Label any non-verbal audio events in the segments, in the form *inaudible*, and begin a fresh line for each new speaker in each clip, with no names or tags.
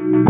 Thank you.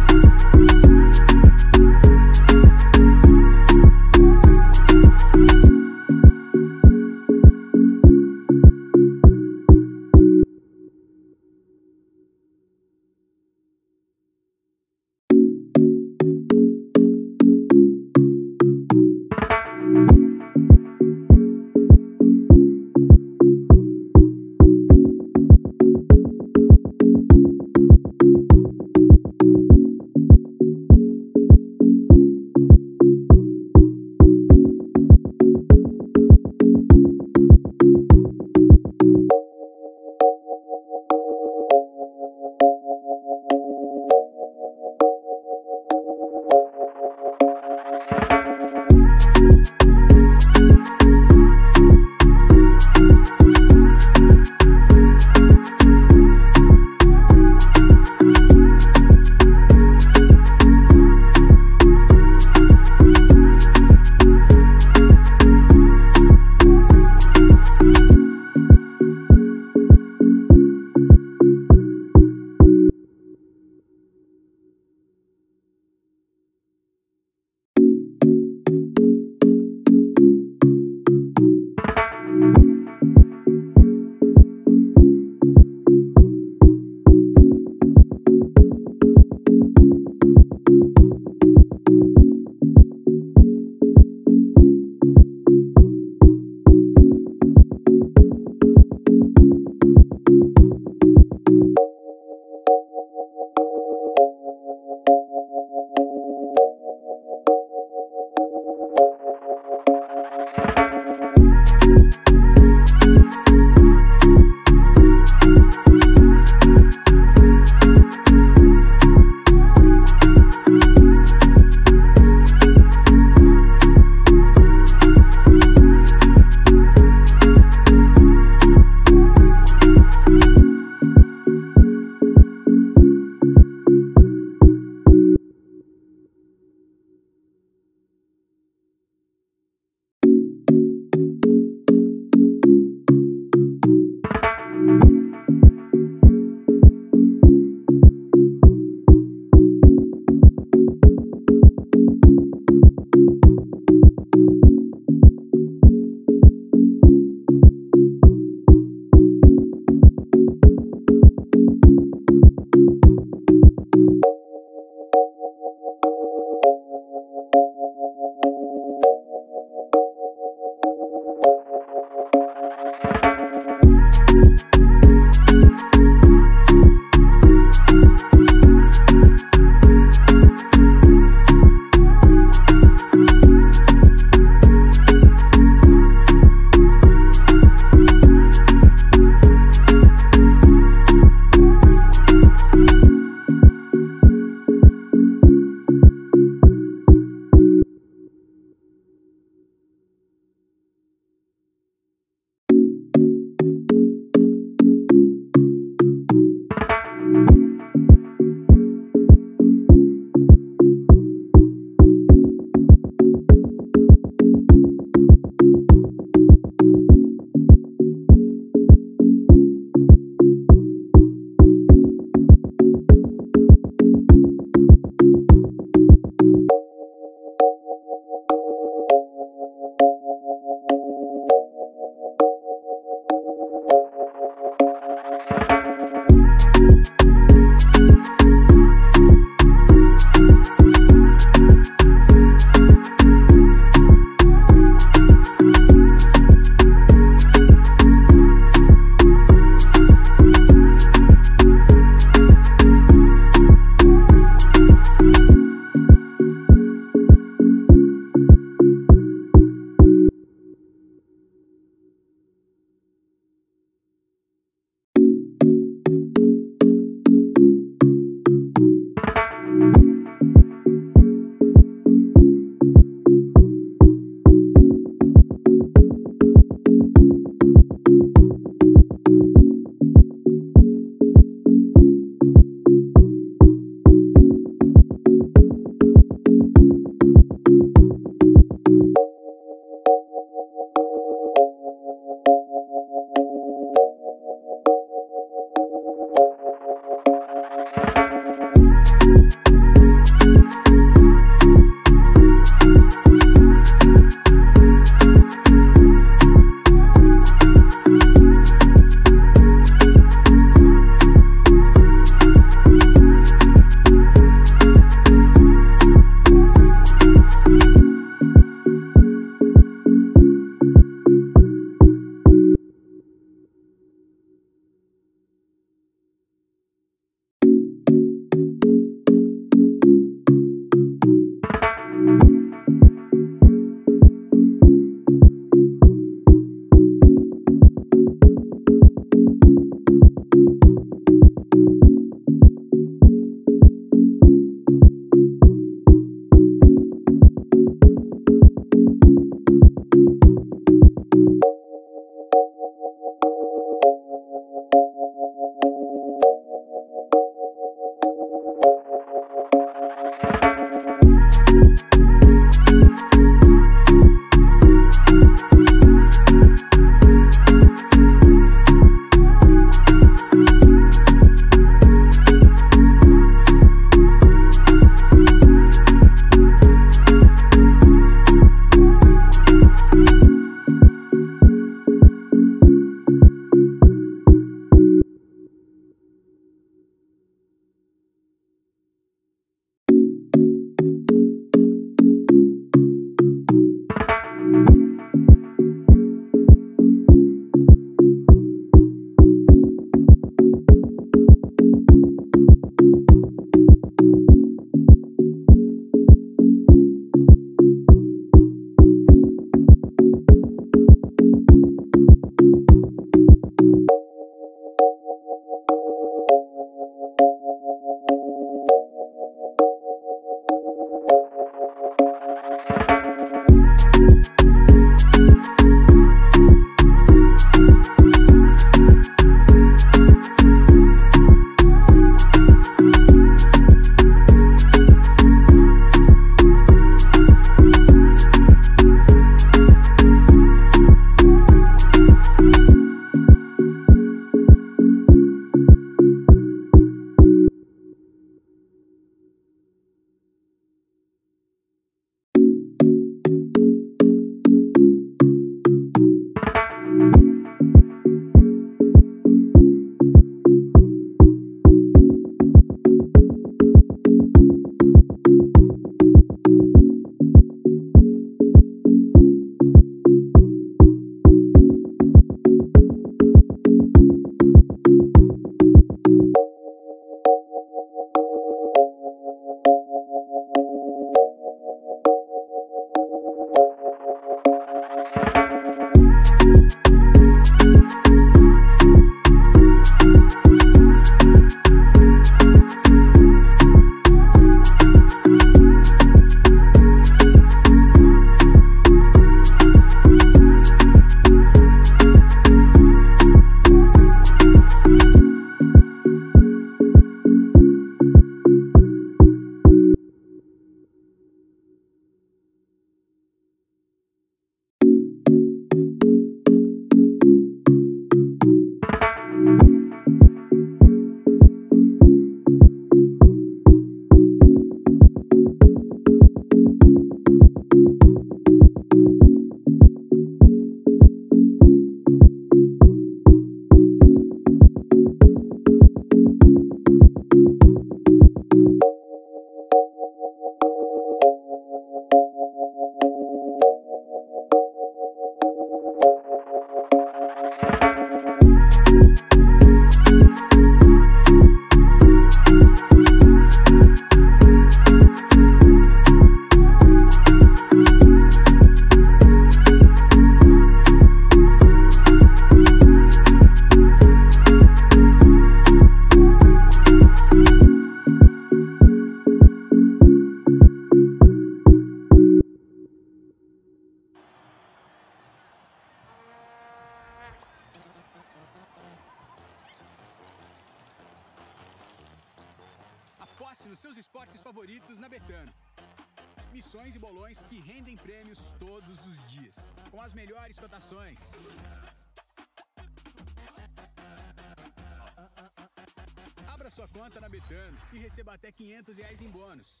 sua
conta na Betano e receba até 500 reais em bônus.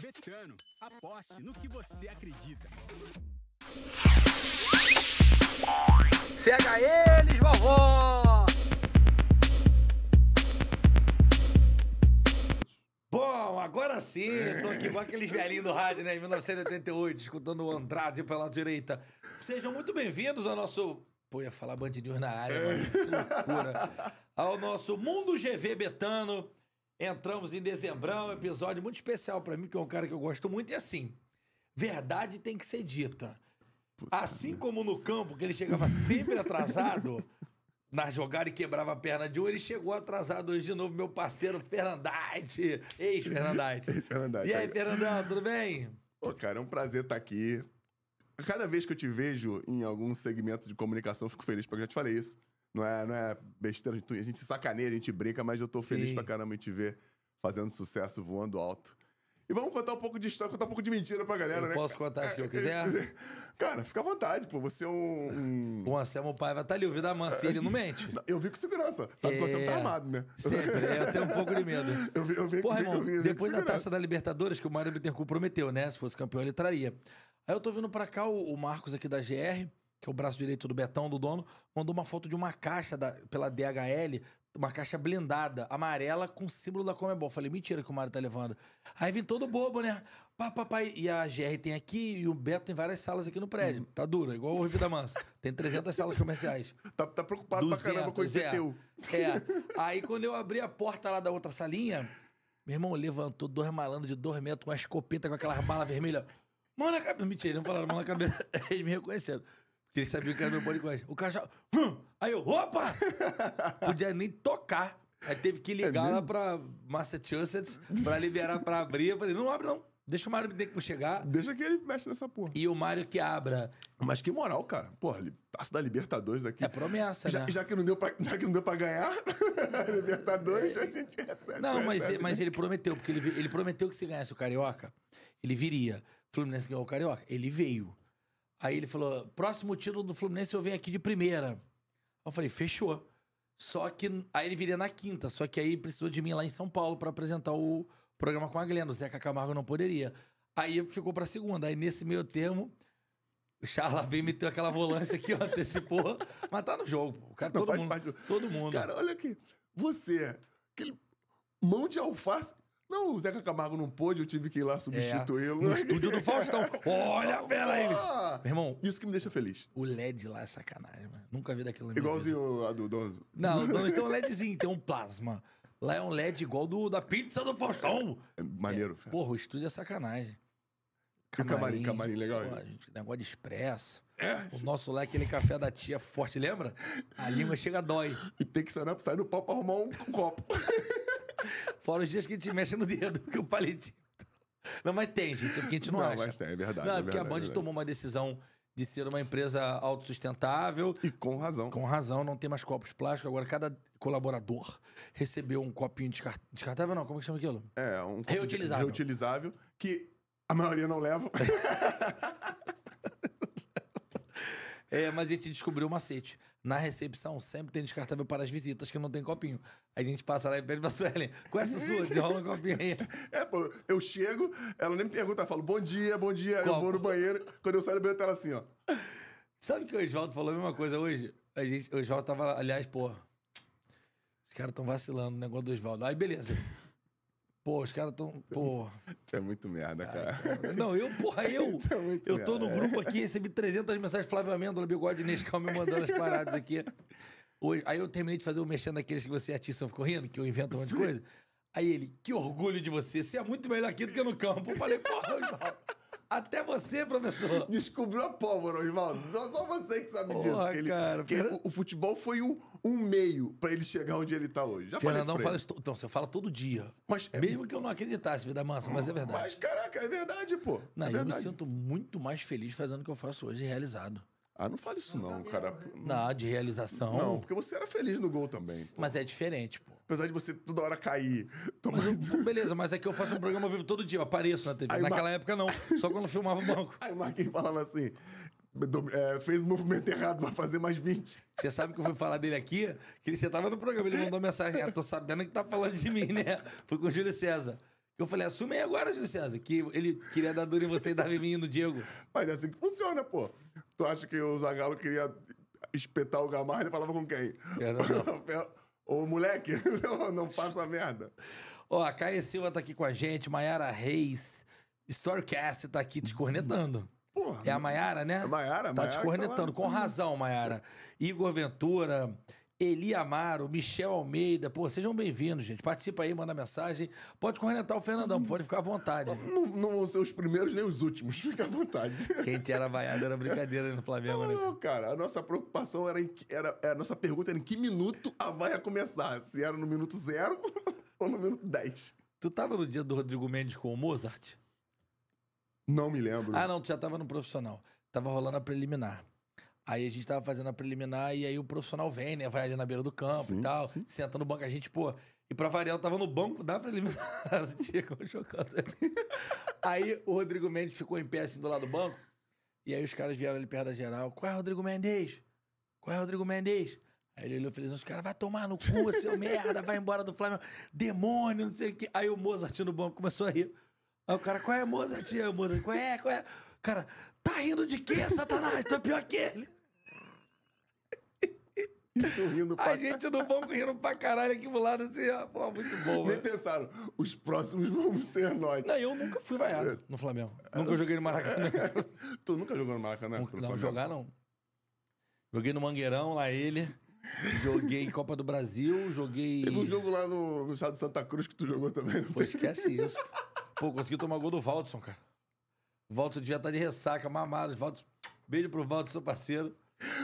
Betano, aposte no que você acredita. Cega eles, vovó! Bom, agora sim, tô aqui com aqueles velhinhos do rádio, né, em 1988, escutando o Andrade pela direita. Sejam muito bem-vindos ao nosso Pô, ia falar bandidinhos na área, mano. Que loucura ao nosso Mundo GV Betano. Entramos em dezembrão, um episódio muito especial para mim, que é um cara que eu gosto muito. E assim, verdade tem que ser dita. assim como no campo, que ele chegava sempre atrasado, *laughs* na jogada e quebrava a perna de um, ele chegou atrasado hoje de novo, meu parceiro Fernandade. ex fernandade
*laughs* ex fernandade E aí, Fernandão, tudo bem? Pô, cara, é um prazer estar tá aqui. Cada vez que eu te vejo em algum segmento de comunicação, eu fico feliz, porque eu já te falei isso. Não é, não é besteira, a gente se sacaneia, a gente brinca, mas eu tô Sim. feliz pra caramba em te ver fazendo sucesso, voando alto. E vamos contar um pouco de história, contar um pouco de mentira pra galera, eu né? Posso contar se eu quiser? *laughs* Cara, fica à vontade, pô. Você é um. um... O Anselmo Paiva tá ali, o Vida Mansa, ele não mente. *laughs* Eu vi com segurança. Sabe é... que você Anselmo tá é, armado, né? Sempre, é, eu tenho um
pouco de medo. *laughs* Eu vi, eu vi, Porra, irmão, eu vi, eu vi depois da taça da Libertadores, que o Mário Bittencourt prometeu, né? Se fosse campeão, ele traria. Aí eu tô vindo pra cá, o, o Marcos aqui da GR que é o braço direito do Betão, do dono, mandou uma foto de uma caixa da, pela DHL, uma caixa blindada, amarela, com símbolo da Comebol. Falei, mentira que o Mário tá levando. Aí vim todo bobo, né? Pá, pá, pá. E a GR tem aqui e o Beto tem várias salas aqui no prédio. Hum. Tá dura, igual o Rio da Mansa. Tem 300 salas comerciais. *laughs* Tá, tá preocupado 200, pra caramba com o IPTU. É. é. Aí quando eu abri a porta lá da outra salinha, meu irmão levantou dois malandros de dois metros com uma escopeta com aquela bala vermelha. Mão na cabeça. Mentira, não falaram mão na cabeça. *laughs* Eles me reconheceram. Que ele sabia que era meu bodyguard. O cara já. Hum! Aí eu, opa! *laughs* Podia nem tocar. Aí teve que ligar é lá pra Massachusetts pra liberar pra abrir. Eu falei, não abre não. Deixa o Mário ter que chegar. Deixa
que ele mexe nessa porra. E o Mário que abra. Mas que moral, cara. Porra, passa da Libertadores aqui. É promessa, já, né? Já que não deu pra, já que não deu pra ganhar, *laughs* Libertadores, é... a gente recebe. Não, mas,
mas ele prometeu, porque ele, ele prometeu que se ganhasse o Carioca, ele viria. Fluminense ganhou o Carioca, ele veio. Aí ele falou: próximo título do Fluminense eu venho aqui de primeira. Eu falei: fechou. Só que. Aí ele viria na quinta, só que aí precisou de mim lá em São Paulo para apresentar o programa com a Glenda. O Zeca Camargo não poderia. Aí ficou pra segunda. Aí nesse meio termo, o Charla veio meter aquela volância que *laughs* antecipou.
mas tá no jogo, O cara, todo, mundo, do... todo mundo. Cara, olha aqui. Você, aquele mão de alface não, o Zeca Camargo não pôde, eu tive que ir lá substituí-lo. É, no estúdio do Faustão. *laughs* Olha, a vela aí. Meu irmão. Isso que me deixa feliz. O LED lá é sacanagem, mano. Nunca vi daquilo ali. Igualzinho a do Dono.
Não, o Dono *laughs* tem um LEDzinho, tem um plasma. Lá é um LED igual do da pizza do Faustão. É, é maneiro. É, porra, o estúdio é sacanagem. Camarim, camarim, camarim legal. Pô, gente, negócio de expresso. É. O nosso lá, é aquele café da tia forte, lembra? A língua chega dói. E
tem que sair, sair no pau pra
arrumar um copo. *laughs* Fora os dias que a gente mexe no dedo, que o palitinho. Não, mas tem, gente, é porque a gente não, não acha. Mas tem, é verdade. Não, é, é porque verdade, a Band é tomou uma decisão de ser uma empresa autossustentável. E com razão. Com razão, não tem mais copos plásticos. Agora, cada colaborador recebeu um copinho descart... descartável, não? Como é que chama aquilo?
É, um. Reutilizável. Reutilizável, que a maioria não leva.
*laughs* É, mas a gente descobriu o macete. Na recepção, sempre tem descartável para as visitas que não tem copinho. Aí a gente passa lá e pede pra Suelen,
com é essa sua? *laughs* Desenrola um copinho aí. É, pô, eu chego, ela nem me pergunta, ela fala, bom dia, bom dia, Copo. eu vou no banheiro. Quando eu saio do banheiro, tá ela assim, ó. Sabe que o Oswaldo falou a mesma coisa hoje?
A gente, o Oswaldo tava, aliás, pô, os caras tão vacilando o negócio do Oswaldo. Aí, beleza. Pô, os caras tão. Pô.
Isso é muito merda, ah, cara. Então, não, eu, porra, eu. *laughs* É muito eu tô merda. no grupo aqui, recebi
300 mensagens. Flávio Amêndola, Bigode Inês Calma é me mandando as paradas aqui. Hoje, aí eu terminei de fazer o mexendo daqueles que você é atiçam correndo, que eu invento um monte de coisa. Aí ele, que orgulho de você. Você é muito melhor aqui do que no campo. Eu falei, porra, Osvaldo. Até
você, professor. Descobriu a pólvora, Osvaldo. Só, só você que sabe porra, disso. Que ele, cara, que ele, o, o futebol foi um um meio para ele chegar onde ele está hoje. Já Fernandão falei isso
fala isso. Então, você fala todo dia. Mas é... Mesmo que eu não acreditasse, vida massa, mas é verdade. Mas,
caraca, é verdade,
pô. Não, é eu verdade. me sinto muito mais feliz fazendo o que eu faço hoje realizado. Ah, não fale isso não, não cara. Não, de realização. Não, porque você era feliz no gol também. Pô. Mas é diferente, pô. Apesar de você toda hora cair. Tomando... Mas, *laughs* beleza, mas é que eu faço um programa ao vivo todo dia, eu apareço na TV. Aí, Naquela época
não, só quando eu filmava o banco. *laughs* Aí o Marquinhos falava assim, é, fez o movimento *laughs* errado, vai fazer mais 20.
Você sabe que eu fui falar dele aqui? Que ele, você tava no programa, ele mandou mensagem. Ah, tô sabendo que tá falando de mim, né? Foi com o Júlio César. Eu falei, assume aí agora, Júlio César, que ele queria dar duro em você e dava em mim
e no Diego. Mas é assim que funciona, pô. Tu acha que o Zagalo queria espetar o Gamarra, ele falava com quem? É, *laughs* é Ô, moleque, *laughs* não faça merda.
Ó, a Caia Silva tá aqui com a gente, Mayara Reis, Storecast tá aqui te cornetando. Porra, é a Maiara, né? É Maiara, Tá Maiara te tá cornetando, tá com razão, Maiara. Igor Ventura, Eli Amaro, Michel Almeida, pô, sejam bem-vindos, gente. Participa aí, manda mensagem. Pode cornetar o Fernandão, pode ficar à vontade. Não, vão ser os primeiros nem os últimos, *laughs*
fica à vontade. Quem era vaiado era brincadeira no Flamengo, não, né? Não, cara, a nossa preocupação era, em, era. É, a nossa pergunta era em que minuto a vaia começar? Se era no minuto zero *laughs* ou no minuto dez. Tu tava no dia do Rodrigo Mendes com o Mozart? Não me lembro. Ah,
não, tu já tava no profissional. Tava rolando a preliminar. Aí a gente tava fazendo a preliminar e aí o profissional vem, né? Vai ali na beira do campo sim, e tal, sim. senta no banco. A gente, pô. E pra variar, eu tava no banco da preliminar. Chegou *laughs* jogando. aí o Rodrigo Mendes ficou em pé assim do lado do banco. E aí os caras vieram ali perto da geral. Qual é o Rodrigo Mendes? Qual é o Rodrigo Mendes? Aí ele olhou e falou os caras, vai tomar no cu, seu merda, vai embora do Flamengo. Demônio, não sei o quê. Aí o Mozart no banco começou a rir. Aí o cara, qual é, Moça tia Moça qual é, qual é? Cara, tá rindo de quê, Satanás? Tu é pior que ele. rindo A gente no banco rindo pra caralho aqui do lado, assim, ó, pô, muito bom. Nem mano. Né? pensaram, os próximos vão ser nós. Não, eu nunca fui vaiado é. no Flamengo. Nunca joguei no Maracanã.
*laughs* tu nunca jogou no Maracanã? Nunca, não, jogar não. Joguei no Mangueirão,
lá ele. Joguei Copa do Brasil, joguei. Teve um jogo lá no, no estado de Santa Cruz que tu jogou também, Pô, esquece isso. *laughs* Pô, conseguiu tomar gol do Valdson, cara. O Valdson devia estar tá de ressaca, mamado. Valdson... Beijo pro Valdson, seu parceiro.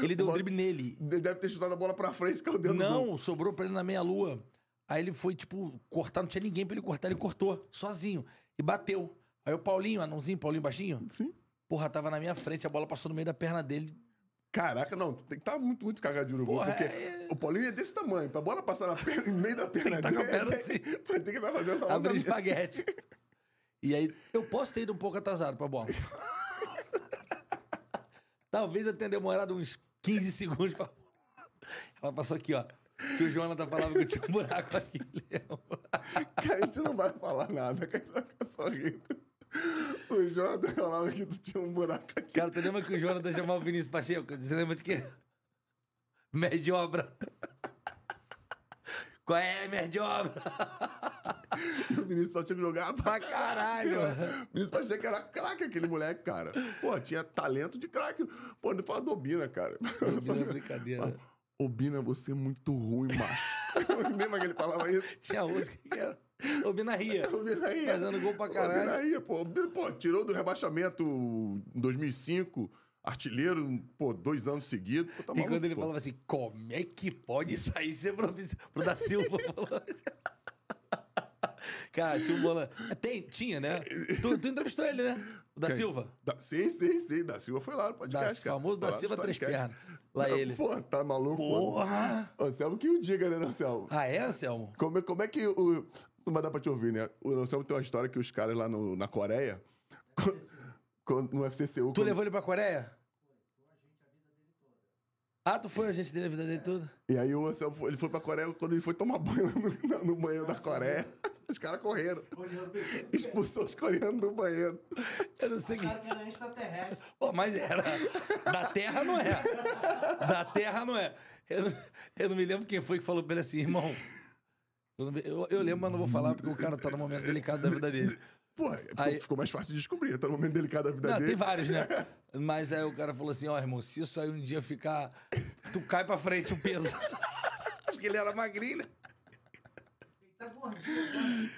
Ele deu um drible nele. Deve ter chutado a bola pra frente, caiu dentro dedo Não, gol. sobrou pra ele na meia-lua. Aí ele foi, tipo, cortar, não tinha ninguém pra ele cortar, ele cortou, sozinho. E bateu. Aí o Paulinho, anãozinho, Paulinho baixinho? Sim.
Porra, tava na minha frente, a bola passou no meio da perna dele. Caraca, não, tem que estar tá muito, muito cagado de porque é, é... o Paulinho é desse tamanho. Pra bola passar na perna, *laughs* no meio da perna tem que dele, tá com a perna assim. *laughs* Tem,
que estar tá fazendo Abrir espaguete. E aí, eu posso ter ido um pouco atrasado pra bola. Talvez eu tenha demorado uns 15 segundos pra... Ela passou aqui, ó. Que o Jonathan falava que eu tinha um buraco aqui, Léo. Cara, a gente não vai falar nada, que a gente vai ficar sorrindo. O Jonathan falava que tu tinha um buraco aqui. Cara, tu lembra que o Jonathan chamava o Vinícius Pacheco? Você lembra de quê? Mediobra. Qual é, mediobra?
*laughs* o Vinícius Pacheco jogava pra caralho. O Vinícius Pacheco era craque, aquele moleque, cara. Pô, tinha talento de craque. Pô, não fala do Obina, cara. Obina é *laughs* brincadeira. Obina, você é muito ruim, macho. *laughs* mesmo que ele falava isso? Tinha outro que era. Obina ria. Obina ria. Fazendo gol pra caralho. Obina ria, pô. Obina, pô, tirou do rebaixamento em 2005 artilheiro, pô, dois anos seguidos. Pô, tá e maluco, quando ele pô. falava assim, como
é que pode sair ser profissional? Pro da Silva falou. Cara, tinha um bola. Tem, tinha, né? Tu, tu entrevistou ele, né? O da Quem? Silva?
Da, sim, sim, sim. Da Silva foi lá no podcast. Da, cara. famoso da Silva Três Pernas. Lá Não, ele. Pô, tá maluco? Porra! Anselmo que o diga, né, Anselmo? Ah, é, Anselmo? Como, é, como é que o. Não vai dar pra te ouvir, né? O Anselmo tem uma história que os caras lá no, na Coreia. Quando, no FCCU. Tu levou ele pra Coreia? Ah, tu foi agente dele a vida dele toda? E aí o Anselmo, ele foi pra Coreia quando ele foi tomar banho *laughs* no, no banheiro da Coreia. *laughs* Os caras correram. Expulsou os coreanos do banheiro. Eu não sei o que. que era extraterrestre.
Pô, mas era. Da Terra não é. Da Terra não é. Eu, não, eu não me lembro quem foi que falou pra ele assim, irmão. Eu, eu, eu lembro, mas não vou falar porque o cara tá no momento delicado da vida dele. Pô, é, aí, ficou mais fácil de descobrir, tá no momento delicado da vida não, dele. Tem vários, né? *laughs* Mas aí o cara falou assim: ó, oh, irmão, se isso aí um dia ficar. Tu cai pra
frente o peso. *laughs* acho que ele era magrinho, né? Tá, tá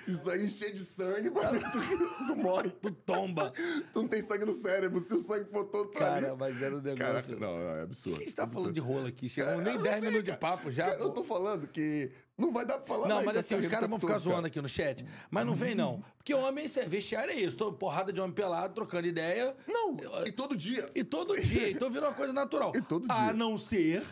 Se isso aí encher de sangue, você, *laughs* tu, tu, morre. Tu tomba. tu não tem sangue no cérebro. Se o sangue for todo pra Cara, ali... mas era um negócio. não, não, é absurdo. Por que a gente tá é falando de
rolo aqui? Chegamos é, nem 10 minutos cara. de papo já. Cara, eu tô falando que não vai dar pra falar Não, mas assim, os caras vão ficar cara. zoando aqui no chat. Mas não vem, não. Porque homem, é vestiário é isso. Tô porrada de homem pelado, trocando ideia. Não. E todo dia. E todo dia. *laughs* Então virou uma coisa natural. E todo dia. A não ser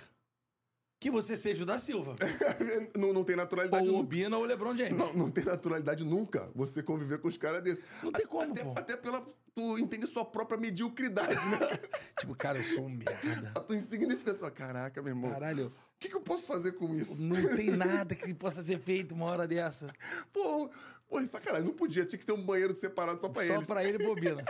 que você seja o da Silva. *laughs* não, não tem naturalidade ou nunca. Ou o Bina ou o LeBron James. Não, não tem naturalidade nunca você conviver com os caras desses. Não tem como, até, pô. Até pela... Tu entende sua própria mediocridade, né? *laughs* tipo, cara, eu sou um merda. A tua insignificância. Caraca, meu irmão. Caralho. O que, que eu posso fazer com isso? Não tem nada que possa ser feito uma hora dessa. *laughs* Pô, pô é sacanagem. Não podia. Tinha que ter um banheiro separado só pra ele. Só eles. pra ele e pro Bina.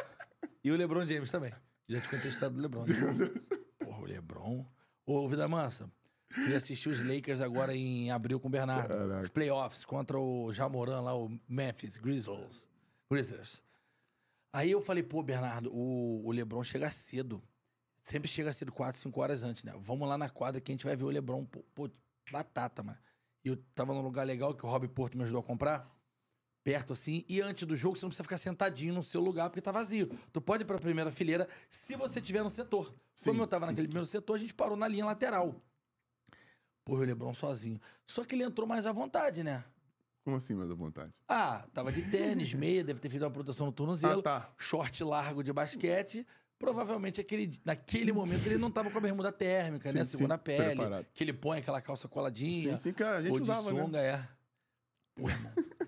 E o LeBron James também. Já te contei o estado do LeBron. Né?
Porra, o LeBron...
Ô, Vida Mansa... Fui assistir os Lakers agora em abril com o Bernardo. Caraca. Os playoffs contra o Jamoran lá, o Memphis Grizzlies. Grizzlies. Aí eu falei, pô, Bernardo, o, o Lebron chega cedo. Sempre chega cedo, 4, 5 horas antes, né? Vamos lá na quadra que a gente vai ver o Lebron. Pô, pô batata, mano. E eu tava num lugar legal que o Rob Porto me ajudou a comprar. Perto assim. E antes do jogo, você não precisa ficar sentadinho no seu lugar porque tá vazio. Tu pode ir pra primeira fileira se você tiver no setor. Sim. Como eu tava naquele primeiro setor, a gente parou na linha lateral. Porra, o Lebron sozinho. Só que ele entrou mais à vontade, né?
Como assim mais à vontade?
Ah, tava de tênis, *laughs* meia, deve ter feito uma proteção no tornozelo. Ah, tá. Short largo de basquete. Provavelmente aquele, naquele momento ele não tava com a bermuda térmica, né? sim, né? Segunda pele. Preparado. Que ele põe aquela calça coladinha. Sim, sim, cara, a gente ou usava, de né? sunga, né? é. Pô, irmão. *laughs*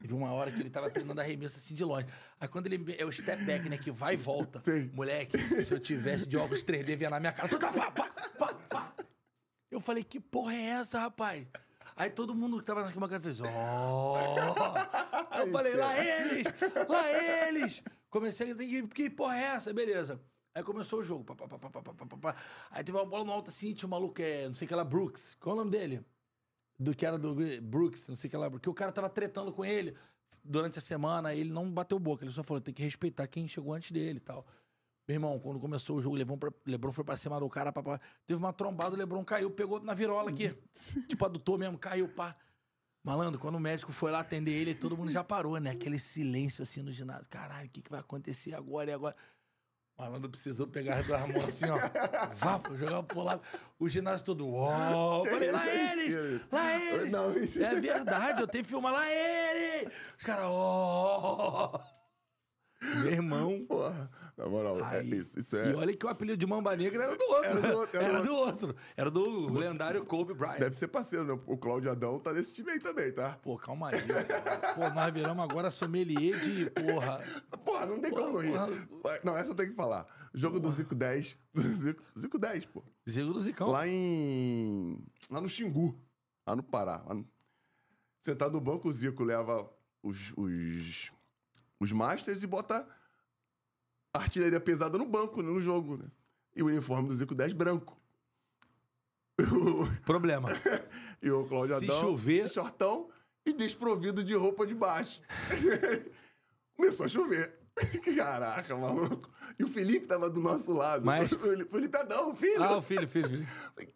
Teve uma hora que ele tava treinando arremesso assim de longe. Aí quando ele. É o step back, né? Que vai e volta. Sim. Moleque, se eu tivesse de óculos 3D, vinha na minha cara. Tudo tá pá. Eu falei, que porra é essa, rapaz? Aí todo mundo que tava na arquibancada fez, ó. Oh! *laughs* eu falei, é lá eles! Lá eles! Comecei a gritar, que porra é essa? Beleza. Aí começou o jogo. Pá, pá, pá, pá, pá, pá, pá. Aí teve uma bola no alto assim, tinha um maluco, é, não sei o que lá, Brooks. Qual é o nome dele? Do que era do Brooks, não sei o que lá. porque o cara tava tretando com ele durante a semana, ele não bateu boca, ele só falou: tem que respeitar quem chegou antes dele e tal. Meu irmão, quando começou o jogo, Lebron, Lebron foi pra cima do cara, teve uma trombada, o Lebron caiu, pegou na virola aqui. *laughs* tipo, adutor mesmo, caiu, pá. Malandro, quando o médico foi lá atender ele, todo mundo já parou, né? Aquele silêncio assim no ginásio. Caralho, o que, que vai acontecer agora e agora? malandro precisou pegar as duas mãos assim, ó. *laughs* Vá, jogar pro lado. O ginásio todo.
Uou! falei, lá ele, Lá ele.
Não, é verdade, eu tenho filme lá ele. Os caras, ó!
Meu irmão. Porra. Na moral, é isso, isso é. E olha
que o apelido de Mamba Negra era do outro. Era do outro. Era, era do, outro.
outro. Era do
lendário Kobe Bryant. Deve
ser parceiro, né? O Cláudio Adão
tá nesse time aí também, tá? Pô, calma aí. Pô, nós viramos agora sommelier de porra. Porra, não tem porra, como porra. rir.
Não, essa eu tenho que falar. jogo porra. *laughs* do Zico 10. Zico, Zico 10, pô. Zico do Zicão. Lá em. Lá no Xingu. Lá no Pará. Lá no... Sentado no banco, o Zico leva os, os, os Masters e bota artilharia pesada no banco, no jogo, né? E o uniforme do Zico 10 branco.
*laughs* Problema. e o
Cláudio Se Adão, chover... É shortão e desprovido de roupa de baixo. *laughs* Começou a chover. *laughs* Caraca, maluco. E o Felipe tava do nosso lado. Mas... O Felipe é Adão, filho. Ah, o filho, filho. filho.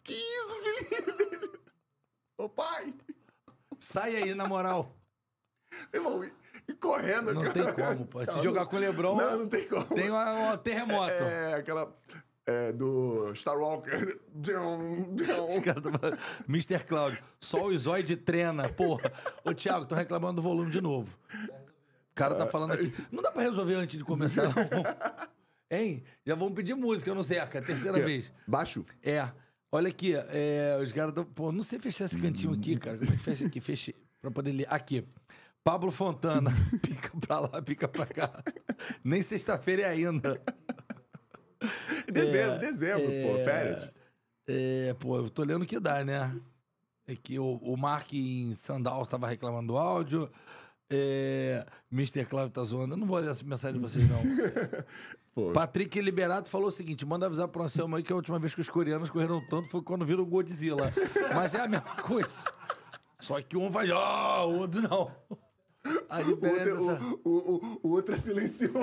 Que isso,
Felipe? Ô pai! Sai aí, na moral.
Meu irmão, correndo. Não cara. tem como, pô. Se não, jogar com o Lebron... Não, não tem como. Tem um terremoto. É, é, aquela... É, do Star Walker. *laughs* Dum,
dum. Mr. Cláudio, só o Isoide treina, porra. Ô, Thiago, tô reclamando do volume de novo. O cara tá é. falando aqui. Não dá pra resolver antes de começar, não. *laughs* Hein? Já vamos pedir música no é a terceira é. vez. Baixo? É. Olha aqui, é, os caras. estão. Pô, não sei fechar esse cantinho aqui, cara. fecha aqui? fecha. Pra poder ler. Aqui. Pablo Fontana, *laughs* pica pra lá, pica pra cá. Nem sexta-feira é ainda.
*laughs* Dezembro, é, dezembro, é, pô, férias.
É, pô, eu tô lendo que dá, né? É que o, o Mark em Sandal tava reclamando do áudio. É, Mr. Cláudio tá zoando. Eu não vou ler essa mensagem de vocês, não.
*laughs* Pô.
Patrick Liberato falou o seguinte: manda avisar pro Anselmo aí que a última vez que os coreanos correram tanto foi quando viram o Godzilla. Mas é a mesma coisa. Só que um vai, ó, oh, ah, o outro não.
A é diferença... O, o, o, o outro é silencioso.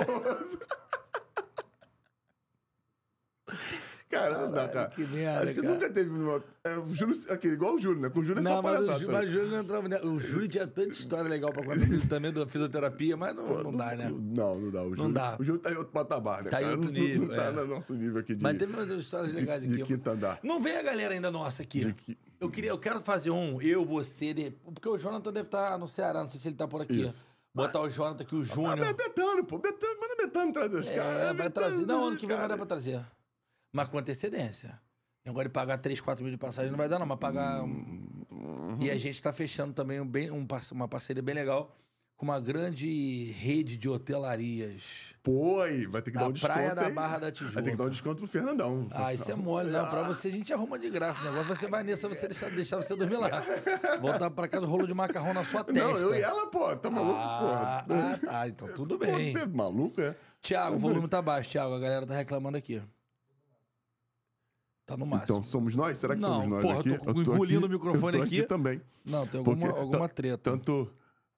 *laughs*
Cara, não dá, cara. Que merda, Acho que cara. nunca
teve uma... É, o Júlio, aqui, igual o Júlio, né? Com o Júlio é não, só Mas, o Júlio, mas o Júlio
não entrava... Né? O Júlio tinha tanta história legal pra contar também da fisioterapia, mas não, não, dá, né? Não,
não dá. O Júlio, não dá. O
Júlio tá em outro patabar, né? Tá cara? em outro nível. Não, não tá é. no
nosso nível aqui de... Mas teve umas histórias legais de, aqui. De quinta andar. Não vem a galera
ainda nossa aqui. De né? que... Eu, queria, eu quero fazer um, eu, você, de... porque o Jonathan deve estar tá no Ceará, não sei se ele está por aqui. Isso. Botar mas, o Jonathan aqui, o Júnior. É Betano, pô. Betano, manda Betano trazer os é, caras. É, vai trazer. Não, ano que vem cara. vai dar pra trazer. Mas com antecedência. Agora de pagar 3, 4 mil de passagem não vai dar, não, mas pagar. Uhum. E a gente está fechando também um bem, um, uma parceria bem legal com uma grande rede de hotelarias.
Pô, aí vai ter que dar um desconto. Praia da Barra da Tijuca. Vai ter que dar um desconto pro Fernandão.
Ah, isso é mole, não. Pra ah. você a gente arruma de graça o negócio. Você vai nessa, você deixar, você dormir lá. *laughs* Voltar pra casa, rolo de macarrão na sua testa. Não, eu e ela, pô, tá maluco, ah, pô. Ah,
tá, então tudo bem. você é
maluco, é? Tiago, o volume tá baixo, Tiago, a galera tá reclamando aqui. Tá no
máximo. Então somos nós? Será que não, somos nós porra, aqui? Não, porra, eu tô engolindo o microfone aqui. aqui. também. Não, tem alguma, Porque, alguma treta. Tanto...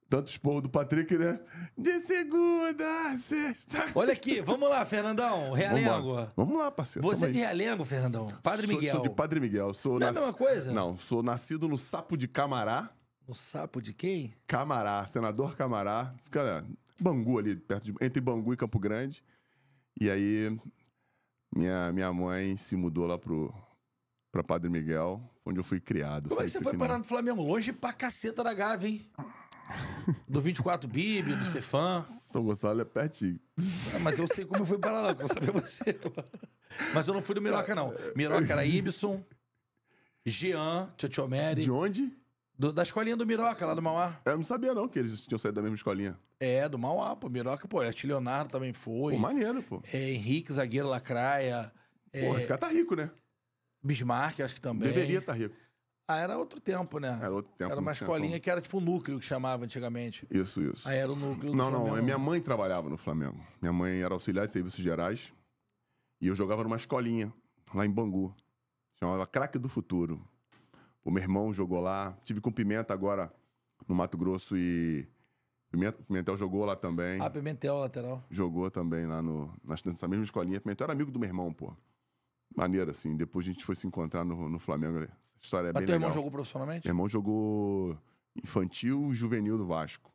Tanto esporro do Patrick, né? De segunda, sexta. Olha aqui, vamos lá, Fernandão.
Realengo. Vamos lá, vamos lá parceiro. Você é de Realengo, Fernandão? Padre sou, Miguel. Sou de
Padre Miguel. Sou Não é nas... é uma coisa? Não, sou nascido no Sapo de Camará. No Sapo de quem? Camará, senador Camará. Fica é, Bangu ali, perto de... entre Bangu e Campo Grande. E aí, minha, minha mãe se mudou lá pro, pra Padre Miguel, onde eu fui criado. Como é que você foi parar no
Flamengo? Longe pra caceta da Gávea, hein?
*laughs* Do 24 Bibi, do Cefã. São Gonçalo é pertinho.
É, mas eu sei como eu fui para lá, eu sabia você. Mas eu não fui do Miroca, não. Miroca era Ibson, Jean, Tchotchomeri. De onde? Do, da escolinha do Miroca, lá do Mauá.
Eu não sabia, não, que eles tinham saído da mesma escolinha. É,
do Mauá, pô. Miroca, pô. Este Leonardo também foi. Pô, maneiro, pô. É, Henrique, zagueiro, Lacraia. Pô, é... esse cara tá rico, né? Bismarck, acho que também. Deveria estar tá rico. Ah, era outro tempo, né? Era outro tempo. Era uma escolinha tempo. que era tipo o núcleo que chamava antigamente.
Isso, isso. Aí era
o núcleo do Não, Flamengo. não. É, minha mãe
trabalhava no Flamengo. Minha mãe era auxiliar de serviços gerais. E eu jogava numa escolinha, lá em Bangu. Chamava Craque do Futuro. O meu irmão jogou lá. Tive com Pimenta agora no Mato Grosso e. Pimenta, Pimentel jogou lá também. Ah,
Pimentel, lateral.
Jogou também lá no, nessa mesma escolinha. Pimentel era amigo do meu irmão, pô maneiro, assim. Depois a gente foi se encontrar no, no Flamengo. Essa história é Mas bem teu legal. irmão jogou profissionalmente? Meu irmão jogou infantil juvenil do Vasco.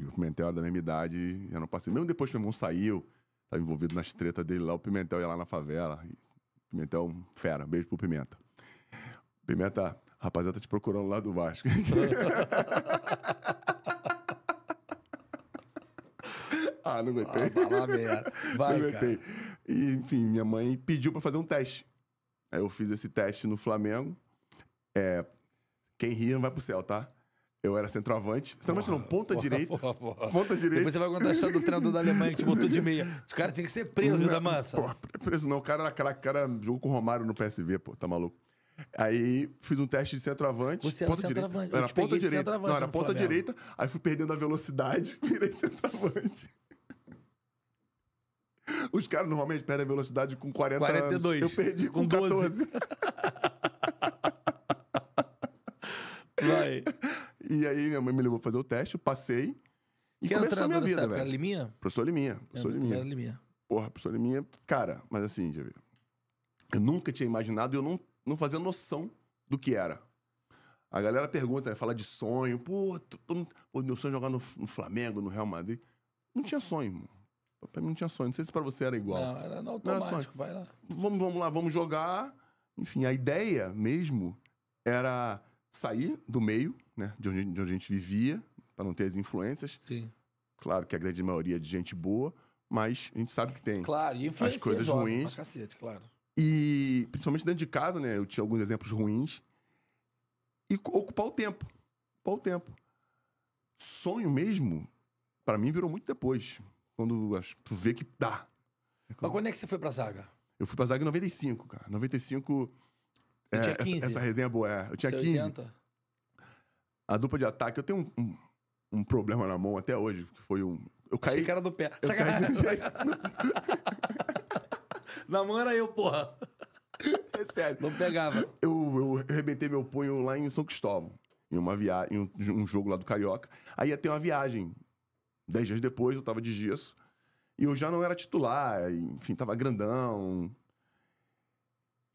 E o Pimentel era é da mesma idade, eu não passei. Mesmo depois que meu irmão saiu, tava envolvido nas tretas dele lá, o Pimentel ia lá na favela. Pimentel, é fera. Beijo pro Pimenta. Pimenta, rapaziada tá te procurando lá do Vasco. *laughs* *laughs* ah, não aguentei. Ah, vai, Vai, não aguentei. Cara. E, enfim, minha mãe pediu para fazer um teste. Aí eu fiz esse teste no Flamengo. É, quem ria não vai pro céu, tá? Eu era centroavante. Centroavante porra, não, ponta porra, direita. Porra, ponta direita. Depois você vai contar a história do treinador da Alemanha que te botou de meia. O cara tinha que ser preso, da massa. Porra, preso não. O cara era O cara jogou com o Romário no PSV, pô. Tá maluco? Aí fiz um teste de centroavante. Você era ponta centroavante. Direita. Eu era ponta direita. Não, era ponta Flamengo. direita. Aí fui perdendo a velocidade, *laughs* virei centroavante. Os caras normalmente perdem velocidade com 40 42. Anos. Eu perdi com, com 12. *laughs* Vai. E aí minha mãe me levou fazer o teste, passei. E Quem começou a minha vida, velho. Liminha? Professor Liminha. Professor Liminha. Liminha. Porra, professor Liminha, cara, mas assim, já viu. Eu nunca tinha imaginado e eu não, não fazia noção do que era. A galera pergunta, né? Fala de sonho. Pô, tu, tu, meu sonho é jogar no, no Flamengo, no Real Madrid. Não tinha sonho, irmão. Pra mim não tinha sonho. Não sei se pra você era igual. Não, era no automático, vai lá. Vamos, vamos lá, vamos jogar. Enfim, a ideia mesmo era sair do meio, né? De onde, de onde a gente vivia, para não ter as influências. Sim. Claro que a grande maioria é de gente boa, mas a gente sabe que tem claro, e as coisas jovem, ruins. Pra cacete, claro. E principalmente dentro de casa, né? Eu tinha alguns exemplos ruins. E ocupar o tempo. Ocupar o tempo. Sonho mesmo, para mim, virou muito depois quando tu vê que dá.
É quando... Mas quando é que você foi pra zaga?
Eu fui pra zaga em 95, cara. 95. Você é, tinha 15? Essa, essa resenha é boa, é. Eu tinha 15. 80? É A dupla de ataque, eu tenho um, um, um, problema na mão até hoje, que foi um. Eu caí. Achei que era do pé. Eu Sacanagem. caí *laughs* na mão era eu, porra. É sério. Não pegava. Eu, eu arrebentei meu punho lá em São Cristóvão. Em uma viagem, um, um jogo lá do Carioca. Aí ia ter uma viagem Dez dias depois eu tava de gesso. E eu já não era titular, enfim, tava grandão.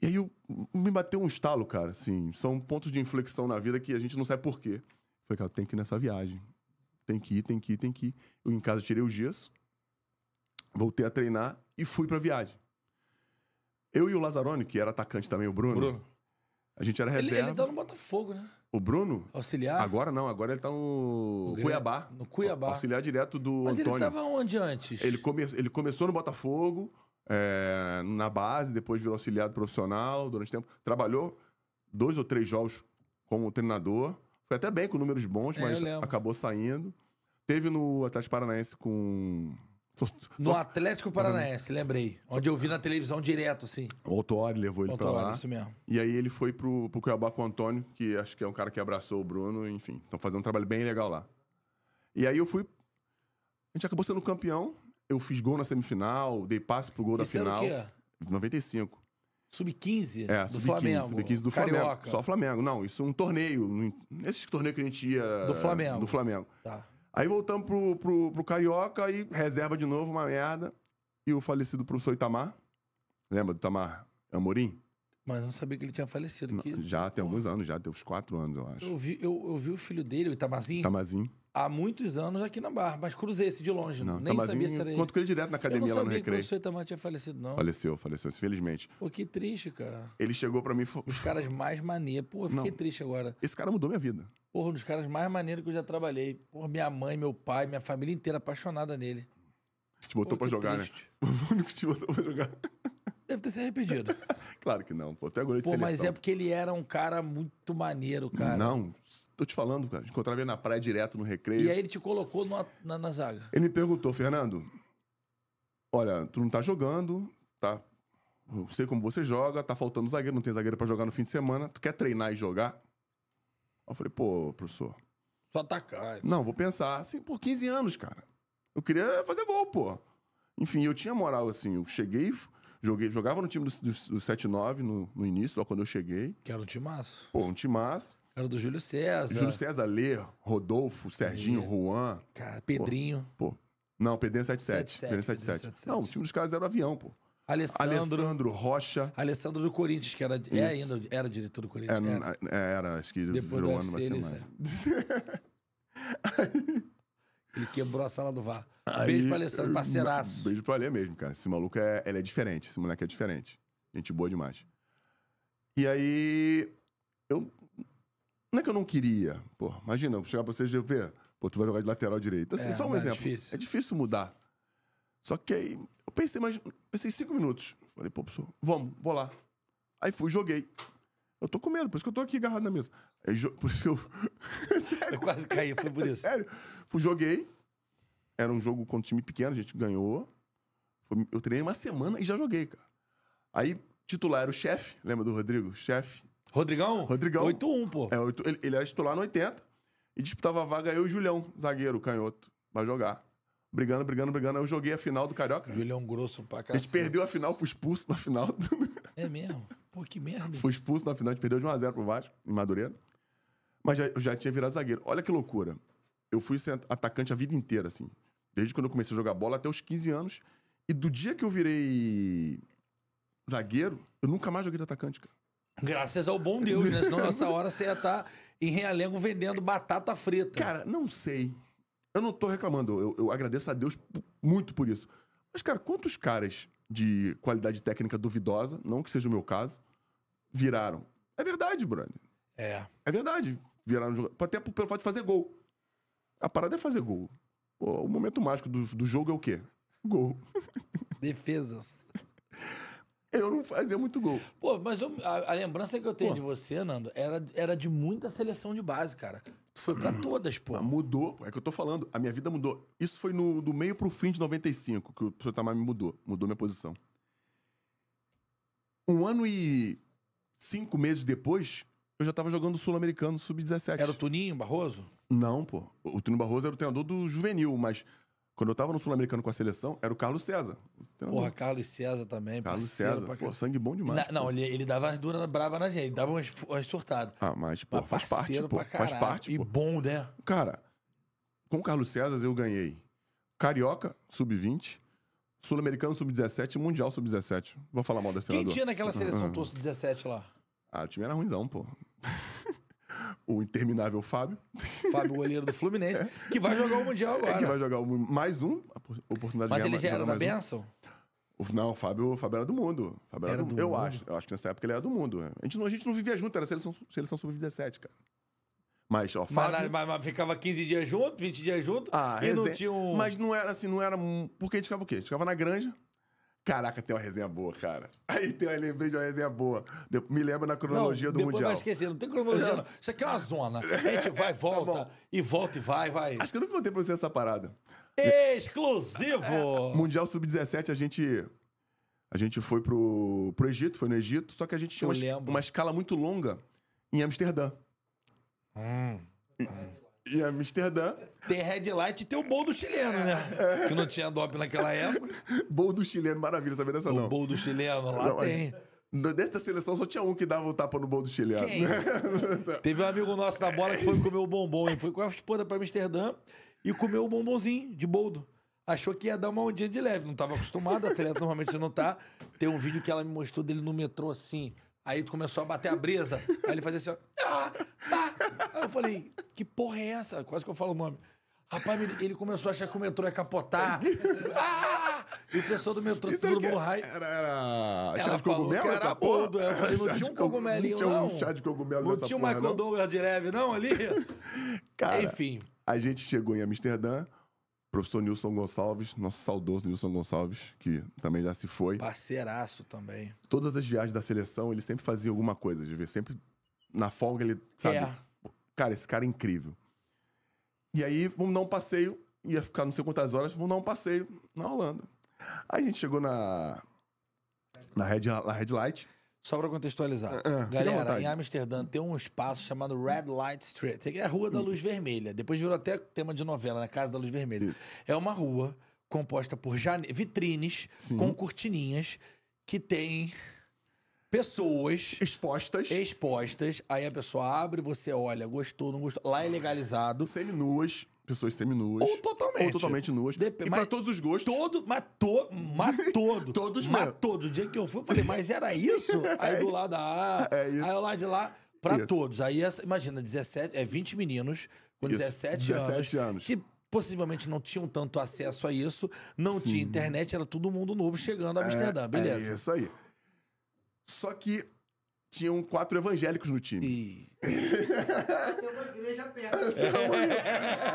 E aí eu, me bateu um estalo, cara, assim. São pontos de inflexão na vida que a gente não sabe por quê. Falei, cara, tem que ir nessa viagem. Tem que ir, tem que ir, tem que ir. Eu em casa tirei o gesso, voltei a treinar e fui pra viagem. Eu e o Lazarone, que era atacante também, o Bruno. Bruno. A gente era reserva. Ele, ele tá no
Botafogo,
né? O Bruno? Auxiliar? Agora não, agora ele tá no, no Cuiabá. No Cuiabá. Auxiliar direto do Mas Antônio. Mas ele tava onde antes? Ele, come, ele começou no Botafogo, é, na base, depois virou auxiliar profissional durante tempo. Trabalhou dois ou três jogos como treinador. Foi até bem com números bons, é, mas acabou saindo. Teve no Atlético Paranaense com no só...
Atlético Paranaense, lembrei. Onde eu vi na televisão direto, assim.
O Otori levou ele Otori, pra lá. isso mesmo. E aí ele foi pro, pro Cuiabá com o Antônio, que acho que é um cara que abraçou o Bruno, enfim. Estão fazendo um trabalho bem legal lá. E aí eu fui... A gente acabou sendo campeão. Eu fiz gol na semifinal, dei passe pro gol da final. era o quê? 95. Sub-15 é, do sub Flamengo. Sub-15 do Carioca. Flamengo. Só Flamengo. Não, isso é um torneio. nesses torneios que a gente ia... Do Flamengo. Do Flamengo. Tá. Aí voltamos pro, pro, pro Carioca e reserva de novo, uma merda. E o falecido professor Itamar. Lembra do Itamar Amorim? Mas não sabia que ele tinha falecido. Que... Já, tem Porra. alguns anos, já tem uns quatro anos, eu acho. Eu
vi, eu, eu vi o filho dele, o Itamazinho. Itamazinho. Há muitos anos aqui na barra, mas cruzei esse de longe. Não, nem sabia se era ele. Encontro com ele direto na academia não lá no recreio. Eu não sabia que o seu tinha falecido, não.
Faleceu, faleceu, infelizmente.
Pô, que triste, cara.
Ele chegou pra mim e falou... Os caras mais maneiros.
Pô, eu fiquei não, triste agora.
Esse cara mudou minha vida.
Porra, um dos caras mais maneiros que eu já trabalhei. Porra, minha mãe, meu pai, minha família inteira apaixonada nele.
Te botou Pô, pra jogar, né? triste. né? *laughs* O único que te botou pra jogar. Deve ter se arrependido. *laughs* claro que não, pô. Até agora de pô, Mas é
porque ele era um cara muito maneiro, cara. Não,
tô te falando, cara. Encontrava ele na praia direto no recreio. E aí ele
te colocou na, na zaga.
Ele me perguntou, Fernando, olha, tu não tá jogando, tá? Eu sei como você joga, tá faltando zagueiro, não tem zagueiro para jogar no fim de semana. Tu quer treinar e jogar? Eu falei, pô, professor. Só atacar. É. Não, vou pensar. Assim, por 15 anos, cara. Eu queria fazer gol, pô. Enfim, eu tinha moral, assim. Eu cheguei Joguei, jogava no time do, do, do 79 no, no início, lá quando eu cheguei.
Que era um timaço.
Pô, um timaço. Era do Júlio César. Júlio César, Lê, Rodolfo, Serginho, Lê. Juan. Cara, Pedrinho. Pô, pô. não, Pedrinho 77. É 77 Pedrinho 77. É 77. É não, o time dos caras era o avião, pô.
Alessandro, Alessandro Rocha. Alessandro do Corinthians, que era, é ainda, era diretor do Corinthians. É,
era. era, acho que Depois virou ano, Depois mas... É.
Ele quebrou a sala do VAR. Aí, beijo pra Alessandro, parceiraço.
Beijo pro Alê mesmo, cara. Esse maluco é, ele é diferente, esse moleque é diferente. Gente boa demais. E aí, eu. Não é que eu não queria. Pô, imagina, eu chegar pra vocês e ver, pô, tu vai jogar de lateral direito. Assim, é, só um é exemplo. É difícil. é difícil mudar. Só que aí, eu pensei, mas pensei cinco minutos. Falei, pô, professor, vamos, vou lá. Aí fui, joguei. Eu tô com medo, por isso que eu tô aqui agarrado na mesa. É jo... Por isso que eu. *laughs* eu quase caí, foi por isso. Sério. Fui, joguei. Era um jogo contra um time pequeno, a gente ganhou. Eu treinei uma semana e já joguei, cara. Aí, titular era o chefe, lembra do Rodrigo? Chefe. Rodrigão? Rodrigão. 8-1, pô. É, 8... ele, ele era titular no 80 e disputava a vaga eu e o Julião, zagueiro, canhoto, pra jogar brigando, brigando, brigando. Aí Eu joguei a final do Carioca. Julião grosso pra cacete. A gente perdeu a final, fui expulso na final.
É mesmo? Pô, que merda. Fui
expulso na final, a gente perdeu de 1x0 pro Vasco, em Madureira. Mas já, eu já tinha virado zagueiro. Olha que loucura. Eu fui atacante a vida inteira, assim. Desde quando eu comecei a jogar bola até os 15 anos. E do dia que eu virei zagueiro, eu nunca mais joguei de atacante, cara.
Graças ao bom Deus, né? Senão nessa
hora você ia estar tá em Realengo vendendo batata frita. Cara, não sei. Eu não tô reclamando. Eu, eu agradeço a Deus muito por isso. Mas, cara, quantos caras de qualidade técnica duvidosa, não que seja o meu caso, viraram? É verdade, brother. É. É verdade. Viraram jogo. Até pelo fato de fazer gol. A parada é fazer gol. Pô, o momento mágico do, do jogo é o quê? Gol. *laughs* Defesas.
Eu não fazia muito gol. Pô, mas eu, a, a, lembrança que eu tenho pô. de você, Nando,
era, era de muita seleção de base, cara. Tu foi pra hum. todas, pô. Mas ah, mudou, é que eu tô falando. A minha vida mudou. Isso foi no, do meio pro fim de 95 que o professor Tamar me mudou. Mudou minha posição. Um ano e cinco meses depois, eu já tava jogando Sul-Americano Sub-17. Era o Tuninho Barroso? Não, pô. O Tuninho Barroso era o treinador do juvenil, mas quando eu tava no Sul-Americano com a seleção, era o Carlos César. O Porra, Carlos
César também. Carlos César. Pra... Pô, sangue bom demais. Na, não, ele, ele dava as duras brava na gente. Ele dava umas, umas surtadas.
Ah, mas, pô, mas faz parte. Pô, faz parte. E pô. bom, né? Cara, com o Carlos César eu ganhei Carioca, sub-20. Sul-Americano sub-17 Mundial sub-17. Vou falar mal desse seleção. Quem tinha naquela ah, seleção uhum. Ah.
sub-17 lá?
Ah, o time era ruimzão, pô o interminável Fábio. Fábio, goleiro do Fluminense, é. que vai jogar o Mundial agora. É que vai jogar mais um, oportunidade Mas de ganhar, ele já era da Benção? Um. Não, o Fábio, Fábio era do mundo. Fábio era, era do, do, eu mundo. acho. Eu acho que nessa época ele era do mundo. A gente não, a gente não vivia junto, era seleção, seleção sub-17, cara. Mas, ó, Fábio... Mas,
mas, mas, ficava 15 dias junto, 20 dias junto,
ah, e resenha. não tinha um... Mas não era assim, não era... Porque a gente ficava o quê? A gente ficava na granja, Caraca, tem uma resenha boa, cara. Aí tem, aí lembrei de uma resenha boa. De, me lembra na cronologia não, do Mundial. Não, esquecer,
não tem cronologia, não. Isso aqui é uma *laughs* zona. A gente vai, *laughs* tá volta, tá e volta e vai, vai. Acho que eu nunca contei pra você
essa parada. Exclusivo! É, *laughs* mundial Sub-17, a gente. A gente foi pro, pro Egito, foi no Egito, só que a gente tinha uma, uma, escala muito longa em Amsterdã. Hum. hum e Amsterdã. Red headlight e tem o bol do chileno, né? É. Que não tinha dope naquela época. bol do chileno, maravilha, sabia dessa não? O bol do chileno, lá não, tem. Mas, desta seleção só tinha um que dava o um tapa no bol do chileno. Quem?
*laughs* Teve um amigo nosso da bola que foi comer o bombom, e foi com a esposa pra Amsterdã e comeu o bombonzinho de boldo achou que ia dar uma ondinha de leve. Não estava acostumado, atleta normalmente não tá. Tem um vídeo que ela me mostrou dele no metrô assim. Aí começou a bater a brisa. aí ele fazia assim, ó. Ah, ah. Aí eu falei, que porra é essa? Quase que eu falo o nome. Rapaz, ele começou a achar que o metrô ia capotar. *laughs* ah! E o pessoal do metrô, Isso todo mundo raio.
Era, era chá de cogumelo? Era essa porra? Eu falei, não tinha um cogumelinho, não. Não tinha um chá de cogumelo Não tinha um Michael
Douglas de leve, não, ali? Cara, Enfim.
A gente chegou em Amsterdã, Professor Nilson Gonçalves, nosso saudoso Nilson Gonçalves, que também já se foi.
Parceiraço também.
Todas as viagens da seleção, ele sempre fazia alguma coisa, de ver. Sempre na folga ele, sabe? É. Cara, esse cara é incrível. E aí, vamos dar um passeio. Ia ficar não sei quantas horas, vamos dar um passeio na Holanda. Aí a gente chegou na. Na Red, na Red Light. Só para contextualizar. É, é, Galera, em
Amsterdã tem um espaço chamado Red Light Street, que é a Rua da Luz Vermelha. Depois virou até tema de novela, né? Casa da Luz Vermelha. Isso. É uma rua composta por jane... vitrines Sim. com cortininhas que tem pessoas expostas. Expostas. Aí a pessoa abre, você olha, gostou, não gostou. Lá é legalizado. Seminuas
pessoas seminuas.
Ou totalmente. Ou totalmente nuas. Dep e mas, pra
todos os gostos. Todo, mas, to,
mas *laughs* todo. todos Mas mesmo. todo. O dia que eu fui, eu falei, mas era isso? *laughs* Aí do lado da ah. A, é isso. aí lá de lá, pra isso. todos. Aí, essa, imagina, 17, é 20 meninos com isso. 17, 17 anos, anos. Que possivelmente não tinham tanto acesso a isso, não Sim. tinha internet, era todo mundo novo chegando a Amsterdã, é, beleza. É
isso aí. Só que tinham quatro evangélicos no time. E... tem
uma igreja perto. *laughs*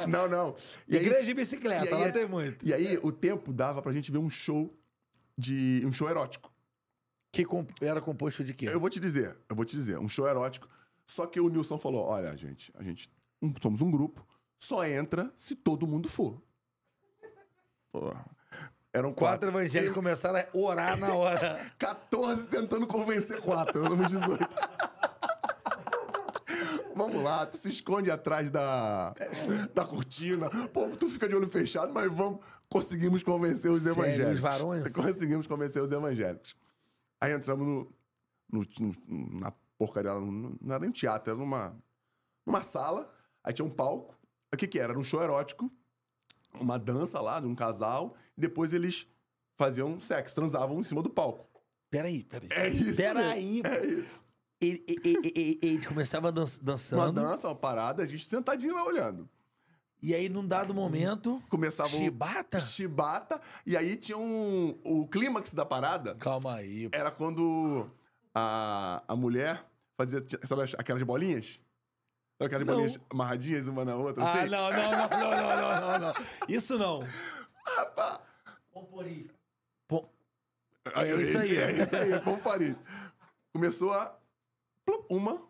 É não, não. E igreja aí, de bicicleta, e aí, é- tem muito. E aí, o tempo dava pra gente ver um show de. um show erótico. Que comp era composto de quê? Eu vou te dizer, eu vou te dizer, um show erótico. Só que o Nilson falou: olha, gente, a gente um, somos um grupo, só entra se todo mundo for. Porra. Eram quatro, quatro evangélicos
começaram a orar na
hora. 14 *laughs* tentando convencer quatro, éramos 18. *laughs* Vamos lá, tu se esconde atrás da, da cortina. Pô, tu fica de olho fechado, mas vamos. Conseguimos convencer os Sério, evangélicos. Os varões? Conseguimos convencer os evangélicos. Aí entramos no, no, no na porcaria, no, não era nem teatro, era numa, numa sala. Aí tinha um palco. O que que era? Era um show erótico uma dança lá de um casal, e depois eles faziam sexo, transavam em cima do palco. Peraí, peraí. É isso. Peraí. É isso. Ele, ele, ele, ele começava dançando. Uma dança, uma parada, a gente sentadinho lá olhando. E aí, num dado momento. Começava. Chibata? Chibata. E aí tinha um. O clímax da parada. Calma aí. Pô. Era quando a, a mulher fazia. Sabe aquelas bolinhas? Eu bolinhas é amarradinhas uma na outra, Ah, assim? não,
não, não, não, não, não, não,
Isso não. *laughs* Rapaz!
Pompori. Pom... É, é isso aí. É, é. isso aí, é
Pompori. Começou a... Uma,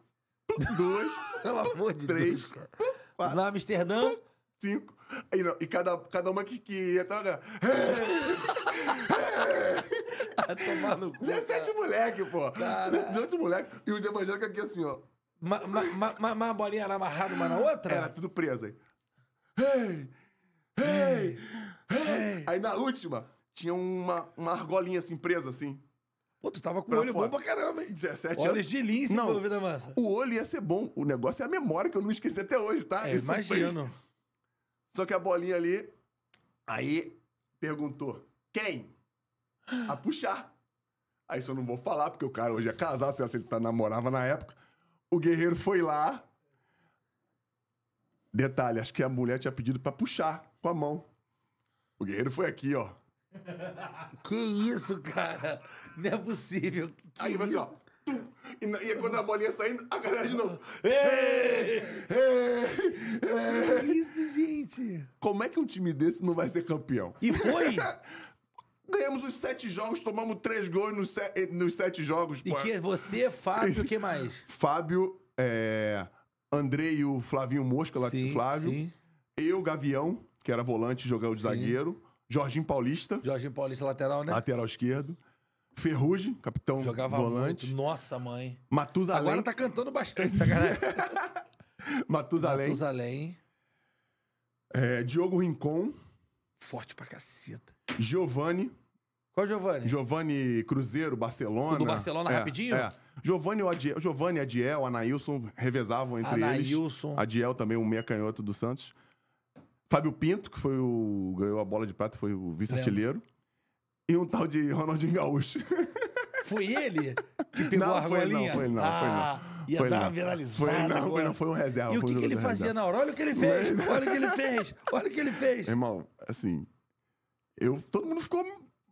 duas, *laughs* Pelo amor de três, Deus, cara. Quatro, Na Amsterdã... Cinco. E, não, e cada, cada uma que, que ia estar... *laughs* Tomar no cu, 17 cara. moleque, pô. Cara. 18 moleque. E os evangélicos aqui assim, ó. Mas ma, ma, ma, a bolinha era amarrada uma na outra? Era tudo preso aí. Hey! Hey! Hey! Aí na última, tinha uma, uma argolinha assim, presa assim. Pô, tu tava com o olho fora. bom pra caramba, hein? 17 Olhos anos. de lince, não, pelo vida massa. O olho ia ser bom. O negócio é a memória que eu não esqueci até hoje, tá? É, imagino. Só que a bolinha ali. Aí perguntou: quem? A puxar. Aí isso eu não vou falar, porque o cara hoje é casado, sei lá se ele tá namorava na época. O guerreiro foi lá. Detalhe, acho que a mulher tinha pedido para puxar com a mão. O guerreiro foi aqui, ó. Que isso, cara? Não é possível. Que Aí você, ó. e, e, é quando a bolinha saindo, a galera de novo. Ei! Ei! Ei! Que isso, gente? Como é que um time desse não vai ser campeão? E foi! *laughs* Ganhamos os sete jogos, tomamos três gols nos, se... nos sete jogos. E pô. que você, Fábio, o que mais? *laughs* Fábio, é... Andrei e o Flavinho Mosca, lá sim, Flávio. Sim. Eu, Gavião, que era volante, jogava de sim. zagueiro. Jorginho Paulista. Jorginho Paulista, lateral, né? Lateral esquerdo. Ferrugem, capitão Jogava volante. Muito.
Nossa, mãe.
Matusalém. Agora tá
cantando bastante,
sacanagem. *laughs* Matusalém. Matusalém. É, Diogo Rincon. Forte pra caceta. Giovanni. Qual é Giovanni? Giovanni Cruzeiro, Barcelona. O do Barcelona, é, rapidinho? É. Giovanni, Adiel, Giovanni, Adiel, Anailson revezavam entre Anailson. eles. Adiel também, um meia canhoto do Santos. Fábio Pinto, que foi o ganhou a bola de prata, foi o vice-artilheiro. E um tal de Ronaldinho Gaúcho. *laughs*
Foi ele
que pegou não, a argolinha? Não, foi ele não, ah. foi ele não. Ia foi dar não. uma viralizada. Foi, não, agora. foi, não, foi um reserva. E o que, que ele fazia reserva. na hora? Olha o que ele fez! olha o que ele fez! Olha o que ele fez! Irmão, assim. Eu, todo mundo ficou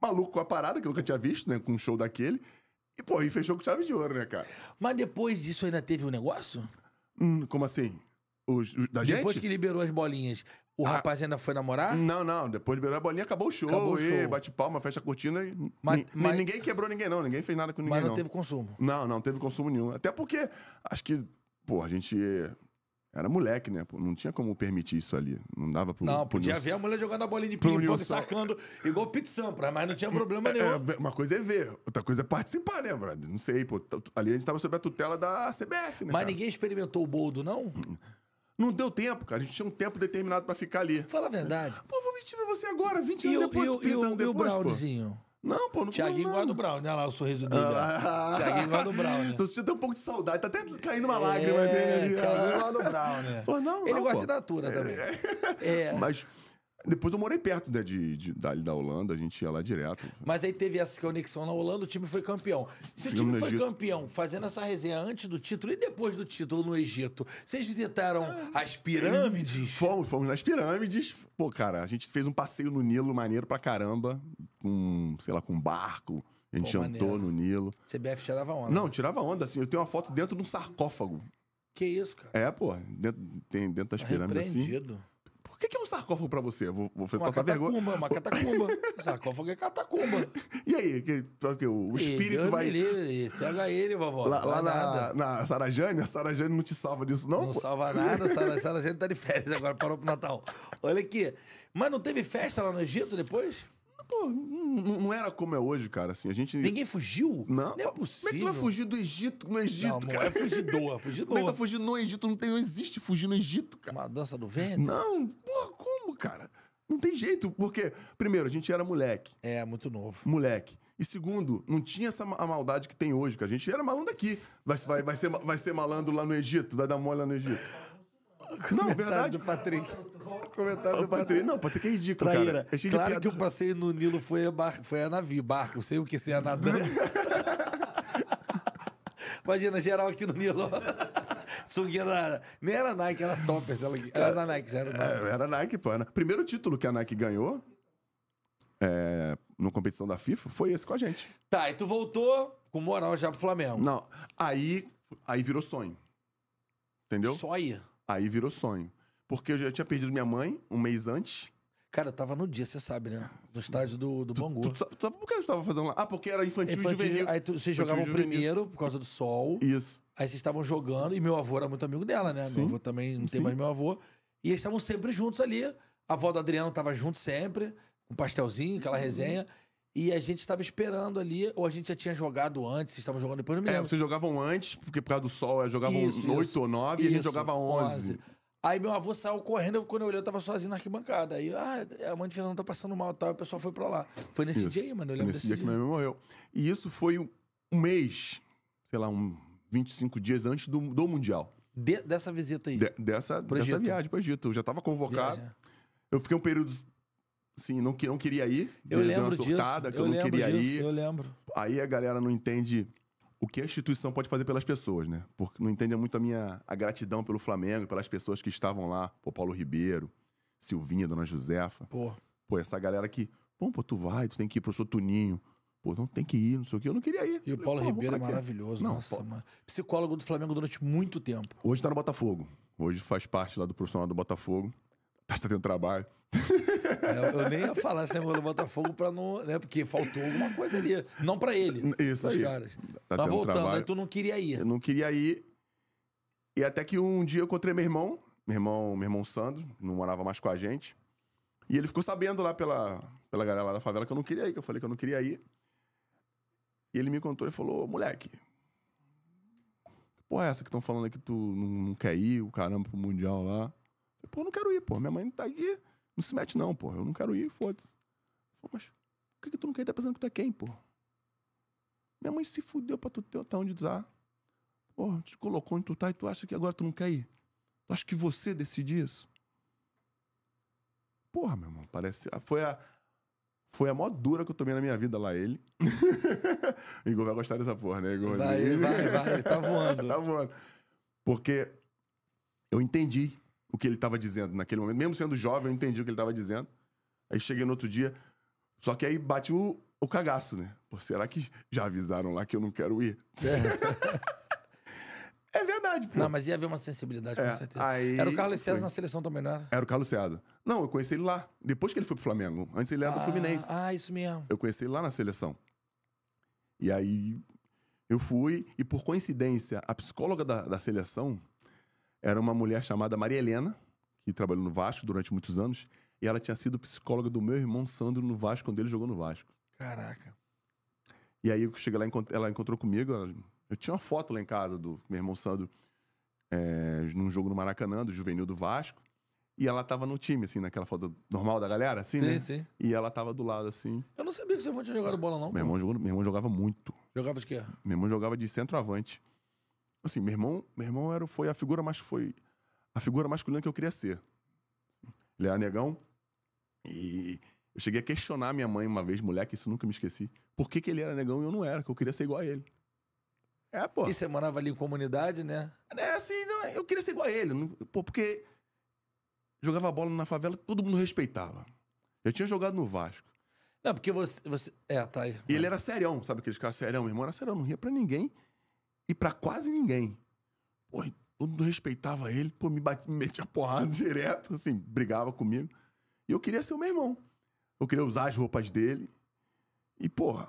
maluco com a parada, que eu nunca tinha visto, né? Com um show daquele. E, pô, e fechou com chave de ouro, né, cara? Mas depois disso ainda teve um negócio? Hum, como assim? Os, os, da depois gente?
que liberou as bolinhas, o ah,
rapaz ainda foi namorar? Não, não. Depois liberou a bolinha, acabou o show. Acabou o show. E bate palma, fecha a cortina. E mas, mas, ninguém quebrou ninguém, não. Ninguém fez nada com ninguém. Mas não, não, teve consumo. Não, não teve consumo nenhum. Até porque acho que, pô, a gente era moleque, né? Pô, não tinha como permitir isso ali. Não dava pro. Não, pro podia Nilson. ver a
mulher jogando a bolinha de ping-pong sacando igual Pete Sampras, mas não tinha problema é, nenhum.
É, uma coisa é ver, outra coisa é participar, né, brother? Não sei, pô. Ali a gente tava sob a tutela da CBF, né? Mas cara? ninguém experimentou o boldo, não? Não deu tempo, cara. A gente tinha um tempo determinado para ficar ali. Fala a verdade. Pô, vou mentir pra você agora, 20 e anos o, depois, e 30 e o, anos e depois. o Braulzinho?
Pô. Não, pô, não Thiaguinho guarda o Brown, né? olha lá o sorriso dele. Ah. Thiaguinho guarda o Brown, né? Tô
sentindo um pouco de saudade, tá até caindo uma é, lágrima dele Tiaguinho Thiaguinho guarda o Brown, né? Pô, não, Ele não, gosta pô. de natura também. É. é. Mas depois eu morei perto né, de, de, dali da Holanda, a gente ia lá direto. Mas aí teve essa conexão na
Holanda, o time foi campeão. Se o time foi Egito. campeão, fazendo essa resenha antes do título e depois do título no
Egito, vocês visitaram ah, as pirâmides? Fomos, fomos nas pirâmides. Pô, cara, a gente fez um passeio no Nilo maneiro pra caramba, com, sei lá, com um barco. A gente Pô, jantou maneiro. no Nilo.
CBF tirava onda.
Não, tirava onda, assim. Eu tenho uma foto dentro de um sarcófago. Que isso, cara? É, pô. Dentro, tem dentro das tá pirâmides assim que, que é um sarcófago para você? Vou, vou uma catacumba, vergonha. uma catacumba. *laughs* sarcófago é catacumba. *laughs* E aí, que, que o, espírito Ei, vai.
Ele, cega ele, vovó. Lá, lá na,
na Sarajane, a Sarajane não te salva disso, não? Não pô.
salva nada, *laughs* a Sarajane tá de férias agora, parou pro Natal. Olha aqui.
Mas não teve festa lá no Egito depois? Pô, não, não era como é hoje, cara. Assim, a gente... Ninguém fugiu? Não. Não é possível. Como é que tu vai fugir do Egito no Egito, não, cara? Amor, é fugidor, fugidor. Como é que vai fugir no Egito? Não, tem, não existe fugir no Egito, cara. Uma dança do vento? Não, porra, como, cara? Não tem jeito, porque, primeiro, a gente era moleque. É, muito novo. Moleque. E segundo, não tinha essa a maldade que tem hoje, que a gente era malandro aqui. Vai, vai, vai, ser, vai ser malandro lá no Egito, vai dar mole lá no Egito. Não, verdade. do Patrick. comentário do Patrick. Não,
Patrick é ridículo, Traíra. cara. É claro que o passeio no Nilo foi a, bar... foi a navio, barco, sei o que, se é nadando. *laughs* Imagina, geral aqui no Nilo. *laughs* Sunguinha da... Nem era Nike, era top. Ela... Era da
Nike, já era é, Nike. era Nike, pô. Né? Primeiro título que a Nike ganhou é, numa competição da FIFA foi esse com a gente. Tá, e tu voltou com moral já pro Flamengo. Não, aí, aí virou sonho. Entendeu? Sonho? Aí virou sonho. Porque eu já tinha perdido minha mãe um mês antes. Cara, eu tava no dia, você sabe, né? No estádio do, do Bangu. Tu, tu, tu sabe por que eu tava fazendo lá? Ah, porque era infantil, infantil juvenil. Aí tu, vocês infantil jogavam primeiro
por causa do sol. Isso. Aí vocês estavam jogando, e meu avô era muito amigo dela, né? Sim. Meu avô também, não tem Sim. mais meu avô. E eles estavam sempre juntos ali. A avó do Adriano tava junto sempre, com um pastelzinho, aquela uhum. resenha. Uhum. E a gente estava esperando ali, ou a gente já tinha jogado antes, vocês estavam jogando depois, não me é, lembro. É, vocês
jogavam antes, porque por causa do sol, é, jogavam isso, 8 isso, ou 9 isso, e a gente jogava 11. 11.
Aí meu avô saiu correndo, quando eu olhei, eu tava sozinho na arquibancada. Aí, ah, é, a mãe de Fernando tá passando mal e tal, e o pessoal foi pra lá. Foi nesse dia aí, mano, eu lembro Nesse dia, dia que minha
mãe morreu. E isso foi um mês, sei lá, um 25 dias antes do, do Mundial. De, dessa visita aí? De, dessa, dessa viagem pro Egito. Eu já tava convocado. Viagem. Eu fiquei um período Sim, não, não queria ir. Eu lembro surtada, disso. Que eu, eu não queria disso, ir. Eu lembro. Aí a galera não entende o que a instituição pode fazer pelas pessoas, né? Porque não entende muito a minha a gratidão pelo Flamengo, pelas pessoas que estavam lá. Pô, Paulo Ribeiro, Silvinha, Dona Josefa. Pô. Pô, essa galera que... Pô, pô, tu vai, tu tem que ir pro seu Tuninho. Pô, não tem que ir, não sei o que. Eu não queria ir. E o Paulo Ribeiro é maravilhoso, não, nossa, mano.
Psicólogo do Flamengo durante muito tempo.
Hoje tá no Botafogo. Hoje faz parte lá do profissional do Botafogo está tendo trabalho.
É, eu, eu, nem ia falar sem do Botafogo para não. Né, porque faltou alguma coisa ali. Não para ele. Isso aí. Caras. Tá Mas voltando, aí
tu não queria ir. Eu não queria ir. E até que um dia eu encontrei meu irmão, meu irmão, meu irmão Sandro, não morava mais com a gente. E ele ficou sabendo lá pela, pela galera lá da favela que eu não queria ir, que eu falei que eu não queria ir. E ele me contou e falou: moleque, que porra é essa que estão falando que tu não, não quer ir, o caramba, pro Mundial lá? Pô, eu não quero ir, pô. Minha mãe não tá aqui. Não se mete, não, pô. Eu não quero ir, foda-se. Mas por que, que tu não quer ir? Tá pensando que tu é quem, pô? Minha mãe se fudeu pra tu ter tá onde tu tá. Pô, te colocou onde tu tá e tu acha que agora tu não quer ir. Tu acha que você decide isso? Porra, meu irmão, parece. Ah, foi a. Foi a maior dura que eu tomei na minha vida lá, ele. *laughs* Igor vai gostar dessa porra, né, Igor? Vai, vai, vai, tá voando. *laughs* tá voando. Porque eu entendi o que ele estava dizendo naquele momento. Mesmo sendo jovem, eu entendi o que ele estava dizendo. Aí cheguei no outro dia. Só que aí bate o, o cagaço, né? Pô, será que já avisaram lá que eu não quero ir? É,
*laughs* é verdade, pô. Não, mas ia haver uma sensibilidade, é, com certeza. Aí... Era o Carlos César na seleção também, não era?
Era o Carlos César. Não, eu conheci ele lá. Depois que ele foi pro Flamengo. Antes ele era ah, do Fluminense. Ah, isso mesmo. Eu conheci ele lá na seleção. E aí eu fui, e por coincidência, a psicóloga da, da seleção era uma mulher chamada Maria Helena, que trabalhou no Vasco durante muitos anos, e ela tinha sido psicóloga do meu irmão Sandro no Vasco, quando ele jogou no Vasco. Caraca. E aí eu cheguei lá, ela encontrou comigo, ela, eu tinha uma foto lá em casa do meu irmão Sandro, é, num jogo no Maracanã, do Juvenil do Vasco, e ela tava no time, assim, naquela foto normal da galera, assim, sim, né? Sim, E ela tava do lado, assim.
Eu não sabia que seu irmão tinha jogado bola, não. Meu irmão,
jogou, meu irmão jogava muito. Jogava de quê? Meu irmão jogava de centroavante assim, meu irmão, meu irmão era, foi a figura mais foi a figura masculina que eu queria ser. Ele era negão e eu cheguei a questionar minha mãe uma vez, moleque, isso nunca me esqueci. Por que, que ele era negão e eu não era? Que eu queria ser igual a ele. É, pô. E você morava ali em comunidade, né? É, assim, não, eu queria ser igual a ele. pô, porque jogava bola na favela, todo mundo respeitava. Eu tinha jogado no Vasco. Não, porque você. você... É, tá aí. E ele era serião, sabe aqueles caras serião? Meu irmão era serião, não ria pra ninguém e para quase ninguém. Pô, todo mundo respeitava ele, pô, me, bate, me metia porrada *laughs* direto, assim, brigava comigo. E eu queria ser o meu irmão. Eu queria usar as roupas dele. E, porra,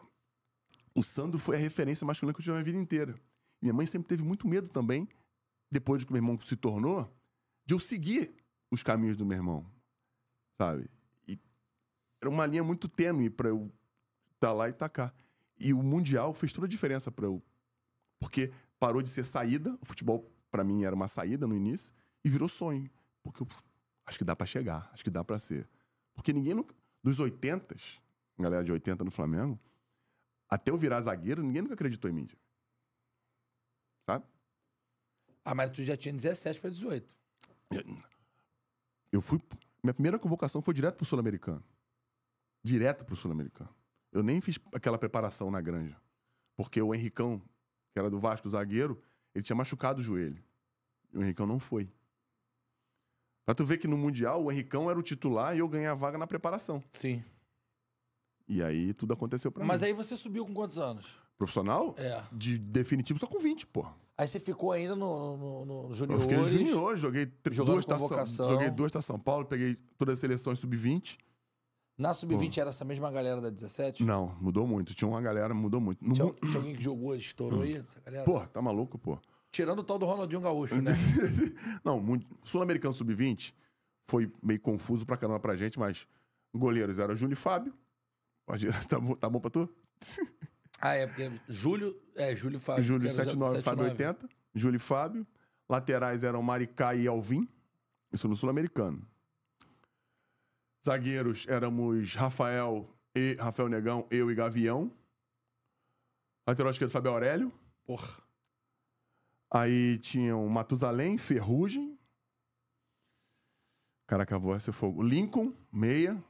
o Sandro foi a referência masculina que eu tive na minha vida inteira. Minha mãe sempre teve muito medo também, depois de que meu irmão se tornou, de eu seguir os caminhos do meu irmão. Sabe? E era uma linha muito tênue para eu estar tá lá e tacar. E o Mundial fez toda a diferença para eu porque parou de ser saída, o futebol para mim era uma saída no início, e virou sonho. Porque eu acho que dá para chegar, acho que dá para ser. Porque ninguém, nunca, dos 80, galera de 80 no Flamengo, até eu virar zagueiro, ninguém nunca acreditou em mim. Sabe? Ah, mas tu já tinha 17 para 18. Eu fui. Minha primeira convocação foi direto pro Sul-Americano. Direto pro Sul-Americano. Eu nem fiz aquela preparação na granja. Porque o Henricão, que era do Vasco, zagueiro, ele tinha machucado o joelho. E o Henricão não foi. Pra tu ver que no Mundial o Henricão era o titular e eu ganhei a vaga na preparação. Sim. E aí tudo aconteceu pra Mas mim. Mas aí você subiu com quantos anos? Profissional? É. De definitivo só com 20, porra.
Aí você ficou ainda no, no, no, no Eu fiquei no junior, joguei, duas da São, joguei
duas da São Paulo, peguei todas as seleções sub-20.
Na Sub-20 era essa mesma galera da 17?
Não, mudou muito. Tinha uma galera, mudou muito. Tinha, no... tinha
alguém que jogou, estourou hum. aí? Essa galera? Pô,
tá maluco, pô. Tirando o tal do Ronaldinho Gaúcho, né? *laughs* não, Sul-Americano Sub-20 foi meio confuso pra caramba pra gente, mas goleiros era Júlio e Fábio. Pode, *laughs* tá, bom, tá bom pra tu? ah, é, porque Júlio.
É, Júlio e Fábio. Júlio 79, Fábio 80.
Júlio e Fábio. Laterais eram Maricá e Alvim. Isso no Sul-Americano. Zagueiros éramos Rafael e Rafael Negão, eu e Gavião. Lateral esquerdo, Fabio Aurélio. Porra. Aí tinham Matusalém, Ferrugem. Caraca, vou ser é fogo. Lincoln, meia.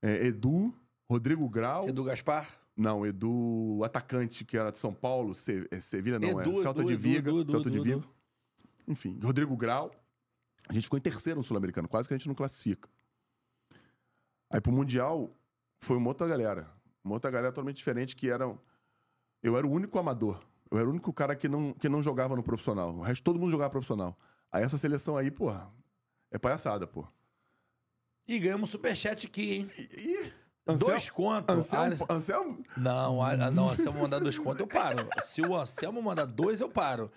É, Edu, Rodrigo Grau. Edu Gaspar? Não, Edu, atacante que era de São Paulo, Se, é, Sevilha não, Edu, é Celta de Viga. Celta de Viga. Enfim, Rodrigo Grau. A gente ficou em terceiro no Sul-Americano, quase que a gente não classifica. Aí pro Mundial foi uma outra galera. Uma outra galera totalmente diferente que era. Eu era o único amador. Eu era o único cara que não, que não jogava no profissional. O resto todo mundo jogava profissional. Aí essa seleção aí, porra, é palhaçada, pô. E ganhamos
superchat aqui, hein?
E, e...
Anselmo, dois contos. Anselmo,
Anselmo? Não, a... não, Anselmo mandar
dois contos, eu paro. Se o Anselmo mandar dois, eu paro.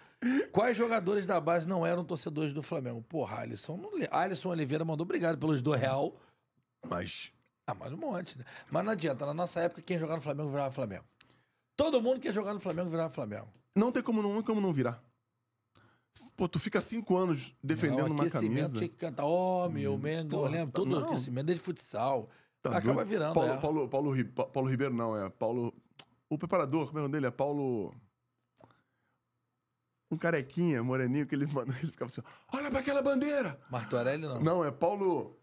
Quais jogadores da base não eram torcedores do Flamengo? Porra, Alisson. Não... Alisson Oliveira mandou obrigado pelos dois real. Mas. Ah, mais um monte, né? Mas não adianta. Na nossa época, quem jogava no Flamengo virava Flamengo. Todo mundo que ia jogar no Flamengo virava Flamengo.
Não tem como não, como não virar. Pô, tu fica cinco anos defendendo não, uma camisa. tinha que cantar, ó, oh, meu, eu lembro, todo não. aquecimento dele futsal. Tá acaba doido. virando, Paulo, é. Paulo, Paulo, Paulo, Paulo Ribeiro não, é Paulo... O preparador, como é o nome dele? É Paulo... Um carequinha, moreninho, que ele, *laughs* ele ficava assim, olha pra aquela bandeira! Martorelli não. Não, é Paulo...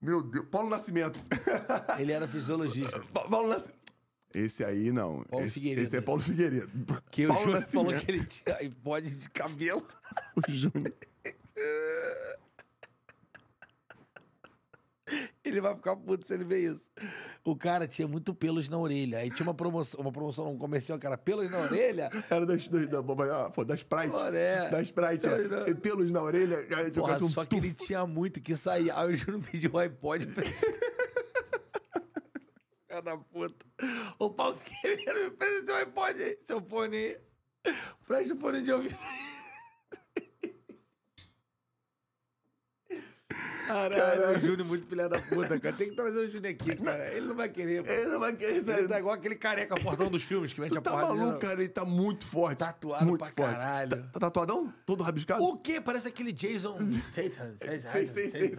Meu Deus, Paulo Nascimento. *laughs* Ele era fisiologista. Paulo Nascimento. Esse aí não. Paulo esse, Figueiredo. Esse é Paulo Figueiredo. *laughs* Que Paulo o Júnior falou que ele tinha iPod de cabelo. *laughs* o Júnior.
Ele vai ficar puto se ele ver isso. O cara tinha muito pelos na orelha. Aí tinha uma promoção, uma promoção, um comercial que era pelos na orelha.
Era das, das, da, da, Sprite. Poré. Da Sprite. É.
Pelos na orelha. Cara, Porra, um só tuf. que ele tinha muito que sair. Aí o Júnior pediu um iPod pra ele. cara *laughs* da puta. O Paulo queria me apresentar o iPod aí, seu fone aí. Presta o fone de ouvido Caralho, cara, o Júnior muito filha da puta, cara. Tem que trazer o Júnior aqui, cara. Ele não vai querer. Ele não vai querer. Ele tá igual aquele careca portão dos filmes que mete a tá Tá maluco, cara?
Ele tá muito forte. Tatuado muito pra forte. caralho. Tá, tá, tatuadão? Todo rabiscado? O
quê? Parece aquele Jason *laughs* Statham. sim, sim, sim. sei.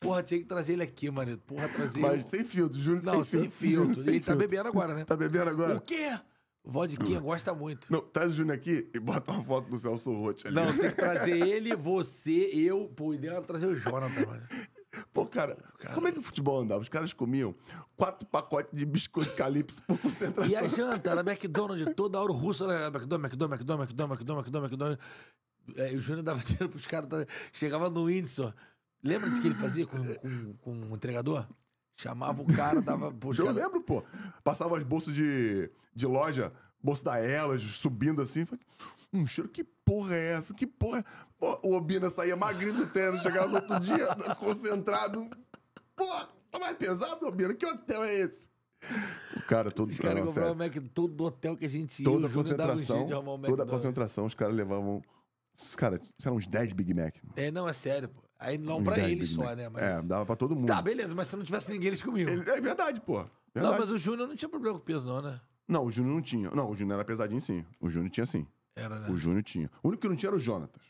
Porra, tinha que trazer ele aqui, mano.
Porra, trazer. Mas sem filtro, Júnior Não, sem, filtro. filtro. *laughs* Sem ele tá bebendo agora, né? Tá bebendo agora. O quê? Vodquinha gosta muito. Não, traz o Júnior aqui e bota uma foto do Celso Rotti ali. Não, tem que trazer *laughs* ele, você, eu. Pô, o ideal era trazer o Jonathan, mano. Pô, cara, cara, como é que o futebol andava? Os caras comiam quatro pacotes de biscoito calypso por concentração. E a janta era
McDonald's, toda hora o russo era McDonald's, McDonald's, McDonald's, McDonald's, McDonald's, McDonald's. É, o Júnior dava *laughs* dinheiro pros caras, tá, chegava no Windsor. Lembra de que ele fazia com, com, um entregador?
Chamava o cara, dava. Poxa, eu cara... lembro, pô. Passava as bolsas de, de loja, bolsa da Elas, subindo assim. Falei, um cheiro, que porra é essa? Que porra é... Pô, o Obina saía magrinho do terno, chegava no outro dia, *laughs* concentrado. Porra, tá mais pesado, Obina? Que hotel é esse? O cara todo Os caras compravam Mac, todo
hotel que a gente ia. Toda a concentração, um toda a concentração,
os caras levavam... Cara, eram uns 10 Big Mac.
É, não, é sério, pô. Aí não pra ele só, né? Mas...
É, dava pra todo mundo. Tá, beleza, mas se não tivesse ninguém, eles comiam. É verdade, pô. Verdade. Não, mas o
Júnior não tinha problema com peso, não, né?
Não, o Júnior não tinha. Não, o Júnior era pesadinho sim. O Júnior tinha sim. Era, né? O Júnior tinha. O único que não tinha era o Jonatas.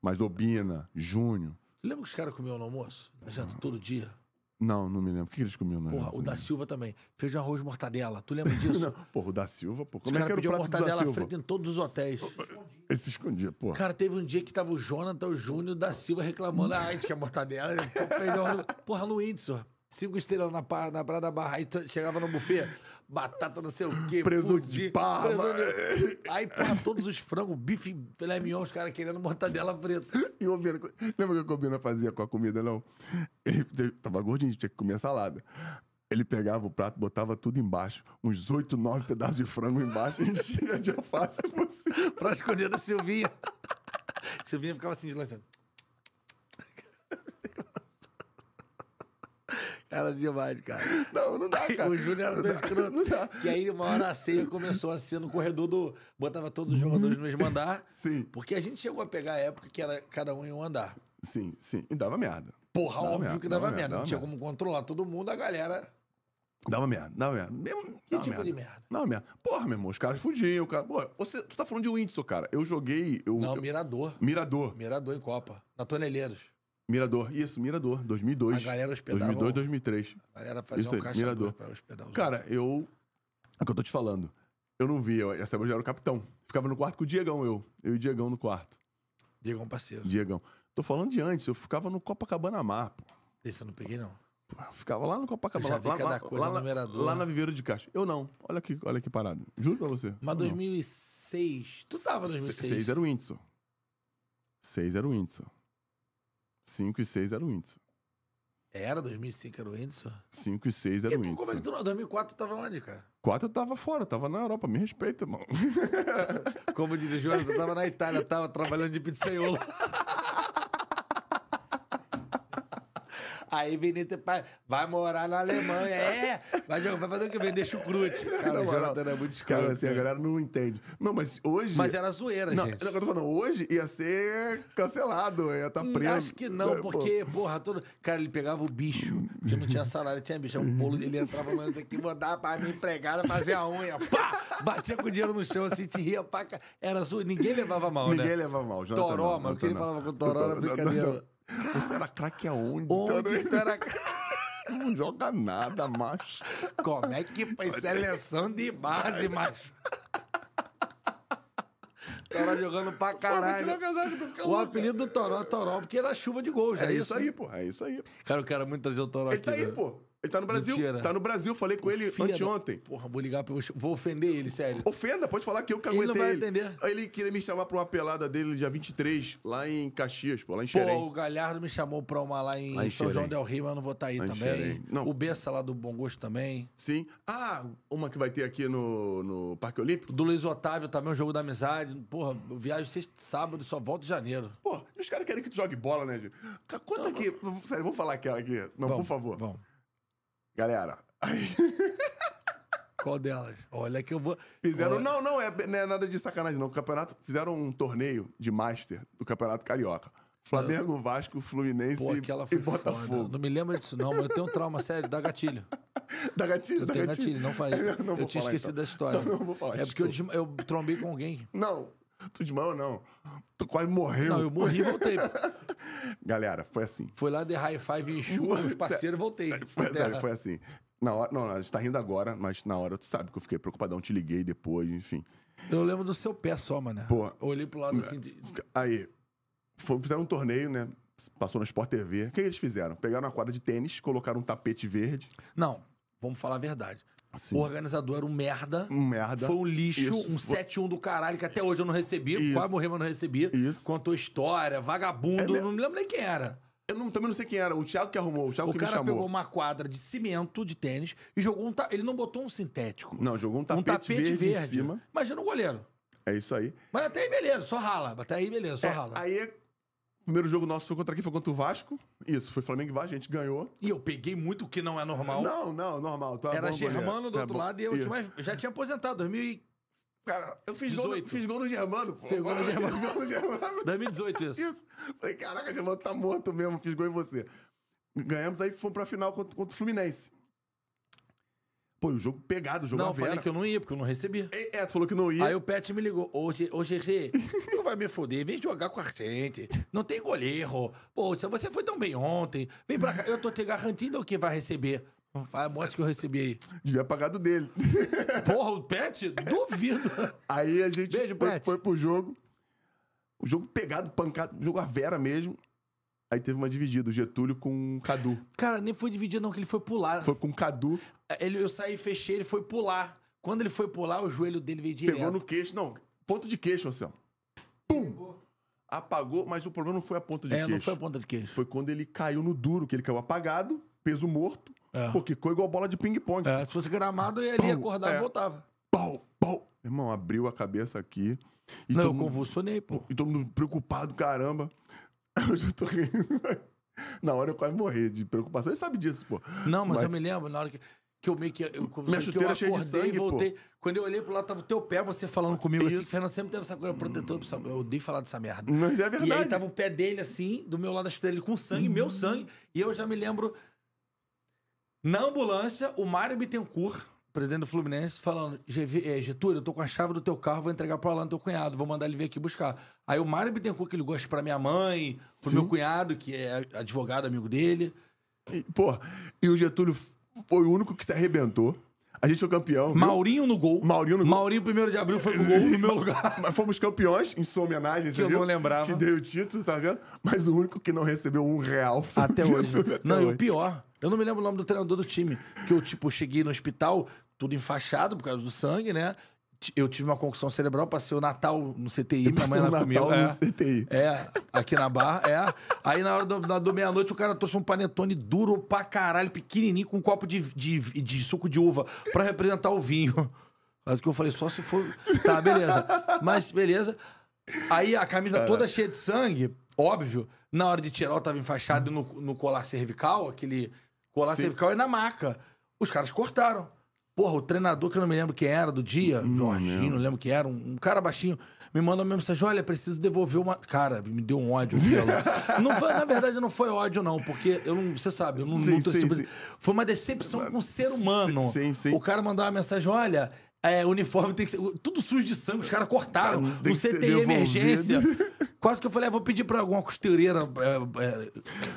Mas Obina, Júnior.
Você lembra que os caras comiam no almoço? Na janta todo dia?
Não, não me lembro. O que, que eles comiam? Não porra, o da
Silva também. Fez arroz mortadela. Tu lembra disso? *laughs* não,
porra, o da Silva, porra. Como os é que era o prato mortadela da frita
em todos os hotéis. *laughs*
Esse escondia, porra. Cara,
teve um dia que tava o Jonathan, o Júnior, da Silva reclamando. Ah, a gente quer é mortadela. Porra, no Windsor. Cinco estrelas na, na Praia da Barra. Aí chegava no buffet batata não sei o quê. Presunto de parma. Aí, porra, todos os
frangos, bife, filé mignon, os caras querendo mortadela preta. E o Ovino, lembra que o Cobina fazia com a comida, não? Ele tava gordinho, tinha que comer salada. Ele pegava o prato, botava tudo embaixo. Uns oito, nove pedaços de frango embaixo, *laughs* enchia
de alface você.
*laughs* pra esconder da Silvinha. Silvinha
ficava assim, deslanchando. Era demais, cara. Não, não dá, cara. O Júnior era não escroto. Não dá. Que aí uma hora a ceia começou a ser no corredor do. Botava todos os jogadores no mesmo andar. Sim. Porque a gente chegou a pegar a época que era cada um em um andar.
Sim, sim. E dava merda. Porra, dava óbvio merda, que dava, dava merda. merda. Não dava tinha merda.
como controlar todo mundo, a galera.
Dava merda, dava merda. Mesmo, que tipo merda. de merda? Não, merda. Porra, meu irmão, os caras fugiam, cara. Porra, você, tu tá falando de Windsor, cara. Eu joguei. Eu, não, eu, Mirador. Mirador. Mirador em Copa. Na Toneleiros. Mirador, isso, Mirador, 2002. A galera hospedava. 2002, 2003. A galera fazia isso um Mirador. pra hospedar os Cara, outros. eu. É o que eu tô te falando. Eu não via, essa eu já era o capitão. Ficava no quarto com o Diegão, eu. Eu e o Diegão no quarto. Diegão, parceiro. Diegão. Tô falando de antes, eu ficava no Copacabana Mar, pô. Esse eu não peguei, não. Pô, ficava lá no Copacabana. Mar. já lá, vi lá, cada lá, coisa lá, na, lá na Viveiro de Caixa. Eu não. Olha aqui, olha que parada. Juro pra você. Mas
2006. Não. Tu tava em 2006. 6 era o
Whindersson. 6 era o Whindersson. 5 e 6 era o Whindersson.
Era 2005 era o
Whindersson? 5 e 6 era e o Whindersson. como é que tu
não? 2004 tu tava onde, cara?
4 eu tava fora, tava na Europa, me respeita, irmão. *laughs* como diz o Júnior, tu tava na Itália, tava trabalhando de pizzaiola. *laughs*
Aí Vinícius pai,
vai morar na Alemanha. É, vai, vai fazer o que? Vender chucrute. Cara, não, o Jonathan não, é muito escuro. assim, a né? galera não entende. Não, mas hoje. Mas era zoeira, não, gente. Não, eu tô falando, hoje ia ser cancelado, ia estar tá hum, preso. Acho que não, é, porque, porra, todo. Cara, ele pegava o bicho, que não
tinha salário, tinha bicho. Era é um uhum. bolo, ele entrava, mano, tem que mandar pra minha empregada fazer a unha. Pá! Batia com o dinheiro no chão, assim, te ria pra Era zoeira. Ninguém levava mal, Ninguém né? Ninguém levava mal, Jonathan. Toró, mano, o que ele falava com o Toró era brincadeira.
Você era craque aonde? Onde
tu era *laughs* Não joga nada, macho. Como é que foi seleção de *laughs* base, macho? Tava jogando pra caralho. O, apelido do Toró Toró, porque era chuva de gols, é, é isso aí,
pô. É isso aí. Cara, eu quero muito trazer o Toró Ele tá aqui. tá aí, né? pô. Ele tá no Brasil. Mentira. Tá no Brasil, falei com o ele anteontem. Da... Porra,
vou ligar pra Vou ofender ele, sério.
Ofenda, pode falar que eu caguetei ele. não vai ele. Ele queria me chamar pra uma pelada dele dia 23, lá em Caxias, pô, lá em Xerém. Pô, o
Galhardo me chamou pra uma lá em, lá em São João del Rio, mas eu não vou estar tá aí lá também.
Não. O Bessa lá do Bom Gosto também. Sim. Ah, uma que vai ter aqui no, no
Parque Olímpico. Do Luiz Otávio também, um jogo da amizade. Porra, eu viajo sexta, sábado, só volto em janeiro.
Pô, os caras querem que tu jogue bola, né, Gil? Conta não, aqui. Não. Sério, vamos falar aquela aqui. Não, bom, por favor. Vamos. Galera, aí... *laughs* Qual delas? Olha que eu vou. Fizeram. Olha... Não, não é, não é nada de sacanagem, não. O campeonato. Fizeram um torneio de master do Campeonato Carioca. Flamengo, eu... Vasco, Fluminense Pô, e Botafogo. Foda.
Não me lembro disso, não, mas eu tenho um trauma sério, dá gatilho. *laughs*
Dá gatilho, dá gatilho. gatilho. Não faz. *laughs* Eu, não eu tinha falar, esquecido então. da história. Não, não vou falar. É desculpa. porque
eu, eu trombei com alguém. Não, *laughs* Tu desmaiou, não. Tu quase morreu. Não, eu morri
e voltei. *laughs* Galera, foi assim. Foi
lá de high five, chuva, os parceiros, voltei. Sério, foi, foi assim.
Na hora, não, a gente tá rindo agora, mas na hora tu sabe que eu fiquei preocupadão, te liguei depois, enfim. Eu lembro do seu pé só, mano. Pô. Olhei pro lado assim. De... Aí, foi, fizeram um torneio, né? Passou no Sport TV. O que, que eles fizeram? Pegaram uma quadra de tênis, colocaram um tapete verde.
Não, vamos falar a verdade. Sim. O organizador era um merda. Um merda. Foi um lixo, Isso. um 7-1 do caralho, que até hoje eu não recebi. Isso. Quase morri, mas não recebi. Isso. Contou história, vagabundo, é não me lembro nem quem era. Eu não, também não sei quem era. O Thiago que arrumou, o Thiago o que me chamou. O cara pegou uma quadra de cimento, de tênis, e jogou um... Ta... Ele não botou um sintético.
Não, jogou um tapete, um tapete verde, verde, em cima. Imagina o goleiro. É isso aí. Mas até aí beleza, só rala. Até aí beleza, só é, rala. Aí é primeiro jogo nosso foi contra quem? Foi contra o Vasco. Isso, foi Flamengo e Vasco, a gente ganhou. E eu peguei muito o que não é normal. Não, não, normal. Tá Era Germano do tá outro lado e eu Isso. já tinha aposentado, 2000 Cara, eu fiz gol, no, fiz gol no Germano, pô. Fiz gol no Germano. Fiz gol no Germano. 2018, isso. isso. Falei, caraca, Germano tá morto mesmo, fiz gol em você. Ganhamos, aí fomos pra final contra, contra o Fluminense. Pô, o jogo pegado, o jogo Não, eu falei que eu não ia, porque eu não recebi. É,
é, tu falou que não ia. Aí o Pet me ligou. Ô, ô GG, tu vai me foder, vem jogar com a gente. Não tem goleiro. Pô, você foi tão bem ontem. Vem pra cá. Eu tô te garantindo que vai
receber. Vai, mostra que eu recebi aí. Devia pagar do dele. *laughs* Porra, o Pet? Duvido. Aí a gente Beijo, foi, Pet. foi pro jogo. O jogo pegado, pancado, jogo a vera mesmo. Aí teve uma dividida, o Getúlio com o Cadu. Cara, nem foi dividido, não, que ele
foi pular. Foi com o Cadu. Ele, eu saí, fechei, ele foi pular. Quando ele foi pular, o joelho dele
veio direto. Pegou no queixo, não. Ponto de queixo, Anselmo. Pum! Apagou, mas o problema não foi a ponta de é, queixo. É, não foi a ponta de queixo. Foi quando ele caiu no duro, que ele caiu apagado, peso morto, é. porque ficou igual bola de ping-pong. É, se fosse gramado, ele ia acordar é. e voltava. Pau, pau. Irmão, abriu a cabeça aqui. não, eu convulsionei, pô. E todo mundo preocupado, caramba. Hoje *laughs* eu tô rindo. *laughs* Na hora eu quase morri de preocupação. Ele sabe disso, pô. Não, mas, mas... eu me
lembro, na hora que que eu meio que eu, Minha chuteira é eu acordei sangue, e voltei. Pô. Quando eu olhei pro lado, tava o teu pé, você falando comigo assim, Isso. assim, Fernando sempre teve essa coisa protetora, eu odeio falar dessa merda. Mas é verdade. E aí tava o pé dele assim, do meu lado da chuteira, ele com sangue, hum. meu sangue, e eu já me lembro na ambulância, o Mário Bittencourt presidente do Fluminense, falando: eh, Getúlio, eu tô com a chave do teu carro, vou entregar pro Alan, teu cunhado, vou mandar ele vir aqui buscar. Aí o Mário Bittencourt, que ele gosta pra minha mãe, pro Sim. meu cunhado, que é advogado, amigo dele. E, pô, e o
Getúlio foi o único que se arrebentou. A gente foi campeão. Maurinho viu? no gol. Maurinho no gol. Maurinho, primeiro de abril, foi o gol no meu *laughs* lugar. Mas fomos campeões, em sua homenagem, que eu viu? não lembrava. Te dei o título, tá vendo? Mas o único que não recebeu um real foi Até hoje. Getúlio, até não, hoje. e o pior, eu não me lembro o nome do
treinador do time. Que eu, tipo, cheguei no hospital, tudo enfaixado por causa do sangue, né? Eu tive uma concussão cerebral, passei o Natal no CTI, eu minha mãe lá comigo. É, no CTI. É, aqui na barra, é. Aí na hora do, do meia-noite o cara trouxe um panetone duro pra caralho, pequenininho, com um copo de, de, de suco de uva, pra representar o vinho. Mas o que eu falei, só se for. Tá, beleza. Mas, beleza. Aí a camisa Caraca. toda cheia de sangue, óbvio. Na hora de tirar, eu tava enfaixado no, no colar cervical, aquele Colar Sim. cervical e na maca. Os caras cortaram. Porra, o treinador, que eu não me lembro quem era do dia, Jorginho, não lembro quem era, um, um cara baixinho, me mandou uma mensagem: olha, preciso devolver uma. Cara, me deu um ódio. *laughs* não foi, na verdade, não foi ódio, não, porque eu não. Você sabe, eu não, sim, não sim, tipo de... Foi uma decepção com o ser humano. Sim, sim. O cara mandou uma mensagem: olha, é, uniforme tem que ser. Tudo sujo de sangue, os caras cortaram. Cara, no CTI emergência. *laughs* Quase que eu falei, ah, vou pedir pra alguma
costureira. É, é...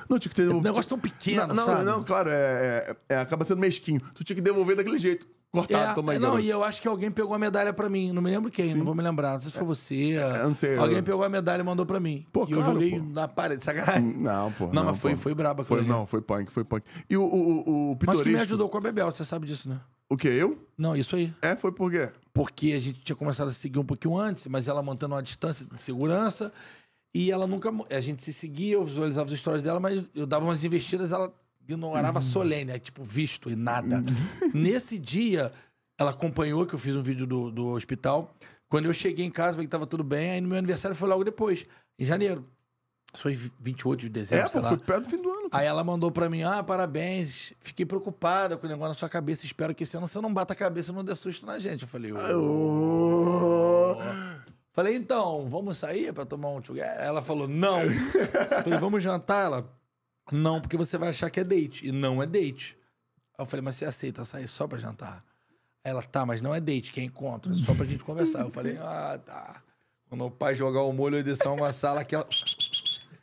Não, tinha que ter. É, um negócio tão pequeno, não, não, sabe? Não, claro, é, é, é, acaba sendo mesquinho. Tu tinha que devolver daquele jeito. Cortado, é, toma aí. É, não, garoto. e eu
acho que alguém pegou a medalha pra mim. Não me lembro quem, Sim. não vou me lembrar. Não sei se foi você.
não sei. Alguém eu... pegou a medalha e mandou
pra mim. Pô, e claro, eu joguei pô. na parede,
sacanagem. Hum, não, pô. Não, não mas pô. foi, foi braba. Foi, não, foi punk, foi punk. E o, o, o, o Mas que me ajudou
com a Bebel, você sabe disso, né?
O que, eu? Não, isso aí. É, foi por quê? Porque a
gente tinha começado a seguir um pouquinho antes, mas ela mantendo uma distância de segurança. E ela nunca. A gente se seguia, eu visualizava as histórias dela, mas eu dava umas investidas, ela ignorava uhum. solene, é tipo visto e nada. Uhum. *laughs* Nesse dia, ela acompanhou que eu fiz um vídeo do, do hospital. Quando eu cheguei em casa, vi que tava tudo bem, aí no meu aniversário foi logo depois, em janeiro foi 28 de é, dezembro, é, sei lá. foi perto do fim do ano. Cara. Aí ela mandou pra mim, ah, parabéns, fiquei preocupada com o negócio na sua cabeça, espero que esse ano você não bata a cabeça e não dê susto na gente. Eu falei, ô... Oh. Falei, então, vamos sair pra tomar um together? Ela falou, não. falei, vamos jantar? Ela, não, porque você vai achar que é date. E não é date. Aí eu falei, mas você aceita sair só pra jantar? Ela, tá, mas não é date, que é encontro, é só pra gente conversar. Eu falei, ah, tá. Quando o pai jogar o molho, eu só uma sala que ela...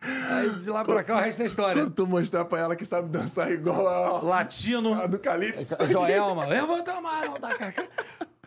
Aí de lá pra cá o resto da história. Quando tu mostrar pra ela que sabe dançar igual
a. Latino. A do Calypso. É, Joelma. Levanta a não dá, caca.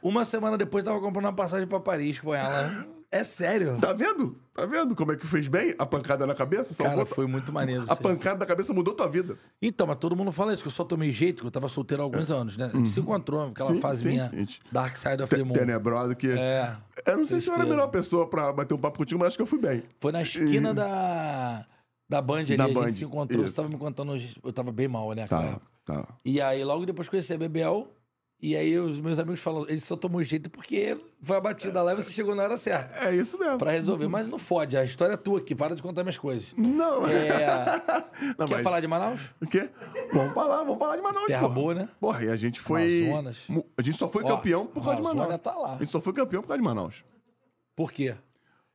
Uma semana depois tava comprando uma passagem pra Paris com ela. É sério? Tá vendo? Tá vendo como é que fez bem? A pancada na cabeça? Cara, foi muito maneiro. A pancada na cabeça mudou tua vida. Então, mas todo mundo fala isso, que eu só tomei
jeito, que eu tava solteiro há alguns é. anos, né? A gente uhum. se encontrou, aquela sim, fase sim, minha gente. Dark Side of T the Moon. Tenebrosa que... É. Eu não sei tristeza. se eu era a melhor pessoa pra bater um papo contigo, mas acho que eu fui bem. Foi na esquina e... da...
Da Band ali, da a gente se encontrou, isso. você tava me contando... Eu tava bem mal, né, Tá, tá. E aí, logo depois conheci a Bebel... E aí os meus amigos falam, ele só tomou jeito porque foi a batida lá e você chegou na hora certa. É, é isso mesmo. Pra resolver. Mas não fode, a história é tua aqui, para de contar minhas
coisas. Não. É... é. *laughs* não Quer mas... falar de Manaus? O quê? Vamos falar, vamos falar de Manaus, Terra porra. boa, né? Porra, e a gente foi... Amazonas. A gente só foi Ó, campeão por causa de Manaus. tá lá. A gente só foi campeão por causa de Manaus. Por quê?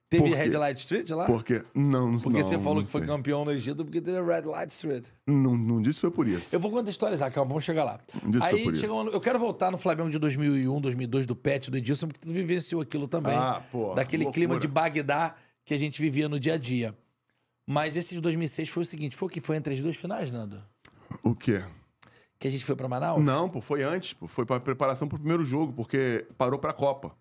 Teve Red Light Street lá? Porque não, não Porque não, você falou não que foi
campeão no Egito porque teve Red Light Street.
Não, não disse foi por isso.
Eu vou contextualizar, calma, vamos chegar lá. Disse Aí por chegou, isso. eu quero voltar no Flamengo de 2001, 2002 do Pet, do Edilson, porque tu vivenciou aquilo também. Ah, pô. Daquele loucura. clima de Bagdá que a gente vivia no dia a dia. Mas esse de 2006 foi o seguinte, foi o que foi entre as duas finais, Nando? O quê? Que a
gente foi para Manaus? Não, pô, foi antes, pô, foi para preparação pro primeiro jogo, porque parou para a Copa.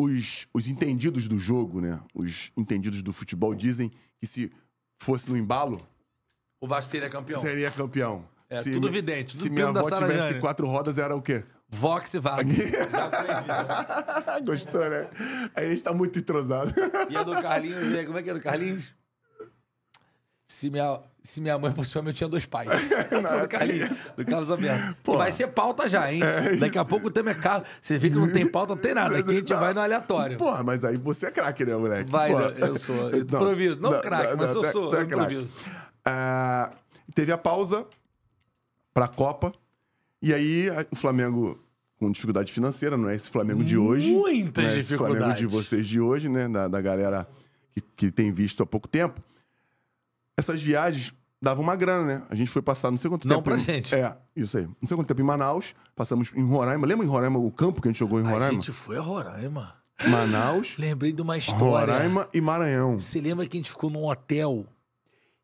Os, os entendidos do jogo, né? Os entendidos do futebol dizem que se fosse no embalo.
O Vasco seria campeão. Seria
campeão. É, se tudo vidente. Tudo se minha avó tivesse Jane. quatro rodas, era o quê? Vox e Volkswagen. *laughs* Né? Gostou, né? A gente tá muito entrosado. E a do Carlinhos, como é que é do Carlinhos?
se minha, se minha mãe fosse homem, eu tinha dois pais. Nossa, do Carlinhos, do Carlos Alberto. Pô, vai ser pauta já, hein? É Daqui a pouco o tema é Carlos. Você vê que não tem pauta, não tem nada. Aqui a
gente não. vai no aleatório. Porra, mas aí você é craque, né, moleque? Vai, Porra. eu sou. Eu *laughs* não, improviso. Não, não craque, mas eu é- sou. É improviso. Ah, teve a pausa pra Copa. E aí o Flamengo com dificuldade financeira, não é esse Flamengo de hoje. Muitas dificuldades. É Flamengo de vocês de hoje, né? Da, da galera que, que tem visto há pouco tempo essas viagens davam uma grana, né? A gente foi passar não sei quanto não tempo. Não pra em... gente. É, isso aí. Não sei quanto tempo em Manaus, passamos em Roraima. Lembra em Roraima o campo que a gente jogou em Roraima? A gente foi a
Roraima.
Manaus.
Lembrei de uma história. Roraima
e Maranhão. Você lembra que a gente ficou num
hotel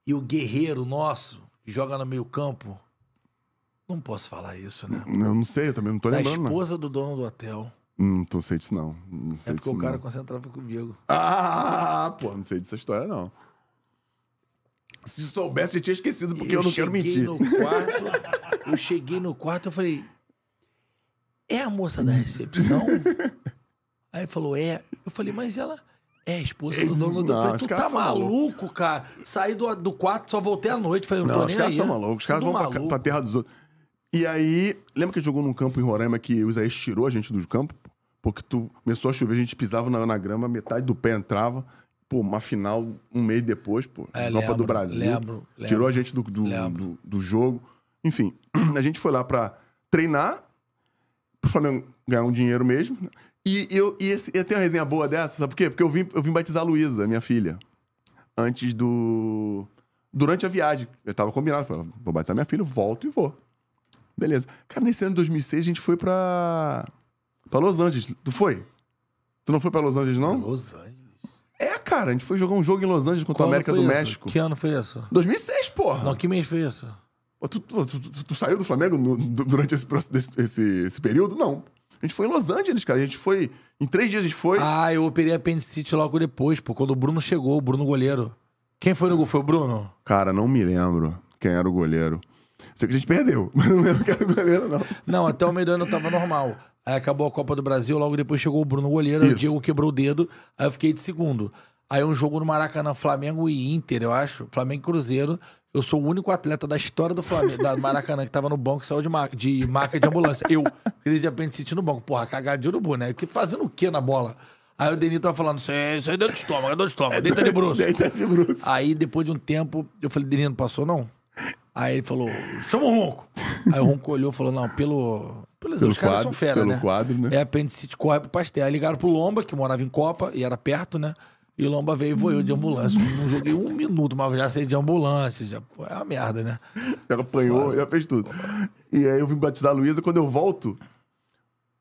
e o guerreiro nosso joga no meio-campo? Não posso falar isso, né?
Eu não sei, eu também não tô da lembrando. A esposa
do dono do hotel.
Hum, não tô sei disso, não. não é sei é porque disso, o cara não.
concentrava comigo.
Ah, pô, não sei dessa história, não. Se
soubesse, eu tinha
esquecido, porque eu, eu não quero mentir. No quarto, eu
cheguei no quarto, eu falei, é a moça da recepção? Aí falou, é. Eu falei, mas ela é a esposa do dono do... Eu falei, tu tá maluco, cara? Saí do, do quarto, só voltei à noite. Falei, não, não tô nem aí. Os caras são malucos, os caras vão pra, pra
terra dos outros. E aí, lembra que a gente jogou num campo em Roraima que o Isaías tirou a gente do campo? Porque tu começou a chover, a gente pisava na, na grama, metade do pé entrava pô, uma final um mês depois, pô, é, Copa lembro, do Brasil. Lembro, lembro, tirou a gente do do, do, do, jogo. Enfim, *clears throat* a gente foi lá pra treinar, pro Flamengo ganhar um dinheiro mesmo. Né? E eu, e esse, eu tenho uma resenha boa dessa, sabe por quê? Porque eu vim, eu vim batizar a Luísa, minha filha, antes do. Durante a viagem. Eu tava combinado, falei, vou batizar minha filha, volto e vou. Beleza. Cara, nesse ano de 2006 a gente foi pra. pra Los Angeles. Tu foi? Tu não foi pra Los Angeles, não? Los Angeles. É, cara, a gente foi jogar um jogo em Los Angeles contra o América do isso? México.
Que ano foi isso?
2006, porra. Não, que mês foi isso? Pô, tu, tu, tu, tu, saiu do Flamengo no, durante esse, esse, esse período? Não. A gente foi em Los Angeles, cara. A gente foi. Em
três dias a gente foi. Ah, eu operei a apendicite logo depois, pô. Quando o Bruno chegou, o Bruno goleiro. Quem
foi no gol? Foi o Bruno? Cara, não me lembro quem era o goleiro. Sei que a gente perdeu, *laughs* mas não lembro
quem era o goleiro, não. Não, até o meio do ano tava normal. Aí acabou a Copa do Brasil,
logo depois chegou o Bruno
Goleiro, Isso. o Diego quebrou o dedo, aí eu fiquei de segundo. Aí um jogo no Maracanã, Flamengo e Inter, eu acho, Flamengo e Cruzeiro. Eu sou o único atleta da história do Flamengo, da Maracanã que tava no banco e saiu de marca de, marca de ambulância. Eu, crise de apendicite no banco. Porra, cagada de urubu, né? fazendo o quê na bola? Aí o Denis tava falando, isso aí, isso aí é dor de estômago, é dor de estômago, deita de bruxo. *laughs* Deita de bruxo. Aí depois de um tempo, eu falei, Denis, não passou não? Aí ele falou, chama o Ronco. Aí o Ronco olhou e falou, não, pelo pelo exemplo, os caras são fera, pelo né? quadro, né? É apendicite, corre pro pastel. Aí ligaram pro Lomba, que morava em Copa e era perto, né? E o Lomba veio e voou de ambulância. Não joguei um minuto, mas já saí de ambulância. Já... É uma merda, né?
*laughs* Já apanhou, já fez tudo. E aí eu vim batizar a Luísa. Quando eu volto,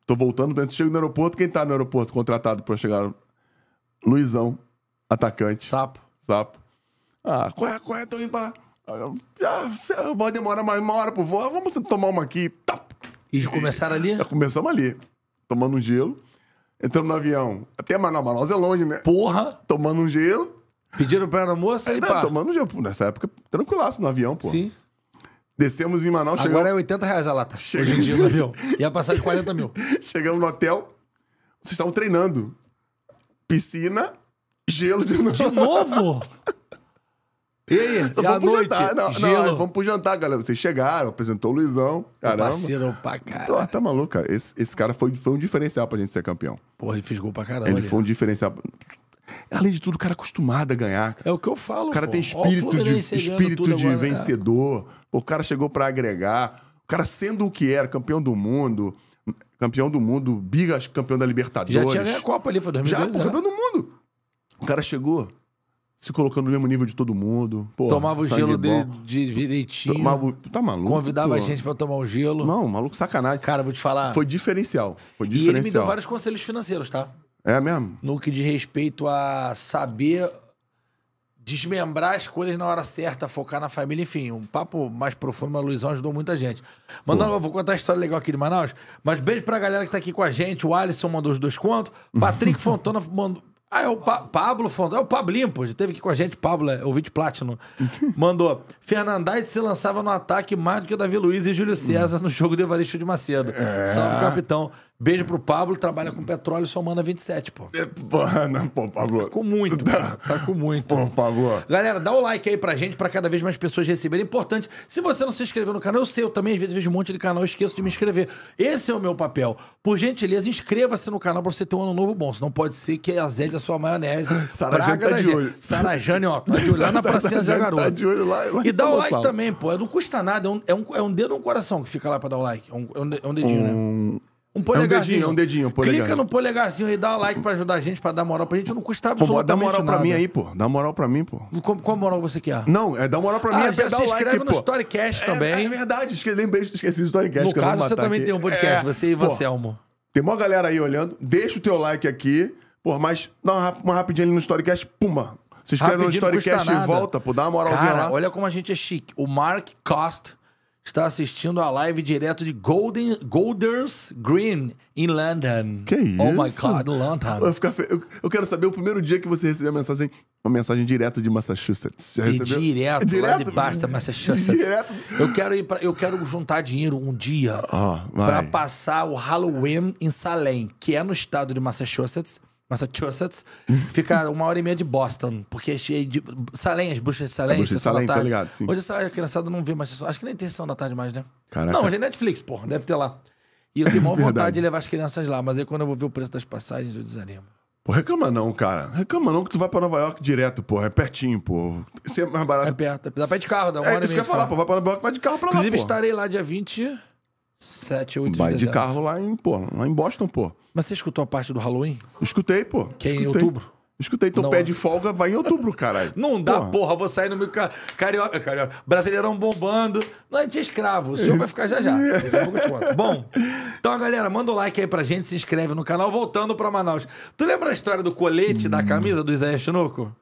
tô voltando, eu chego no aeroporto. Quem tá no aeroporto contratado pra chegar? Luizão, atacante. Sapo. Sapo. Ah, qual é, qual é? Tô indo pra lá. Ah, já, vai demorar mais uma hora pro voo. Ah, vamos tomar uma aqui. Tap. E começaram ali? Já começamos ali, tomando um gelo. Entramos no avião. Até Manaus, Manaus é longe, né? Porra! Tomando um gelo. Pediram pra na moça e é, pá. tomando um gelo. Pô, nessa época, tranquilaço no avião, pô. Sim. Descemos em Manaus. Agora chegamos... é 80 reais a lata. Chega... Hoje em dia no avião. *laughs* Ia passar de 40 mil. chegamos no hotel. Vocês estavam treinando. Piscina, gelo de novo. De novo? *laughs* E aí? Só e à noite? Jantar. Não, gelo. não, é, vamos pro jantar, galera. Vocês chegaram, apresentou o Luizão. Caramba. Parceiro pra caralho. tá maluco, cara. Esse, esse cara foi, foi um diferencial pra gente ser campeão. Porra, ele fez gol pra caramba. Ele ali. foi um né? diferencial. Além de tudo, o cara é acostumado a ganhar. Cara. É o que eu falo. O cara pô. tem espírito Ó, de, espírito de agora, né? vencedor. Cara. O cara chegou para agregar. O cara sendo o que era, campeão do mundo, campeão do mundo, biga, campeão da Libertadores. Já tinha ganho a Copa
ali, foi 2002. Já, pô, campeão né? do mundo.
O cara chegou, se colocando no mesmo nível de todo mundo. Porra, tomava o gelo dele de direitinho. Tomava, tá maluco? Convidava porra. a gente
para tomar o gelo. Não, maluco, sacanagem. Cara, vou te falar. Foi diferencial.
Foi diferencial. E ele me deu vários
conselhos financeiros, tá? É mesmo? No que diz respeito a saber desmembrar as coisas na hora certa, focar na família, enfim, um papo mais profundo, mas Luizão ajudou muita gente. Mandando, vou contar a história legal aqui de Manaus, mas beijo pra galera que tá aqui com a gente, o Alisson mandou os dois contos, *laughs* Patrick Fontana mandou, ah, é o pa Pablo Fondo. é o Pablinho, pô. Já teve aqui com a gente, Pablo, é, ouvinte Platino. *laughs* Mandou. Fernandes se lançava no ataque mais do que o Davi Luiz e Júlio César no jogo do Evaristo de Macedo. É. Salve, capitão. Beijo pro Pablo, trabalha com petróleo, só manda 27, pô. É, pô, *laughs* não, pô, Pablo. Tá com muito, tá, tá com muito. Pô, Pablo. Galera, dá o like aí pra gente, pra cada vez mais pessoas receberem. Importante, se você não se inscreveu no canal, eu sei, eu também às vezes vejo um monte de canal, esqueço de me inscrever. Esse é o meu papel. Por gentileza, inscreva-se no canal pra você ter um ano novo bom. Senão pode ser que azede a sua maionese. *laughs* Sarajane tá de olho. Sarajane, ó, tá de olho lá na *laughs* pracinha da garota. Tá de olho lá. lá e dá o like também, pô. É, não custa nada, é um, é um, é dedo no um coração que fica lá pra dar o like. É um, é um dedinho, né? um...
né? Um polegarzinho. É um dedinho, é um dedinho, um polegar. Clica no
polegarzinho aí, dá o like pra ajudar a gente, pra dar moral pra gente. Não custa absolutamente nada. Dá moral nada. pra mim aí,
pô. Dá moral pra mim, pô. Como, qual moral você quer? Não, é dá moral pra mim ah, é já se inscreve like, no pô. Storycast é, também. É verdade, esque, lembrei, esqueci do Storycast. No caso, você também aqui. tem um podcast, é, você e você, Elmo. Tem uma galera aí olhando. Deixa o teu like aqui. Pô, mas dá uma, uma rapidinha ali no Storycast. Puma. Se inscreve Rapidinho no Storycast e volta, pô. Dá uma moralzinha Cara, lá.
olha como a gente é chique. O Mark Cost está assistindo a live
direto de Golden, Golders Green em London. Que isso? Oh my God, London. Eu, ficar fe... eu, quero saber o primeiro dia que você recebeu a mensagem, uma mensagem direto de Massachusetts. Já recebeu?
Direto, direto, lá
de Basta, Massachusetts. Direto. Eu quero ir pra, eu quero juntar dinheiro um dia oh, ah, para
passar o Halloween em Salem, que é no estado de Massachusetts. Massachusetts, ficar uma hora e meia de Boston, porque é cheio de. Salém, as bruxas de Salém. É de Salém, tá ligado? Sim. Hoje a criançada não vê mais sessão. Acho que nem tem sessão da tarde mais, né? Caraca. Não, hoje é Netflix, porra, deve ter lá. E eu tenho maior *laughs* vontade de levar as crianças lá, mas aí quando eu vou ver o preço das passagens, eu
desanimo. Pô, reclama não, cara. Reclama não que tu vai pra Nova York direto, pô. É pertinho, pô.
Isso é mais barato. É perto. É dá pra ir de carro, dá uma é, hora isso que eu ia falar, pô. Vai pra Nova York, vai de carro pra lá, Inclusive, pô. estarei lá dia 20.
7, 8 de Vai de carro lá em, pô, lá em Boston, pô. Mas você escutou a parte do Halloween? Escutei, pô. Que é em outubro? Escutei, Então pé é. de folga vai em outubro, caralho. *laughs* Não dá, porra, vou
sair no meu ca- carioca, carioca, brasileirão bombando. Não, a gente é escravo, o senhor vai ficar já já. *laughs* Bom, então galera, manda um like aí pra gente, se inscreve no canal, voltando pra Manaus.
Tu lembra a história do colete da camisa do Isaías Chinoco?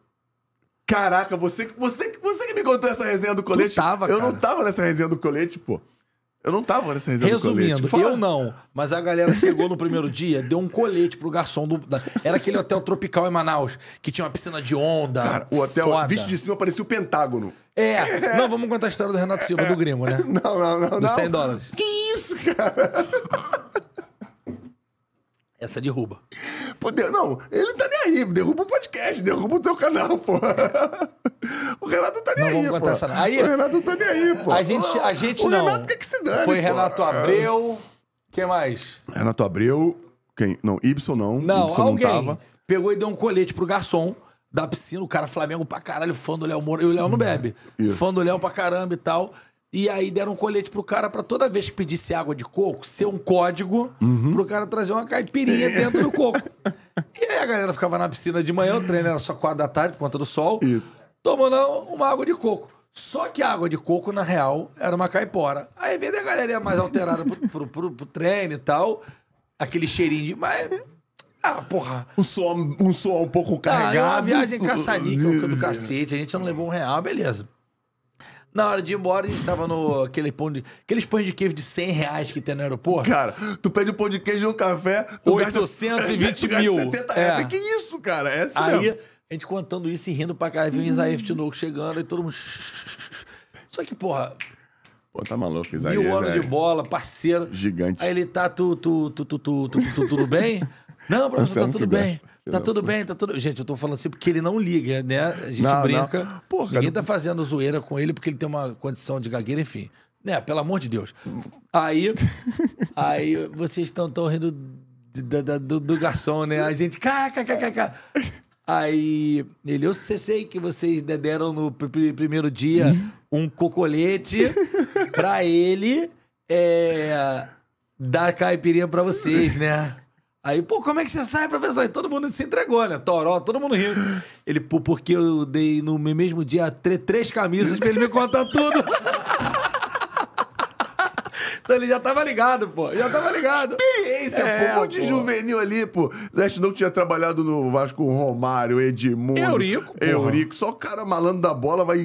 Caraca, você, você, você que me contou essa resenha do colete. tava, eu cara. não tava nessa resenha do colete, pô. Eu não tava
nessa resenha Resumindo, eu não. Mas a galera chegou no primeiro dia, deu um colete pro garçom do. da- era aquele hotel tropical em Manaus, que tinha uma piscina de onda. Cara, o hotel, foda. visto de cima, parecia o Pentágono. É, não, vamos contar a história do Renato Silva, do *laughs* gringo, né? Não, não, não. Dos não. 100 dólares. Que
isso, cara? Essa derruba. Pô, não, ele tá nem aí. Derruba o podcast, derruba o teu canal, pô. *laughs* O Renato tá nem não aí, vamos pô. Essa... aí. O Renato tá nem aí, pô. A gente, a gente o não. O Renato quer que se dane, Foi pô. Renato
Abreu. Quem mais?
Renato Abreu. Quem? Não, Y não. Não, y alguém não tava.
pegou e deu um colete pro garçom da piscina. O cara Flamengo pra caralho, fã do Léo Moura. E o Léo não uhum. bebe. Isso. Fã do Léo pra caramba e tal. E aí deram um colete pro cara para toda vez que pedisse água de coco, ser um código uhum. pro cara trazer uma caipirinha *laughs* dentro do coco. E aí a galera ficava na piscina de manhã, o treino era só quatro da tarde por conta do sol, Isso. tomando uma água de coco. Só que a água de coco, na real, era uma caipora. Aí veio a galera mais alterada pro, pro, pro, pro treino e tal, aquele cheirinho de... Mas ah,
porra. Um som, um som um pouco ah, é carregado. Ah, uma viagem caçanique *laughs* do
cacete, a gente não levou um real, beleza. Na hora de ir embora, a gente tava no aquele pão de, aqueles pães de queijo de 100 reais que tem no aeroporto. Cara, tu pede um pão de queijo e um café, tu 820 *laughs* gasta, mil. Gasta 70 é. Que é isso, cara? É assim Aí, mesmo. a gente contando isso e rindo pra caralho, viu o de novo chegando e todo mundo... Só que, porra...
Pô, tá maluco, e Mil anos de bola, parceiro. Gigante.
Aí ele tá, tu, tu, tu, tu, tu, tu, tu tudo bem? *laughs* Não, professor, é tá tudo bem. tá tudo bem, tá tudo. Gente, eu tô falando assim porque ele não liga, né? A gente não, brinca. Não. Porra, ninguém tá fazendo zoeira com ele porque ele tem uma condição de gagueira, enfim. Né, pelo amor de Deus. Aí, *laughs* aí vocês estão tão rindo do, do, do, do, garçom, né? A gente, cá. Aí ele, eu sei que vocês deram no pr primeiro dia um cocolete pra ele é, dar caipirinha pra vocês, né? Aí, pô, como é que você sai, professor? Aí todo mundo se entregou, né? Toró, todo mundo riu. Ele, pô, porque eu dei no mesmo dia
três camisas pra ele me contar tudo. *laughs* então ele já tava ligado, pô. Já tava ligado. Experiência, é, pô. Um monte de juvenil ali, pô. Zé não tinha trabalhado no Vasco Romário, Edmundo. Eurico, pô. Eurico. Só o cara malandro da bola vai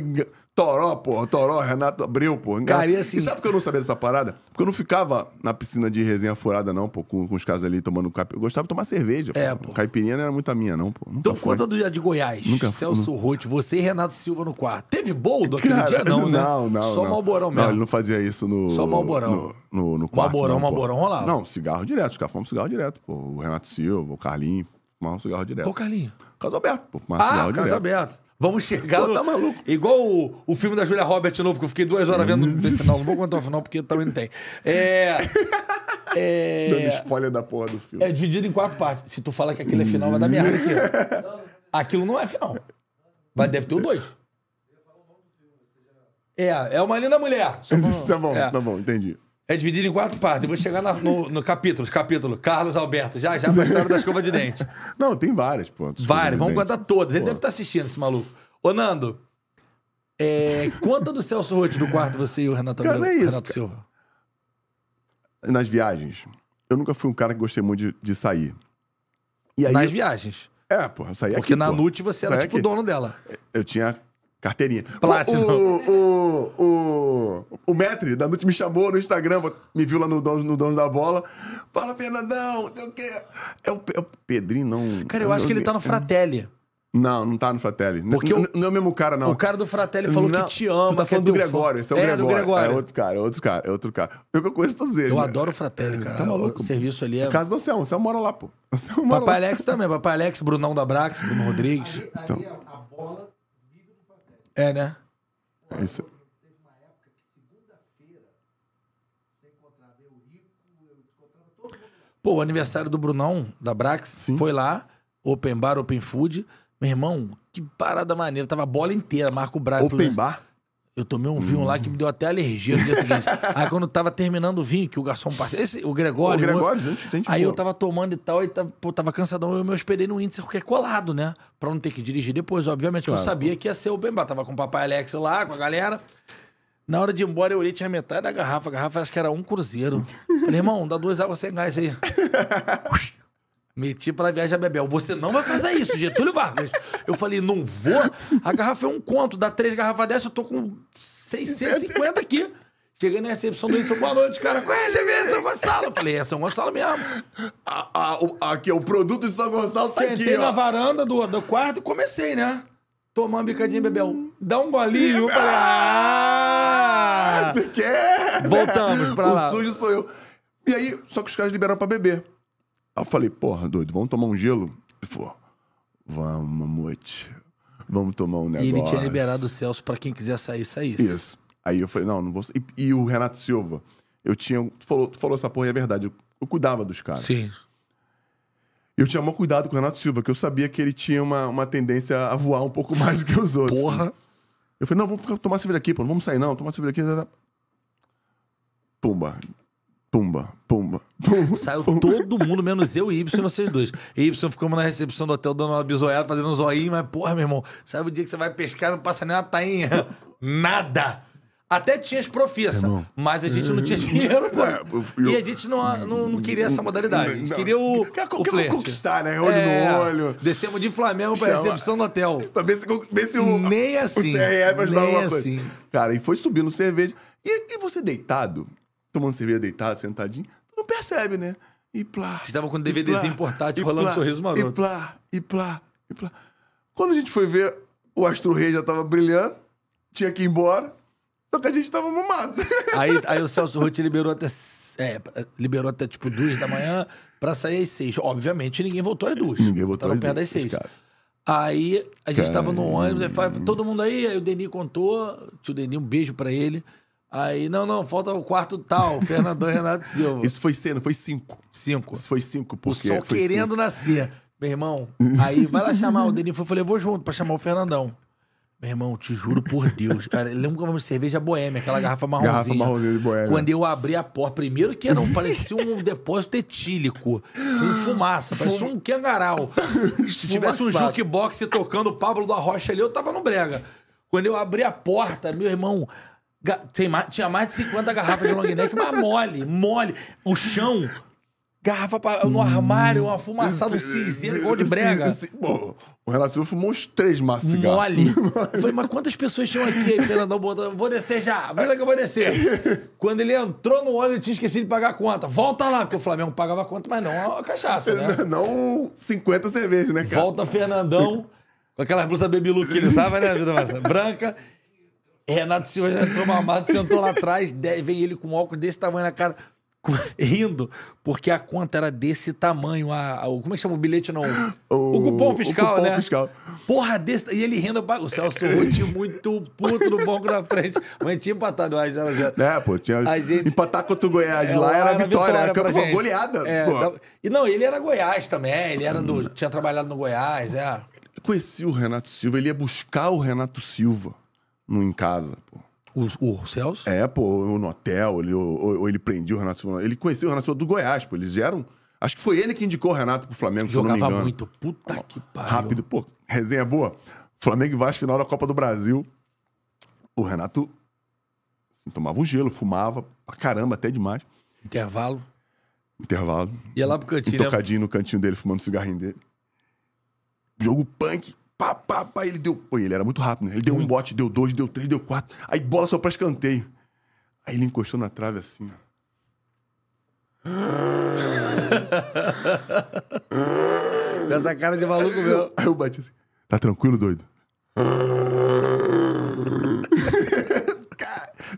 Toró, pô, Toró, Renato Abreu, pô. Cara, e assim... E sabe por que eu não sabia dessa parada? Porque eu não ficava na piscina de resenha furada, não, pô, com, com os caras ali tomando caipirinha. Eu gostava de tomar cerveja. É, pô. Caipirinha não era muito a minha, não, pô. Nunca então
foi. conta do dia de Goiás. Nunca Celso Rote, você e Renato Silva no quarto. Teve boldo aquele cara, dia, não, *laughs* né? Não, não. Só Malborão mesmo. Não, ele não
fazia isso no. Só Malborão. No, no, no quarto. Malborão, não, Malborão rolava. Não, cigarro direto. Os caras fomos cigarro direto, pô. O Renato Silva, o Carlinho, fumavam cigarro direto. O Carlinho? Caso aberto, pô. ah, Caso aberto.
Vamos chegar Pô, no... tá maluco. Igual o, o filme da Julia Roberts novo, que eu fiquei duas horas vendo no final. Não vou contar o final, porque também não tem. É... *laughs* é... Dando spoiler da porra do filme. É dividido em quatro partes. Se tu fala que aquilo é final, vai dar merda aqui. Aquilo não é final. Vai, deve ter o dois. É, é uma linda mulher. tá *laughs* bom, é. tá bom, entendi. É dividido em quatro partes. Eu vou chegar na, no, no capítulo, capítulo. Carlos Alberto, já, já, a história da escova de dente. *laughs* Não, tem várias,
pontos. Várias, vamos contar
todas. Ele deve estar tá assistindo, esse maluco. Ô, Nando, é, conta do Celso Rotti do quarto, você e o Renato, Cara, Abreu, é isso, Renato
Silva. Nas viagens, eu nunca fui um cara que gostei muito de, de sair.
E aí, Nas viagens.
É, porra, eu saía Porque aqui, na porra. NUT você era tipo o dono dela. Eu tinha Carteirinha. Platinum. O, o, o, o, o Metri da noite me chamou no Instagram, me viu lá no dono, no dono da bola. Fala, Fernandão, sei o quê. É o, é o Pedrinho, não. Cara, eu acho que ele tá no Fratelli. Não, não tá no Fratelli. É Porque não, é, não é o mesmo cara, não. O cara do Fratelli falou que te ama. Tu tá falando é do Gregório, esse é o Gregório. É, do Gregório. É outro cara, outro cara, outro cara. Eu que eu conheço todos eles. Eu né? adoro o Fratelli, cara. Tá maluco. O serviço ali é... Caso do Anselmo, Anselmo mora lá, pô. mora Papai Alex também,
Papai Alex, Brunão da Brax, Bruno Rodrigues.
então. a bola é, né? Isso.
Pô, o aniversário do Brunão, da Brax, Sim. foi lá, open bar, open food. Meu irmão, que parada maneira. Tava a bola inteira, Marco Brax. Open né? bar? Eu tomei um vinho hum. lá que me deu até alergia no dia seguinte. *laughs* aí quando tava terminando o vinho, que o garçom passou. Esse, o Gregório. O Gregório, gente, gente Aí boa. eu tava tomando e tal, e tava, pô, tava cansadão. Eu me hospedei no índice, porque é colado, né? Pra não ter que dirigir depois. Obviamente, claro. eu sabia que ia ser o Bemba. Tava com o papai Alex lá, com a galera. Na hora de ir embora, eu olhei, tinha metade da garrafa. A garrafa acho que era um cruzeiro. *laughs* Falei, irmão, dá duas águas sem gás aí. *laughs* Meti pela viagem a Bebel. Você não vai fazer isso, Getúlio Vargas. Eu falei, não vou. A garrafa é um conto. Dá três garrafas dessa, eu tô com 650 aqui. Cheguei na recepção do falei, boa noite, cara. a cheguei em São Gonçalo. Eu falei, é São Gonçalo mesmo. A, a, o, aqui, o produto de São Gonçalo Sentei tá aqui, Sentei na ó. varanda do, do quarto e comecei, né? Tomando uma bicadinha, Bebel. Dá um
golinho. Eu falei, ah! ah! *laughs* quer? É? Voltamos pra lá. O sujo sou eu. E aí, só que os caras liberaram pra beber. Aí eu falei, porra, doido, vamos tomar um gelo? Ele falou, vamos, mamute, vamos tomar um negócio. E ele tinha liberado o Celso para quem quiser sair, sair Isso. Aí eu falei, não, não vou sair. E, e o Renato Silva, eu tinha. Tu falou, tu falou essa porra, é verdade. Eu, eu cuidava dos caras. Sim. Eu tinha maior cuidado com o Renato Silva, que eu sabia que ele tinha uma, uma tendência a voar um pouco *laughs* mais do que os outros. Porra! Eu falei, não, vamos ficar, tomar cerveja aqui, pô, não vamos sair não, tomar cerveja aqui. Pumba, tá, tá. Pumba, pumba, pumba. Saiu pumba. todo mundo, menos eu e Y, vocês dois. E Y ficamos na
recepção do hotel dando uma bisoiada, fazendo um zoinho, mas porra, meu irmão, sabe o dia que você vai pescar não passa nem uma tainha? *laughs* Nada! Até tinha as profissas, mas a gente não tinha é. dinheiro, pô. É, eu, eu, e a gente não, não, não queria essa modalidade. A gente não, queria o. Quer, o quer conquistar, né? Olho é, no olho.
Descemos de Flamengo pra recepção do hotel. *laughs* Pra ver se, ver se o. Nem *laughs* assim. O CRE vai ajudar nem assim. coisa. assim. Cara, e foi subindo cerveja. E, e você deitado? tomando cerveja deitado, sentadinho, tu não percebe, né? E plá. Você estava com um DVDzinho importado, rolando plá, sorriso maroto. E plá, e plá, e plá. Quando a gente foi ver, o Astro Rei já tava brilhando, tinha que ir embora, só que a gente tava mamado. *laughs* Aí,
aí o Celso Ruth liberou até, é, liberou até tipo duas da manhã pra sair às seis. Obviamente ninguém voltou às duas.
Ninguém voltou às perto das seis.
Cara. Aí a gente Caramba. tava no ônibus, aí, todo mundo aí, aí o Denis contou, tio Denis, um beijo pra ele. Aí, não, não, falta o quarto tal, *laughs* Fernandão e Renato Silva.
Isso foi cena, foi cinco. Cinco. Isso foi cinco, porque. O sol querendo cinco.
nascer. Meu irmão, aí vai lá chamar o Denis. Eu falei, eu vou junto pra chamar o Fernandão. Meu irmão, te juro por Deus. Cara, lembra lembro que eu cerveja boêmia, aquela garrafa marronzinha. Garrafa marronzinha de boêmia. Quando eu abri a porta, primeiro que não, parecia um depósito etílico. Fum, fumaça, parecia Fum... um cangaral. Se tivesse um jukebox tocando o Pablo da Rocha ali, eu tava no brega. Quando eu abri a porta, meu irmão, tem mais, tinha mais de 50 garrafas de long neck, mas mole, mole. O chão, garrafa pra, no hum. armário, uma fumaçada, do cinzeiro, gol de brega. Bom,
o relativo fumou uns três maços de Mole.
*laughs* Falei, mas quantas pessoas tinham aqui? Aí, Fernandão vou descer já, vai que eu vou descer. *laughs* Quando ele entrou no ônibus, eu tinha esquecido de pagar a conta. Volta lá, porque o Flamengo pagava a conta, mas não a cachaça, né? *laughs* Não 50 cervejas, né, cara? Volta Fernandão, com aquelas blusas baby look que ele né, Vida Branca. Renato Silva já entrou mamado, sentou lá atrás, vem ele com um óculos desse tamanho na cara, rindo, porque a conta era desse tamanho. A, a como é que chama o bilhete? Não, o, o cupom fiscal, o cupom né? Fiscal. Porra, desse. E ele rindo. O Celso Ruth muito puto no banco da frente. Mas tinha empatado a gente. Já... É, pô, tinha. A gente, empatar contra o Goiás é, lá, era, era vitória, era campo, goleada. É, da... e não, ele era Goiás também, ele era do, tinha trabalhado
no Goiás, é. Eu conheci o Renato Silva, ele ia buscar o Renato Silva no em casa, pô. O, o Celso? É, pô, ou no hotel, ele, ou, ou ele prendia o Renato Silva. Ele conhecia o Renato Silva do Goiás, pô. Eles vieram. Acho que foi ele que indicou o Renato pro Flamengo, Jogava se eu não me engano. muito, puta que pariu. Rápido, pô, resenha boa. Flamengo e Vasco, final da Copa do Brasil. O Renato assim, tomava um gelo, fumava pra caramba, até demais. Intervalo. Intervalo. Ia lá pro cantinho. Um né? tocadinho né? no cantinho dele, fumando o cigarrinho dele. Jogo punk. Pá, pá, pá. Ele deu. Pô, ele era muito rápido, né? Ele deu um bote, deu dois, deu três, deu quatro. Aí bola só pra escanteio. Aí ele encostou na trave assim, ó. *laughs* essa cara de maluco meu. Aí eu bati assim. Tá tranquilo, doido?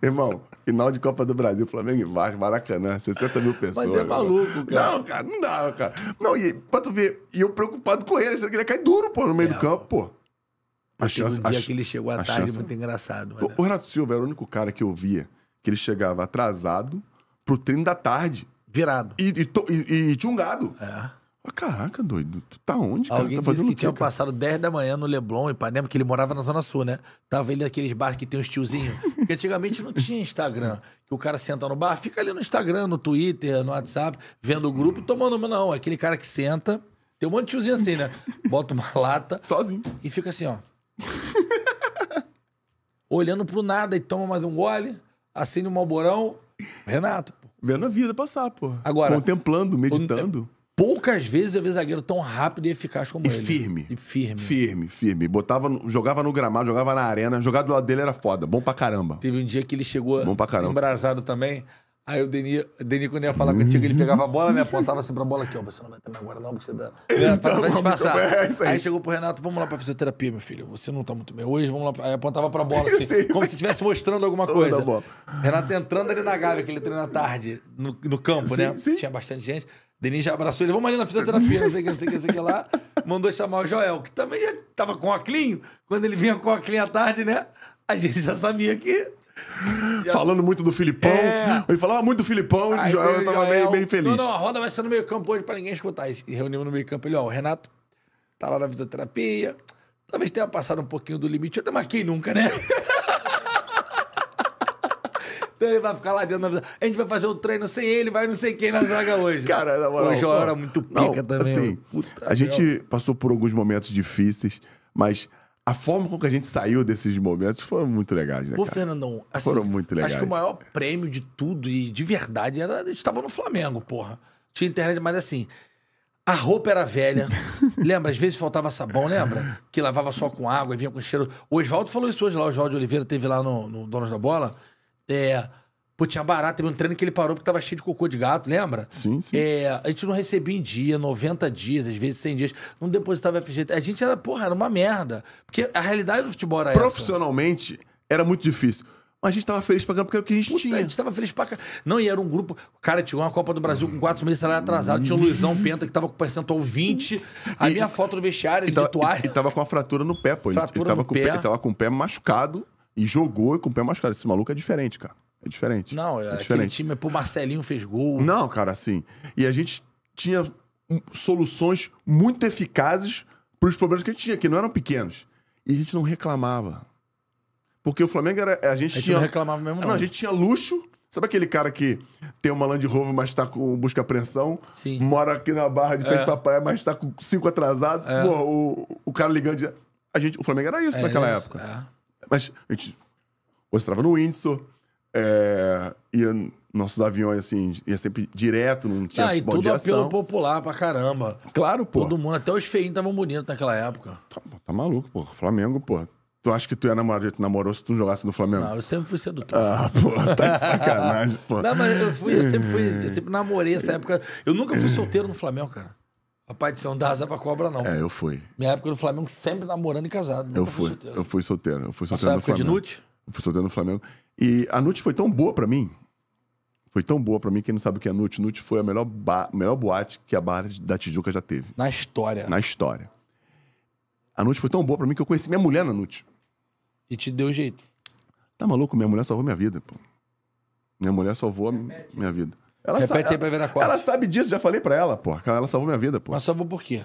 Irmão, final de Copa do Brasil, Flamengo e Vasco, Maracanã, 60 mil pessoas. Mas é maluco, cara. Não, cara, não dá, cara. Não, e pra tu ver, e eu preocupado com ele, achando que ele ia cair duro, pô, no meio é, do campo, pô.
A chance, um dia a, que ele chegou à tarde, chance... muito
engraçado. Mas... O Renato Silva era o único cara que eu via que ele chegava atrasado pro treino da tarde. Virado. E, e, e, e tinha um gado. É. Caraca, doido, tu tá onde, cara? Alguém tá disse que tinha
passado 10 da manhã no Leblon, em Ipanema, que ele morava na Zona Sul, né? Tava ele naqueles bares que tem os tiozinhos. Porque antigamente não tinha Instagram. Que o cara senta no bar, fica ali no Instagram, no Twitter, no WhatsApp, vendo o grupo, tomando. Não, aquele cara que senta, tem um monte de tiozinho assim, né? Bota uma lata. Sozinho. E fica assim, ó. olhando pro nada e toma mais um gole, acende um malborão. Renato, pô. Vendo a vida
passar, pô. Agora. Contemplando, meditando. O... Poucas vezes eu vi zagueiro tão rápido e eficaz como e ele. Firme. E firme. Firme, firme. Botava, jogava no gramado, jogava na arena. Jogar do lado dele era foda. Bom pra caramba.
Teve um dia que ele chegou Bom pra caramba. embrasado
também. Aí o Deni, Deni
quando ia falar contigo, ele uhum. pegava a bola, né? Apontava assim pra bola aqui, ó. Você não vai também agora não, porque você dá. *laughs* tá pra então, disfarçar. É, é aí. aí. chegou pro Renato, vamos lá pra fisioterapia, meu filho. Você não tá muito bem. Hoje, vamos lá. Aí apontava pra bola, *laughs* assim, como se estivesse mostrando alguma coisa. Renato entrando ali na Gávea, que ele treina à tarde, no, no campo, Sim, né? Sim. Tinha bastante gente. Denis já abraçou ele, vamos ali na fisioterapia, não sei o que, não sei o que, não sei o que lá. Mandou chamar o Joel, que também já tava com o Aclinho. Quando ele vinha com o Aclinho à tarde, né? A gente já sabia que Falando
muito do Filipão. É. Ele falava ah, muito do Filipão e o Joel tava bem, bem feliz. Não, não, a
roda vai ser no meio campo hoje pra ninguém escutar. E reunimos no meio campo. Ele, ó, o Renato tá lá na fisioterapia. Talvez tenha passado um pouquinho do limite. Eu até marquei nunca, né? *laughs* Então ele vai ficar lá dentro A gente vai fazer o um treino sem ele, vai não sei quem na zaga hoje. Cara, na moral. O era é muito pica não, também. Assim, Puta a gente
meu. passou por alguns momentos difíceis, mas a forma com que a gente saiu desses momentos foram muito legais, né? Pô, cara? Fernandão, assim, foram muito legais. Acho que o maior
prêmio de tudo e de verdade era a gente tava no Flamengo, porra. Tinha internet, mas assim, a roupa era velha. *laughs* lembra? Às vezes faltava sabão, lembra? Que lavava só com água e vinha com cheiro. O Oswaldo falou isso hoje lá. O Oswaldo Oliveira teve lá no, no Donos da Bola. É, barato, teve um treino que ele parou porque tava cheio de cocô de gato, lembra? Sim, sim. É, a gente não recebia em dia, 90 dias, às vezes 100 dias. Não depositava FGT. A gente era, porra, era uma merda. Porque a realidade do futebol era Profissionalmente, essa. era muito difícil. Mas a gente tava feliz pra caramba, porque era o que a gente Puta, tinha. A gente tava feliz pra caramba. Não, e era um grupo. cara tinha uma Copa do Brasil com quatro meses de salário atrasado. Tinha o Luizão Penta, que tava com percentual 20. A e, minha foto
no vestiário, e de toalha. E, tava com uma fratura no pé, pô. Fratura ele, tava no pé. pé. Ele tava com o pé machucado. E jogou e com o pé mais caro. Esse maluco é diferente, cara. É diferente. Não, é, é diferente. time, pro Marcelinho fez gol. Não, cara, assim. E a gente tinha soluções muito eficazes para os problemas que a gente tinha, que não eram pequenos. E a gente não reclamava. Porque o Flamengo era. A gente, a gente tinha, não reclamava mesmo, ah, não. não. A gente tinha luxo. Sabe aquele cara que tem uma Land Rover, mas tá com busca apreensão? Sim. Mora aqui na barra de frente é. pra praia, mas tá com cinco atrasados? É. Pô, o, o cara ligando. De... A gente, o Flamengo era isso é naquela isso, época. É. Mas a gente estava no Windsor, é, ia nossos aviões, assim, ia sempre direto, não tinha ah, e tudo apelo
popular pra caramba. Claro, pô. Todo mundo, até os feinhos estavam bonitos naquela época. Tá,
tá maluco, pô. Flamengo, pô. Tu acha que tu ia namorar, tu namorou se tu não jogasse no Flamengo? Não,
eu sempre fui sedutor. Ah,
pô, tá de sacanagem, pô. Não, mas eu fui, eu sempre fui, eu sempre namorei essa *laughs*
época. Eu nunca fui solteiro no Flamengo, cara. Rapaz, de não dá asa pra cobra, não. É, eu fui. Minha época no Flamengo, sempre namorando e casado. Eu fui, fui eu
fui solteiro. Eu fui solteiro Essa no época de Nute? Eu fui solteiro no Flamengo. E a Nute foi tão boa pra mim, foi tão boa para mim, quem não sabe o que é Nute, Nute foi a melhor, melhor boate que a Barra da Tijuca já teve.
Na história.
Na história. A Nute foi tão boa para mim que eu conheci minha mulher na Nute. E te deu jeito? Tá maluco? Minha mulher salvou minha vida, pô. Minha mulher salvou a... minha vida. Ela Repete sabe, aí pra ver quarta. Ela sabe disso, já falei pra ela, pô. Ela salvou minha vida, pô. Mas salvou por quê?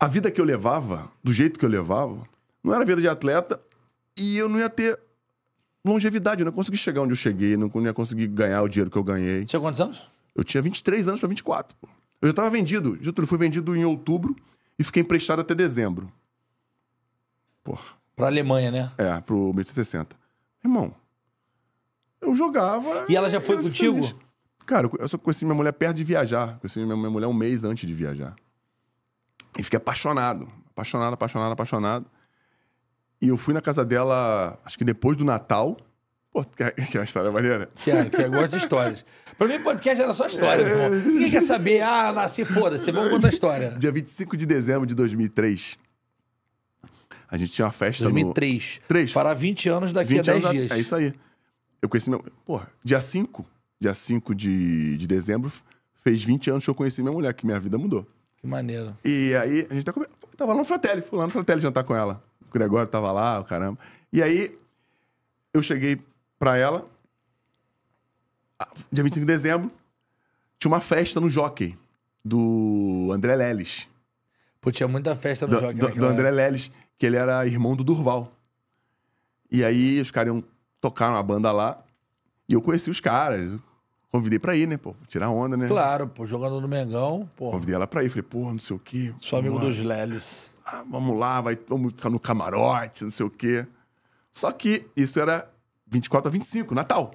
A vida que eu levava, do jeito que eu levava, não era vida de atleta e eu não ia ter longevidade. Eu não ia conseguir chegar onde eu cheguei, não ia conseguir ganhar o dinheiro que eu ganhei. Tinha quantos anos? Eu tinha 23 anos pra 24, pô Eu já tava vendido. Getúlio, fui vendido em outubro e fiquei emprestado até dezembro. Porra. Pra Alemanha, né? É, pro 1860. Irmão, eu jogava. E ela já foi contigo? Feliz. Cara, eu só conheci minha mulher perto de viajar. Conheci minha mulher um mês antes de viajar. E fiquei apaixonado. Apaixonado, apaixonado, apaixonado. E eu fui na casa dela, acho que depois do Natal. Pô, que é uma história maneira. Né? É, que é, gosto de histórias. Pra mim, podcast era só
história, é... Quem quer saber, ah, nasci, foda-se, vamos contar a história.
Dia 25 de dezembro de 2003. A gente tinha uma festa 2003.
no... 2003. Para 20 anos daqui 20 a 10 dias. Da... É isso aí.
Eu conheci meu... Pô, dia 5 dia 5 de, de dezembro, fez 20 anos que eu conheci minha mulher, que minha vida mudou. Que maneiro. E aí, a gente tá tava lá no Fratelli, fui lá no Fratelli jantar com ela. O Gregório tava lá, o caramba. E aí, eu cheguei pra ela, ah, dia 25 de dezembro, tinha uma festa no Jockey, do André Leles. Pô, tinha muita festa no do, Jockey. Do, do André Leles, que ele era irmão do Durval. E aí, os caras iam tocar uma banda lá, e eu conheci os caras. Convidei pra ir, né, pô? Tirar onda, né? Claro, pô, jogando
no Mengão,
pô. Convidei ela pra ir. Falei, pô, não sei o quê. Sou amigo lá. dos Leles. Ah, vamos lá, vai, vamos ficar no camarote, não sei o quê. Só que isso era 24 a 25, Natal.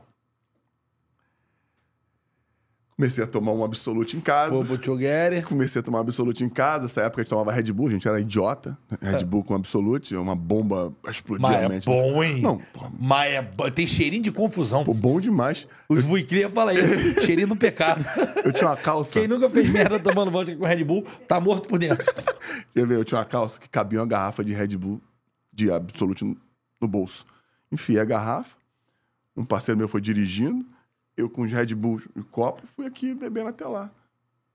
Comecei a tomar um absolute em casa. Bobo Tchogueri. Comecei a tomar absolute em casa. Essa época a gente tomava Red Bull, a gente era idiota. Né? É. Red Bull com absolute, uma bomba explodia Mas é a mente. é bom, hein? Não, Mas
é bo... tem cheirinho de confusão. Pô, bom demais. Os eu... Vuicria fala isso, *laughs* cheirinho do pecado.
Eu tinha uma calça... Quem nunca fez merda tomando vodka com Red Bull, tá morto por dentro. *laughs* Quer ver? Eu tinha uma calça que cabia uma garrafa de Red Bull, de absolute, no bolso. Enfiei a garrafa. Um parceiro meu foi dirigindo eu com os Red Bull e copo, fui aqui bebendo até lá.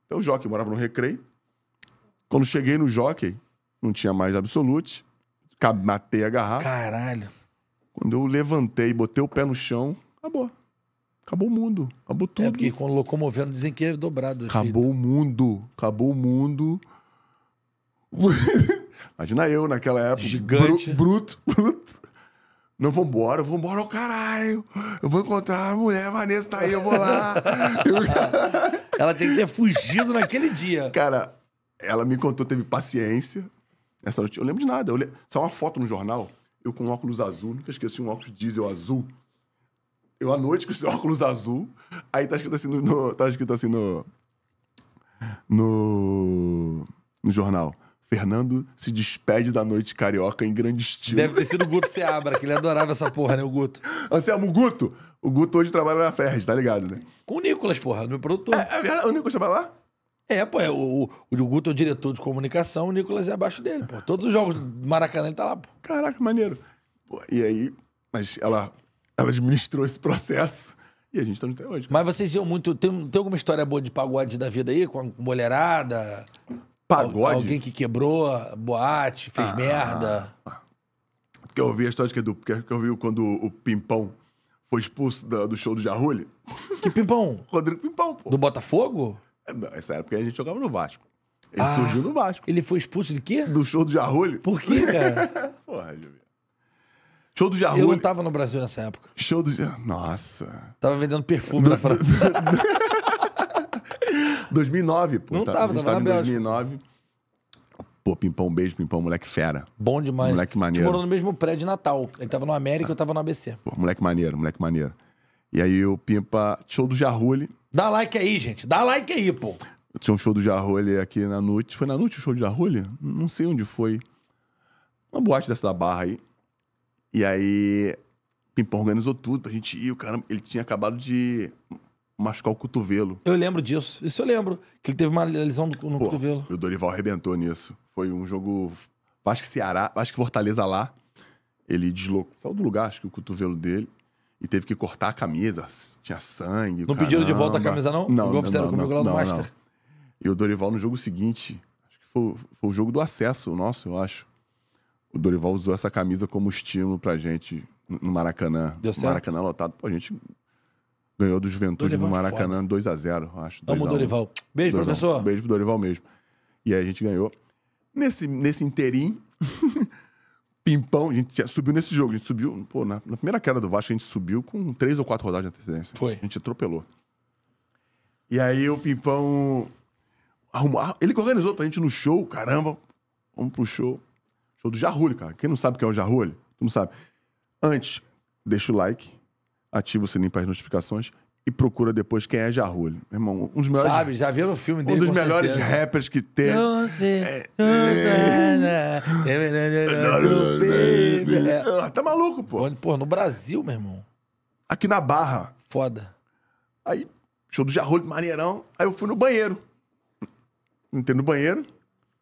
Então o jockey morava no Recreio. Quando cheguei no jockey, não tinha mais Absolute. Matei a garrafa. Caralho. Quando eu levantei, botei o pé no chão, acabou. Acabou o mundo. Acabou é, tudo. É porque quando locomovendo dizem que é dobrado. Acabou filho. o mundo. Acabou o mundo. *laughs* Imagina eu naquela época. Gigante. Bru, bruto, bruto. Não, vambora, vambora, ô oh, caralho. Eu vou encontrar a mulher, a Vanessa tá aí, eu vou lá. *laughs* eu... ela tem que ter fugido naquele dia. Cara, ela me contou, teve paciência. Essa noite, eu lembro de nada. Eu le... Saiu uma foto no jornal, eu com óculos azul, nunca esqueci um óculos diesel azul. Eu à noite com esse *laughs* óculos azul. Aí tá escrito assim no. no tá escrito assim no. No. No jornal. Fernando se despede da noite carioca em grande estilo. Deve ter
sido o Guto Seabra, que ele adorava essa porra, né? O Guto. Anselmo, o Guto?
O Guto hoje trabalha na Ferres, tá ligado, né?
Com o Nicolas, porra, meu produtor. É, é o Nicolas trabalha lá? É, pô, é, o, o, o Guto é o diretor de comunicação, o Nicolas é abaixo dele, pô. Todos os jogos
do Maracanã ele tá lá, pô. Caraca, maneiro. Pô, e aí, mas ela, ela administrou esse processo. E a gente tá até hoje. Cara. Mas vocês iam muito. Tem, tem alguma história
boa de pagode da vida aí? Com a mulherada?
Pagode? Alguém que quebrou a boate, fez ah, merda. Porque eu ouvi a história de que do porque eu ouvi quando o Pimpão foi expulso da, do show do Jarulli. Que Pimpão? *laughs* Rodrigo Pimpão, pô. Do Botafogo? É, essa época a gente jogava no Vasco. Ele ah, surgiu no Vasco. Ele foi expulso de quê? Do show do Jarulho. Por quê, cara? *laughs* Porra, Show do Jarulho. Eu não tava no Brasil nessa época. Show do Nossa. Tava vendendo perfume do, na França. Do, *laughs* do, 2009, pô. Não tá, tava, tava na em 2009. Pô, Pimpão, beijo, Pimpão, moleque fera. Bom demais. Moleque maneiro. A gente morou no
mesmo prédio de Natal. Ele tava no América e ah. eu tava no ABC.
Pô, moleque maneiro, moleque maneiro. E aí o Pimpa, show do Jarrulli. Dá like aí, gente. Dá like aí, pô. Tinha um show do Jarrulli aqui na noite. Foi na noite o show do Jarrulli? Não sei onde foi. Uma boate dessa da barra aí. E aí, Pimpão organizou tudo pra gente ir. O cara, ele tinha acabado de machucar o cotovelo. Eu lembro disso. Isso eu lembro. Que ele teve uma lesão no, no Pô, cotovelo. O Dorival arrebentou nisso. Foi um jogo. Acho que Ceará, acho que Fortaleza lá. Ele deslocou. Saiu do lugar, acho que o cotovelo dele. E teve que cortar a camisa. Tinha sangue. Não caramba. pediram de volta a camisa, não? Não. Igual fizeram comigo lá no não, Master. Não. E o Dorival no jogo seguinte. Acho que foi, foi o jogo do acesso o nosso, eu acho. O Dorival usou essa camisa como estímulo pra gente no Maracanã. Deu certo? Maracanã lotado. Pô, a gente Ganhou do Juventude Dorival no é Maracanã 2 a 0 acho. Amo Dorival. Beijo, professor. Beijo pro Dorival mesmo. E aí a gente ganhou. Nesse, nesse inteirinho, *laughs* pimpão, a gente subiu nesse jogo. A gente subiu, pô, na, na, primeira queda do Vasco, a gente subiu com três ou quatro rodadas de antecedência. Foi. A gente atropelou. E aí o pimpão arrumou. Ah, ele organizou pra gente no show, caramba. Vamos pro show. Show do Jarrulho, cara. Quem não sabe quem é o Jarrulho? Tu não sabe. Antes, deixa o like ativa o sininho para as notificações e procura depois quem é Jarulho. Irmão, um dos melhores. Sabe,
já viu o filme dele? Um dos melhores certeza.
rappers que tem.
É, é. É. Ah, tá maluco, pô. Pô, no Brasil,
meu irmão. Aqui na Barra. Foda. Aí, show do Jarulho, maneirão. Aí eu fui no banheiro. Entrei no banheiro.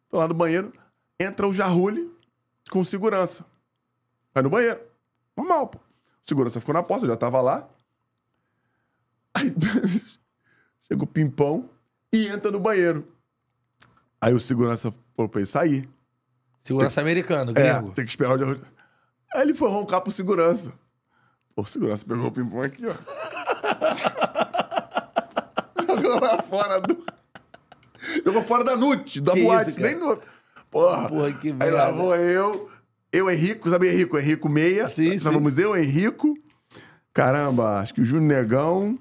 Tô lá no banheiro. Entra o Jarulho com segurança. Vai no banheiro. Normal, pô. O segurança ficou na porta, eu já tava lá. Aí *laughs* chega o pimpão e entra no banheiro. Aí o segurança falou pra ele sair. Segurança tem... americano, é, gringo. É, tem que esperar o Aí ele foi roncar pro segurança. O segurança pegou o pimpão aqui, ó. *laughs* Jogou lá fora do. Jogou fora da Nut, da que boate, isso, nem no. Porra. Porra, que merda. Aí lá vou eu. Eu, Henrico, sabe Henrico? Henrico Meia. Sim, sim. Vamos eu, Henrico. Caramba, acho que o Júnior Negão.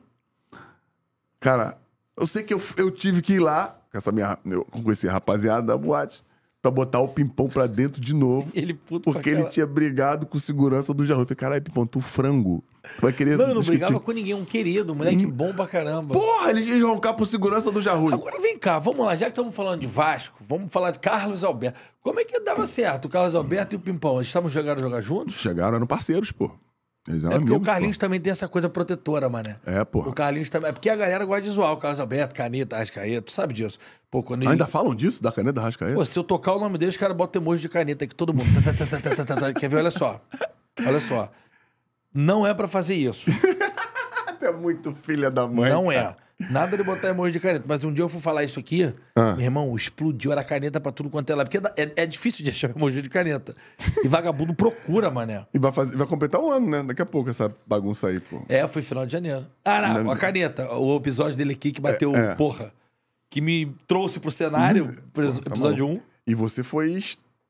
Cara, eu sei que eu, eu tive que ir lá com essa minha, meu, com esse rapaziada da boate pra botar o Pimpão pra dentro de novo. *laughs* Ele puto porque ele tinha brigado com segurança do Jarrão. Eu falei, caralho, Pimpão, tu frango. Tu vai querer Não, eu não brigava com ninguém,
um querido, um moleque hum. bom pra caramba. Porra, ele ia roncar pro segurança do Jarrulho. Agora vem cá, vamos lá, já que estamos falando de Vasco, vamos falar de Carlos Alberto. Como é que dava certo o Carlos Alberto e o Pimpão? Eles estavam chegaram a jogar juntos?
Chegaram, eram parceiros, pô. Exato, é porque o Carlinhos
pô. também tem essa coisa protetora, mané. É, pô. O Carlinhos também. É porque a galera gosta de zoar o Carlos Alberto, Caneta, Rascaeta, tu sabe disso. Pô, quando Ainda ele... falam disso, da caneta da Rascaeta? Pô, se eu tocar o nome dele, os caras botam emoji de caneta aqui, todo mundo. Tá, tá, tá, Quer ver? Olha só. Olha só. Não é para fazer isso. *laughs* é muito filha da mãe. Não é. cara. é. Nada de botar emoji de caneta. Mas um dia eu fui falar isso aqui, ah. meu irmão, explodiu, era caneta pra tudo quanto é lá. Porque é, é, é difícil de achar *laughs* emoji de caneta. E vagabundo procura, mané.
E vai, fazer, vai completar um ano, né? Daqui a pouco essa bagunça aí, pô.
É, foi final de janeiro.
Ah, não, a caneta. O episódio dele aqui que bateu, é, é.
porra, que me trouxe pro cenário, hum, episódio tá
1. E você foi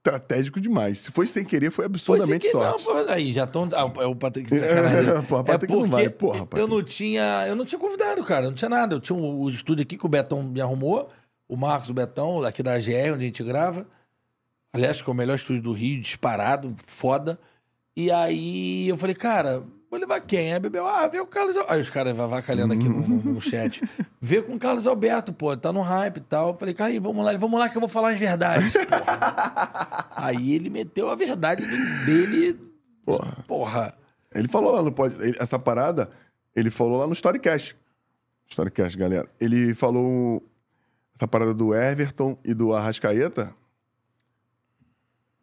estratégico demais. Se foi sem querer, foi absurdamente foi sorte.
Não, aí, já estão... Ah, o Patrick sacanagem. *laughs* Assim, é, a Patrick é não vai, porra, Patrick. Eu não tinha... Eu não tinha convidado, cara. não tinha nada. Eu tinha o um, um estúdio aqui que o Betão me arrumou. O Marcos, o Betão, aqui da GR, onde a gente grava. Aliás, que é o melhor estúdio do Rio, disparado, foda. E aí eu falei, cara, Vou levar quem? é bebeu, ah, vê o Carlos Alberto. Aí os caras avacalhando aqui no, no, chat. *laughs* Vê com o Carlos Alberto, pô, tá no hype e tal. falei, cara, vamos lá, vamos lá que eu vou falar as verdades. Porra. *laughs* Aí ele meteu a verdade do, dele.
Porra. porra. Ele falou lá no pod... Essa parada, ele falou lá no Storycast. Storycast, galera. Ele falou essa parada do Everton e do Arrascaeta.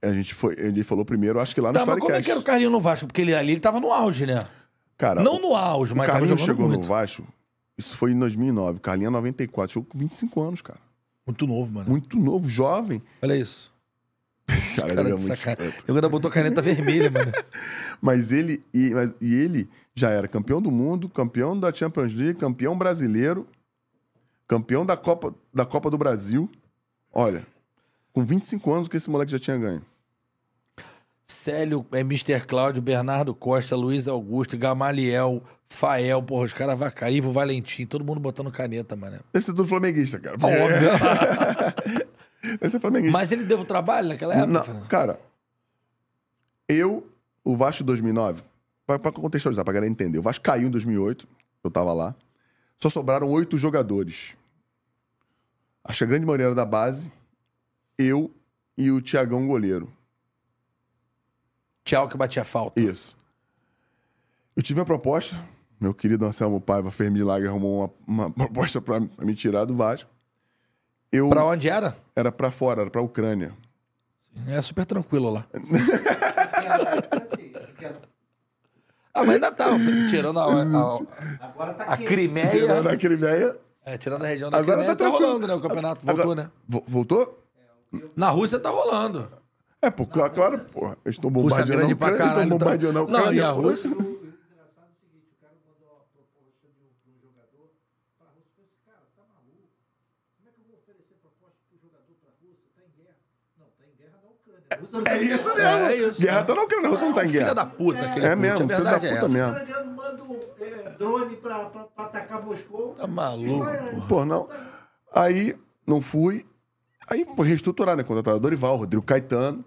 A gente foi, ele falou primeiro, acho que lá no Tá, mas como é que era o
Carlinho no Vasco? Porque ele ali ele tava no auge, né?
Cara, Não o, no auge, mas o Carlinho chegou muito. no Vasco, isso foi em 2009. O Carlinho é 94, chegou com 25 anos, cara. Muito novo, mano. Muito novo, jovem. Olha isso. *laughs* Cara, cara ele é muito sacanagem. Eu ainda botou caneta vermelha, mano. *laughs* Mas ele, e, mas, e ele já era campeão do mundo, campeão da Champions League, campeão brasileiro, campeão da Copa, da Copa do Brasil. Olha, com 25 anos, o que esse moleque já tinha ganho? Célio, é, Mr. Cláudio, Bernardo Costa, Luiz Augusto,
Gamaliel, Fael, porra, os caras cair, Ivo Valentim, todo mundo botando caneta, mano.
Deve ser tudo flamenguista, cara. é. Óbvio. *laughs* Deve ser flamenguista. Mas ele
deu trabalho naquela época? Não, Fernando?
cara, eu, o Vasco 2009, pra, pra contextualizar, pra galera entender, o Vasco caiu em 2008, eu tava lá, só sobraram oito jogadores. Acho que a grande maioria era da base, eu e o Tiagão goleiro. Tchau que batia falta. Isso. Eu tive uma proposta, meu querido Anselmo Paiva fez milagre, arrumou uma, uma *laughs* proposta para me tirar do Vasco. Eu, pra onde era? Era pra fora, era pra Ucrânia. É super tranquilo lá. *laughs*
ah, mas ainda tá, tirando a, a, tá a, a Crimeia. Tirando a Crimeia. É, tirando a região da agora tá Crimeia, tá, tá rolando, né? O campeonato voltou, agora, né? Voltou? Na Rússia tá rolando.
É, pô, claro, claro porra. Eles estão bombardeando a Ucrânia, eles estão bombardeando a Ucrânia. Não, e a Rússia...
Tá é isso mesmo. É, é isso, guerra não tá na Ucrânia, a Rússia não tá em guerra. Filha da puta, aquele é, mesmo, filha da puta é, é mesmo.
É eh, drone pra, pra, pra, atacar Moscou.
Tá maluco, vai, Pô, não. Aí, não fui. Aí, pô, reestruturar, né? Contrataram Dorival, Rodrigo Caetano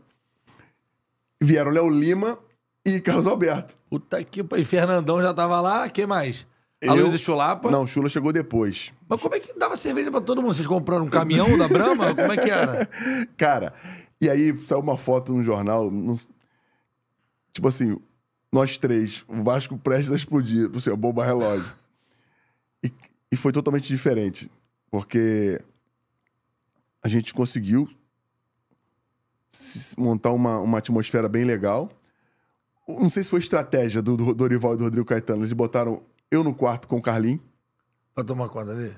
vieram Léo Lima e Carlos Alberto. Puta que pariu. E
Fernandão já tava lá, quem mais? A e Chulapa? Não,
Chula chegou depois.
Mas como é que dava cerveja para todo mundo? Vocês compraram um caminhão da Brahma? *laughs*
Como é que era? Cara, e aí saiu uma foto no jornal, no... tipo assim, nós três, o Vasco prestes a explodir, assim, a bomba relógio. E, e foi totalmente diferente, porque a gente conseguiu montar uma, uma atmosfera bem legal. Não sei se foi estratégia do, do Dorival e do Rodrigo Caetano. Eles botaram eu no quarto com o Carlinhos.
Pra tomar conta ali?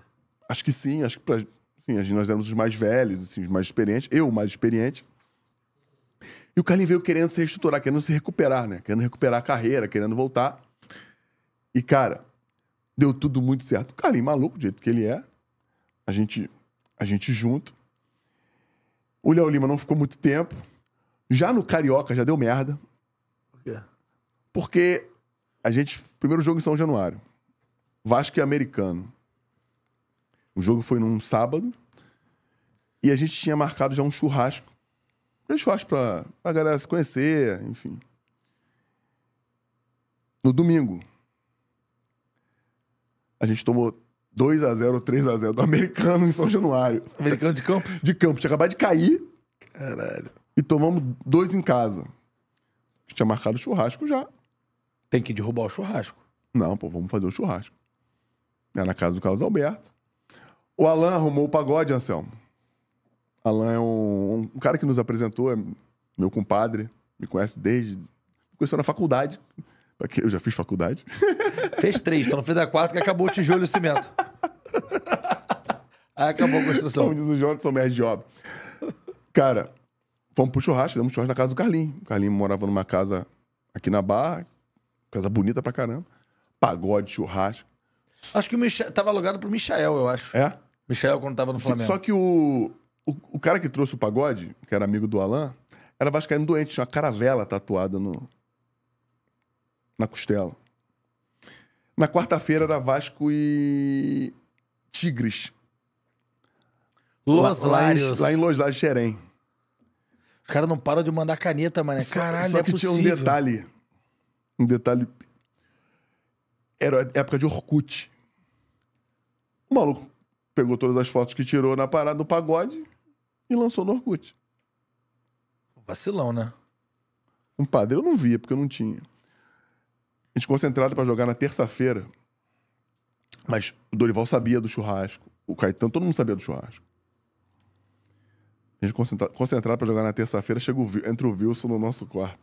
Acho que sim, acho que pra, sim, nós éramos os mais velhos, assim, os mais experientes. Eu, o mais experiente. E o Carlinhos veio querendo se reestruturar, querendo se recuperar, né? Querendo recuperar a carreira, querendo voltar. E, cara, deu tudo muito certo. O Carlinhos, maluco do jeito que ele é, a gente, a gente junto. O Léo Lima não ficou muito tempo. Já no Carioca já deu merda. Por quê? Porque a gente. Primeiro jogo em São Januário. Vasco e Americano. O jogo foi num sábado. E a gente tinha marcado já um churrasco. Um churrasco pra, pra galera se conhecer, enfim. No domingo. A gente tomou 2x0 ou 3x0 do americano em São Januário. Americano de campo? De campo. Tinha acabado de cair. Caralho. E tomamos dois em casa. Tinha marcado churrasco já. Tem que derrubar o churrasco. Não, pô, vamos fazer o churrasco. É na casa do Carlos Alberto. O Alan arrumou o pagode, Anselmo. Alan é um, um cara que nos apresentou, é meu compadre, me conhece desde. Me conheceu na faculdade. Eu já fiz faculdade. *laughs* Fez três, só não fez a quarta que acabou o tijolo e o cimento.
Aí acabou a construção. Como diz
o Jonathan, médio de obra. Cara, fomos pro churrasco, demos churrasco na casa do Carlinho. O Carlinho morava numa casa aqui na Barra, casa bonita pra caramba. Pagode, churrasco.
Acho que o Michel, tava alugado pro Michael, eu acho. É? Michel quando tava no Flamengo. Só
que o, o, o cara que trouxe o pagode, que era amigo do Alain, era vascaíno doente, tinha uma caravela tatuada no, na costela. Na quarta-feira era Vasco e Tigres. Los lá, Lá em, Los Lários, Xerém. Os caras não
param de mandar caneta, mano. Caralho, só, só é que é possível. tinha um detalhe.
Um detalhe. Era época de Orkut. O maluco pegou todas as fotos que tirou na parada do pagode e lançou no Orkut. Vacilão, né? Um padre eu não via, porque eu não tinha gente concentrado para jogar na terça-feira. Mas o Dorival sabia do churrasco. O Caetano, todo mundo sabia do churrasco. A gente concentra, concentrado para jogar na terça-feira, chega o, entra o Wilson no nosso quarto.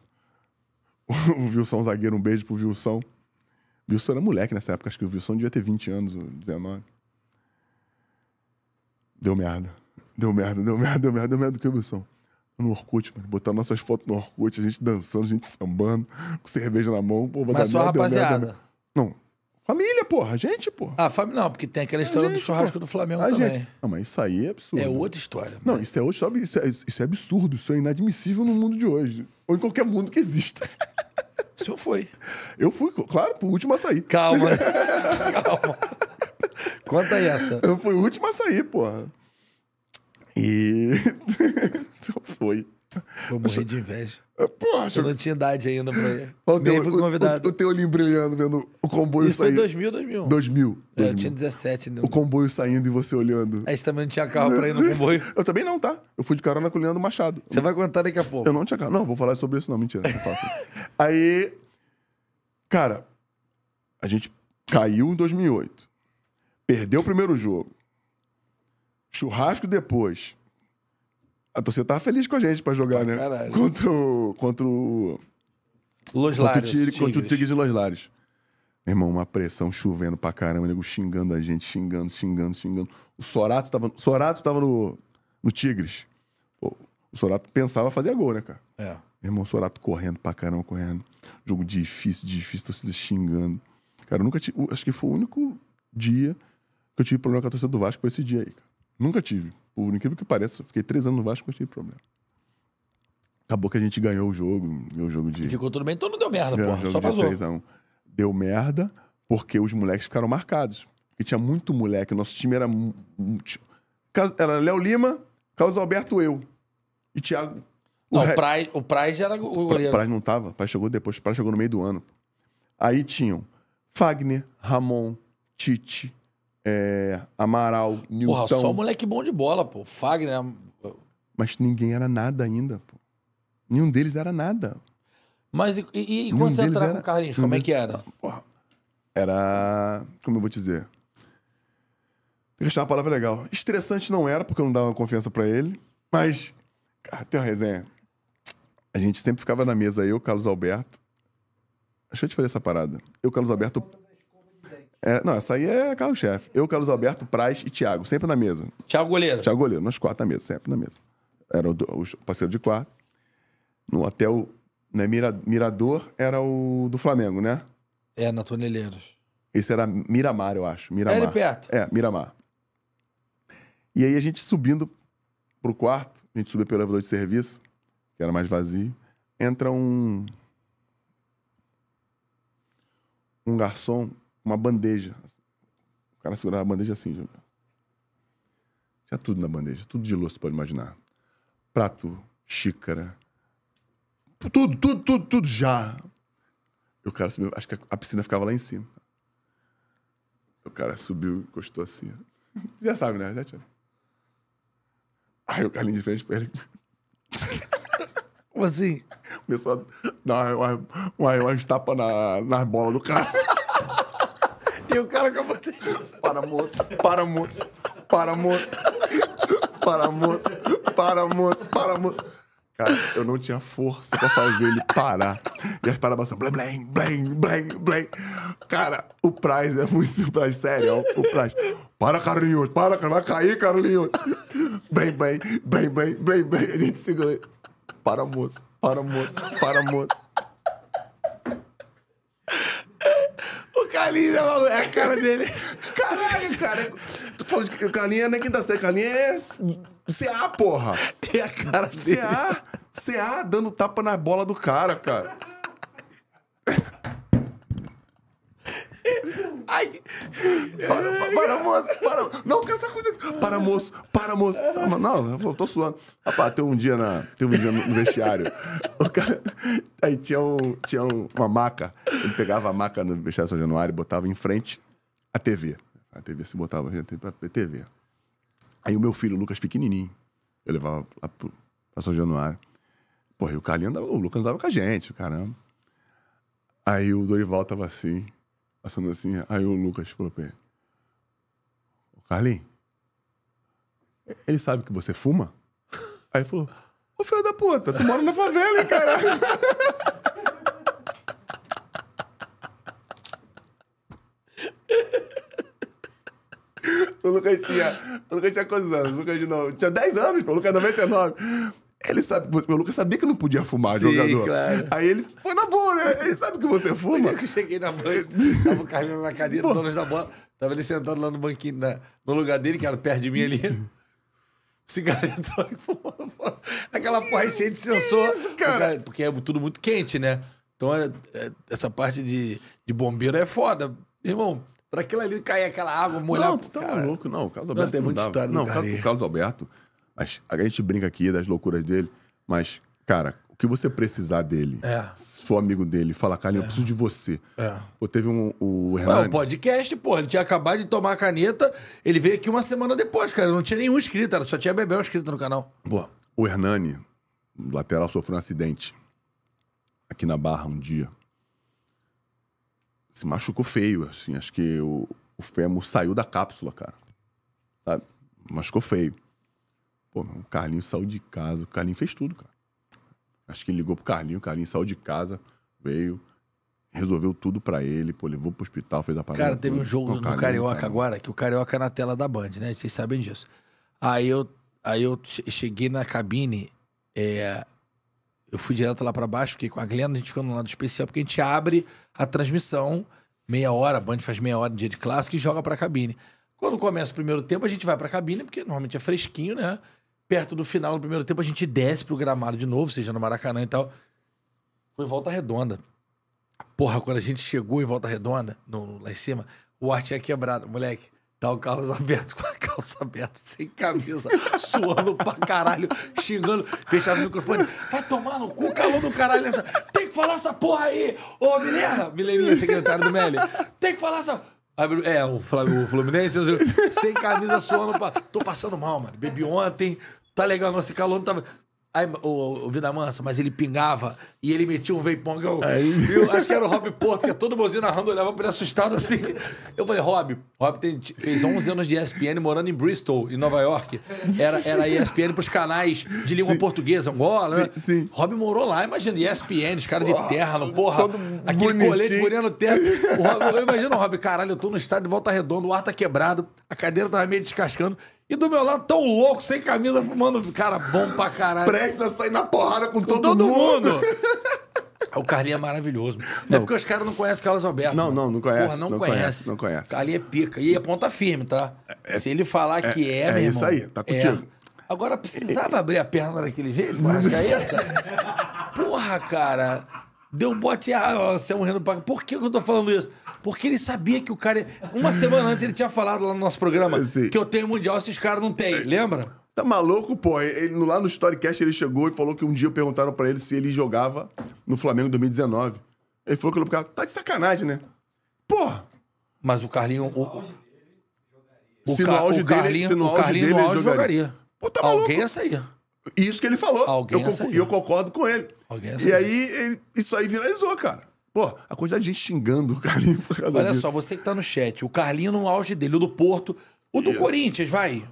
O, *laughs* o Wilson, zagueiro, um beijo pro Wilson. Wilson era moleque nessa época, acho que o Wilson devia ter 20 anos, 19. Deu merda. Deu merda, deu merda, deu merda, deu merda do que o Wilson no Orkut, mano. Botar nossas fotos no Orkut, a gente dançando, a gente sambando, com cerveja na mão. Pô, Mas só merda, rapaziada. Merda. Não. Família, porra. Gente, porra.
Ah, família. Não, porque tem aquela é história gente, do churrasco porra. do Flamengo a também. Gente.
Não, mas isso aí é absurdo. É outra história. Não, isso é outra isso é, isso é absurdo. Isso é inadmissível no mundo de hoje. Ou em qualquer mundo que exista. *laughs* O senhor foi. Eu fui, claro, o último a sair. Calma. *laughs* Calma. Conta essa. Eu fui o último a sair, porra. E. *laughs* Só foi. Vou morrer de inveja.
Ah, Poxa. Eu não tinha idade ainda pra ir. O teu, fui convidado.
O, o, o teu brilhando vendo o comboio Isso saindo. Isso foi 2000, 2001. 2000. É, Eu tinha
17 ainda.
O comboio saindo e você olhando. A gente também não tinha carro pra ir no comboio. *laughs* eu também não, tá? Eu fui de carona com o Leandro Machado. Você vai contar daqui a pouco. Eu não tinha carro. Não, vou falar sobre isso não. Mentira, não é faço. *laughs* Aí, cara, a gente caiu em 2008. Perdeu o primeiro jogo. Churrasco depois. A torcida tava feliz com a gente pra jogar, né? Caralho. Contra o. Contra o. Los contra Lares. O Tigre, contra o Tigres e Los Lares. Meu irmão, uma pressão chovendo pra caramba, nego xingando a gente, xingando, xingando, xingando. O Sorato tava, Sorato tava no, no Tigres. O, o Sorato pensava fazer gol, né, cara? É. Meu irmão, o Sorato correndo pra caramba, correndo. Jogo difícil, difícil, torcida xingando. Cara, eu nunca tive. Acho que foi o único dia que eu tive problema com a torcida do Vasco, foi esse dia aí, cara. Nunca tive. Por incrível que pareça, fiquei três anos no Vasco e não tive problema. Acabou que a gente ganhou o jogo, ganhou o jogo de. ficou
tudo bem, então não deu merda, porra. Só passou. 3
a Deu merda porque os moleques ficaram marcados. Porque tinha muito moleque. Nosso time era. Era Léo Lima, Carlos Alberto, eu. E Thiago. Não, o, Re... o Praz era o goleiro. O Praz não tava. O Praz chegou depois. O Praz chegou no meio do ano. Aí tinham Fagner, Ramon, Tite, é, Amaral, Newton. Porra, só
moleque bom de bola, pô. Fagner. Né?
Mas ninguém era nada ainda, pô. Nenhum deles era nada. Mas e, e, e concentrar com o Carlinhos, como é que era? era. Como eu vou te dizer? Tem que achar uma palavra legal. Estressante não era, porque eu não dava confiança para ele. Mas, cara, tem uma resenha. A gente sempre ficava na mesa, eu, Carlos Alberto. Deixa eu te fazer essa parada. Eu, Carlos Alberto, é, não, essa aí é carro-chefe. Eu, Carlos Alberto, Praz e Thiago, sempre na mesa. Thiago Goleiro. Thiago Goleiro, nós quatro na mesa, sempre na mesa. Era o, o parceiro de quarto. No hotel né, Mirador era o do Flamengo, né? É, na Toneleiros. Esse era Miramar, eu acho. Miramar. É ali perto. É, Miramar. E aí a gente subindo pro quarto, a gente subia pelo elevador de serviço, que era mais vazio, entra um um garçom uma bandeja. O cara segurava a bandeja assim. Já. Tinha tudo na bandeja, tudo de louça, pode imaginar. Prato, xícara, tudo, tudo, tudo, tudo já. E o cara subiu, acho que a piscina ficava lá em cima. O cara subiu, encostou assim. Você já sabe, né? Já tinha. Aí o carlinho de frente pra ele. Como assim? Começou a dar umas, uma umas tapas na, nas bolas do cara. E o cara que eu botei. Para moço, para moço, para moço, para moço, para moço, para moço. Cara, eu não tinha força pra fazer ele parar. E as paradas são blém, blém, blém, blém, blém. Cara, o Price é muito. É o sério, o Price. Para, Carlinhos, para, vai cair, Carlinhos. Blém, blém, blém, blém, blém, blém. A gente segura ele. Para, moço, para, moço, para, moço. Carlinhos, maluco. É a cara dele. *laughs* Caralho, cara. Tu falou de Carlinhos não é quinta série. Carlinhos é CA, porra. É a cara dele. CA. CA dando tapa na bola do cara, cara. *laughs* Ai. Para, para, moço, para. Não, porque essa coisa. Para, moço, para, moço. Não, eu tô suando. Rapaz, teve um dia, na, teve um dia no vestiário. Cara... aí tinha, um, tinha um, uma maca. Ele pegava a maca no vestiário São Januário e botava em frente a TV. A TV se botava a TV. Aí o meu filho, o Lucas, pequenininho, eu levava lá pro, pra São Januário. Porra, e o Carlinho andava, o Lucas andava com a gente, caramba. Aí o Dorival tava assim, passando assim. Aí o Lucas falou pra ele: Ô Carlinhos, ele sabe que você fuma? *laughs* Aí falou:
Ô filho da puta, tu mora na favela, hein, caralho?
*laughs* o Lucas tinha. O Lucas tinha quantos anos? O Lucas de novo. Tinha 10 anos, pô. O Lucas é 99. Ele sabe o Lucas sabia que não podia fumar, Sim, jogador. Claro. Aí ele foi na boa, né? Ele sabe que você fuma. *laughs* Eu que cheguei na banca,
tava o na cadeira, *laughs* dono da bola. Tava ele sentado lá no banquinho, na, no lugar dele, que era perto de mim ali. *laughs* Cigarro eletrônico fumando fora. Aquela porra cheia de sensor. Isso, cara. Porque é tudo muito quente, né? Então é, é, essa parte de, de bombeiro é foda. Irmão, pra aquilo ali cair aquela água, molhar. Não, tu
tá cara. maluco, não. O Carlos Alberto. Não, tem muita história. Não, o Carlos Alberto. Mas a gente brinca aqui das loucuras dele, mas, cara, o que você precisar dele, é. se for amigo dele, fala, cara, eu é. preciso de você. É. Pô, teve um. O Hernani... Não,
podcast, pô, ele tinha acabado de tomar a caneta, ele veio aqui uma semana depois, cara. Não tinha nenhum inscrito, só tinha Bebel inscrito no canal.
Pô, o Hernani, lateral, sofreu um acidente aqui na Barra um dia. Se machucou feio, assim. Acho que o, o fêmur saiu da cápsula, cara. Sabe? Machucou feio. Pô, o Carlinho saiu de casa. O Carlinho fez tudo, cara. Acho que ele ligou pro Carlinho, o Carlinho saiu de casa, veio, resolveu tudo para ele, pô, levou pro hospital, fez a parada. Cara, teve um jogo no Carioca,
agora, que o Carioca é na tela da Band, né? Vocês sabem disso. Aí eu, aí eu cheguei na cabine, é, eu fui direto lá para baixo, fiquei com a Glenda, a gente ficou no lado especial, porque a gente abre a transmissão meia hora, a Band faz meia hora no dia de clássico e joga pra cabine. Quando começa o primeiro tempo, a gente vai pra cabine, porque normalmente é fresquinho, né? perto do final do primeiro tempo, a gente desce pro gramado de novo, seja no Maracanã e tal. Foi volta redonda. Porra, quando a gente chegou em volta redonda, no, lá em cima, o ar tinha quebrado. Moleque, tá o Carlos aberto *laughs* com a calça aberta, sem camisa, *laughs* suando pra caralho, xingando, fechando o microfone. Vai tomar no cu, calor do caralho. Essa... Tem que falar essa porra aí! Ô, Milena! Mileninha, é secretária do Meli. Tem que falar essa. É, o, o Fluminense, sem camisa suando pra. Tô passando mal, mano. Bebi ontem, tá legal, nossa, esse calor não tava. Tá- Aí, o, o Vida Mansa, mas ele pingava e ele metia um veipong. Eu, eu acho que era o Rob Porto, que é todo mozinho narrando, olhava pra ele assustado assim. Eu falei, Rob, Rob tem, fez 11 anos de ESPN morando em Bristol, em Nova York. Era, era ESPN pros canais de língua sim. portuguesa, Angola. Sim, né? sim. Rob morou lá, imagina, ESPN, os caras de terra, no, porra. aquele colete molhando terra. O Rob, eu imagino, Rob, caralho, eu tô no estádio de volta redonda, o ar tá quebrado, a cadeira tava meio descascando. E do meu lado, tão louco, sem camisa, fumando. Cara, bom pra caralho. Presta a sair na porrada com, com todo, todo, mundo. mundo. *laughs* o Carlinho é maravilhoso. Não. É porque os caras não conhecem o Carlos Alberto. Não, não, não conhece. Porra, não, não conhece. conhece. Não conhece. Carlinho é pica. E é ponta firme, tá? É, Se ele falar é, que é, é meu É isso aí, tá é. contigo. É. Agora, precisava abrir a perna daquele jeito, com *laughs* Porra, cara. Deu um bote errado. Ah, você é um pra... Por que eu tô falando isso? Porque
ele sabia que o cara. É- Uma semana antes ele tinha falado lá no nosso programa Sim. que eu tenho mundial se os caras não têm, lembra? Tá maluco, pô? Ele, lá no Storycast ele chegou e falou que um dia perguntaram para ele se ele jogava no Flamengo em 2019. Ele falou que ele ficava tá de sacanagem, né? Pô! Mas o Carlinho. O, o, se no auge o Carlinho, dele, o Carlinho dele, no auge jogaria. jogaria. Pô, tá maluco? Alguém ia sair. Isso que ele falou. Alguém eu, ia sair. eu concordo com ele. Alguém ia sair. E aí, ele, isso aí viralizou, cara. Pô, a quantidade de gente xingando o Carlinho
por causa Olha disso. só, você que tá no chat. O Carlinho no auge dele, o do Porto. O do Corinthians, vai.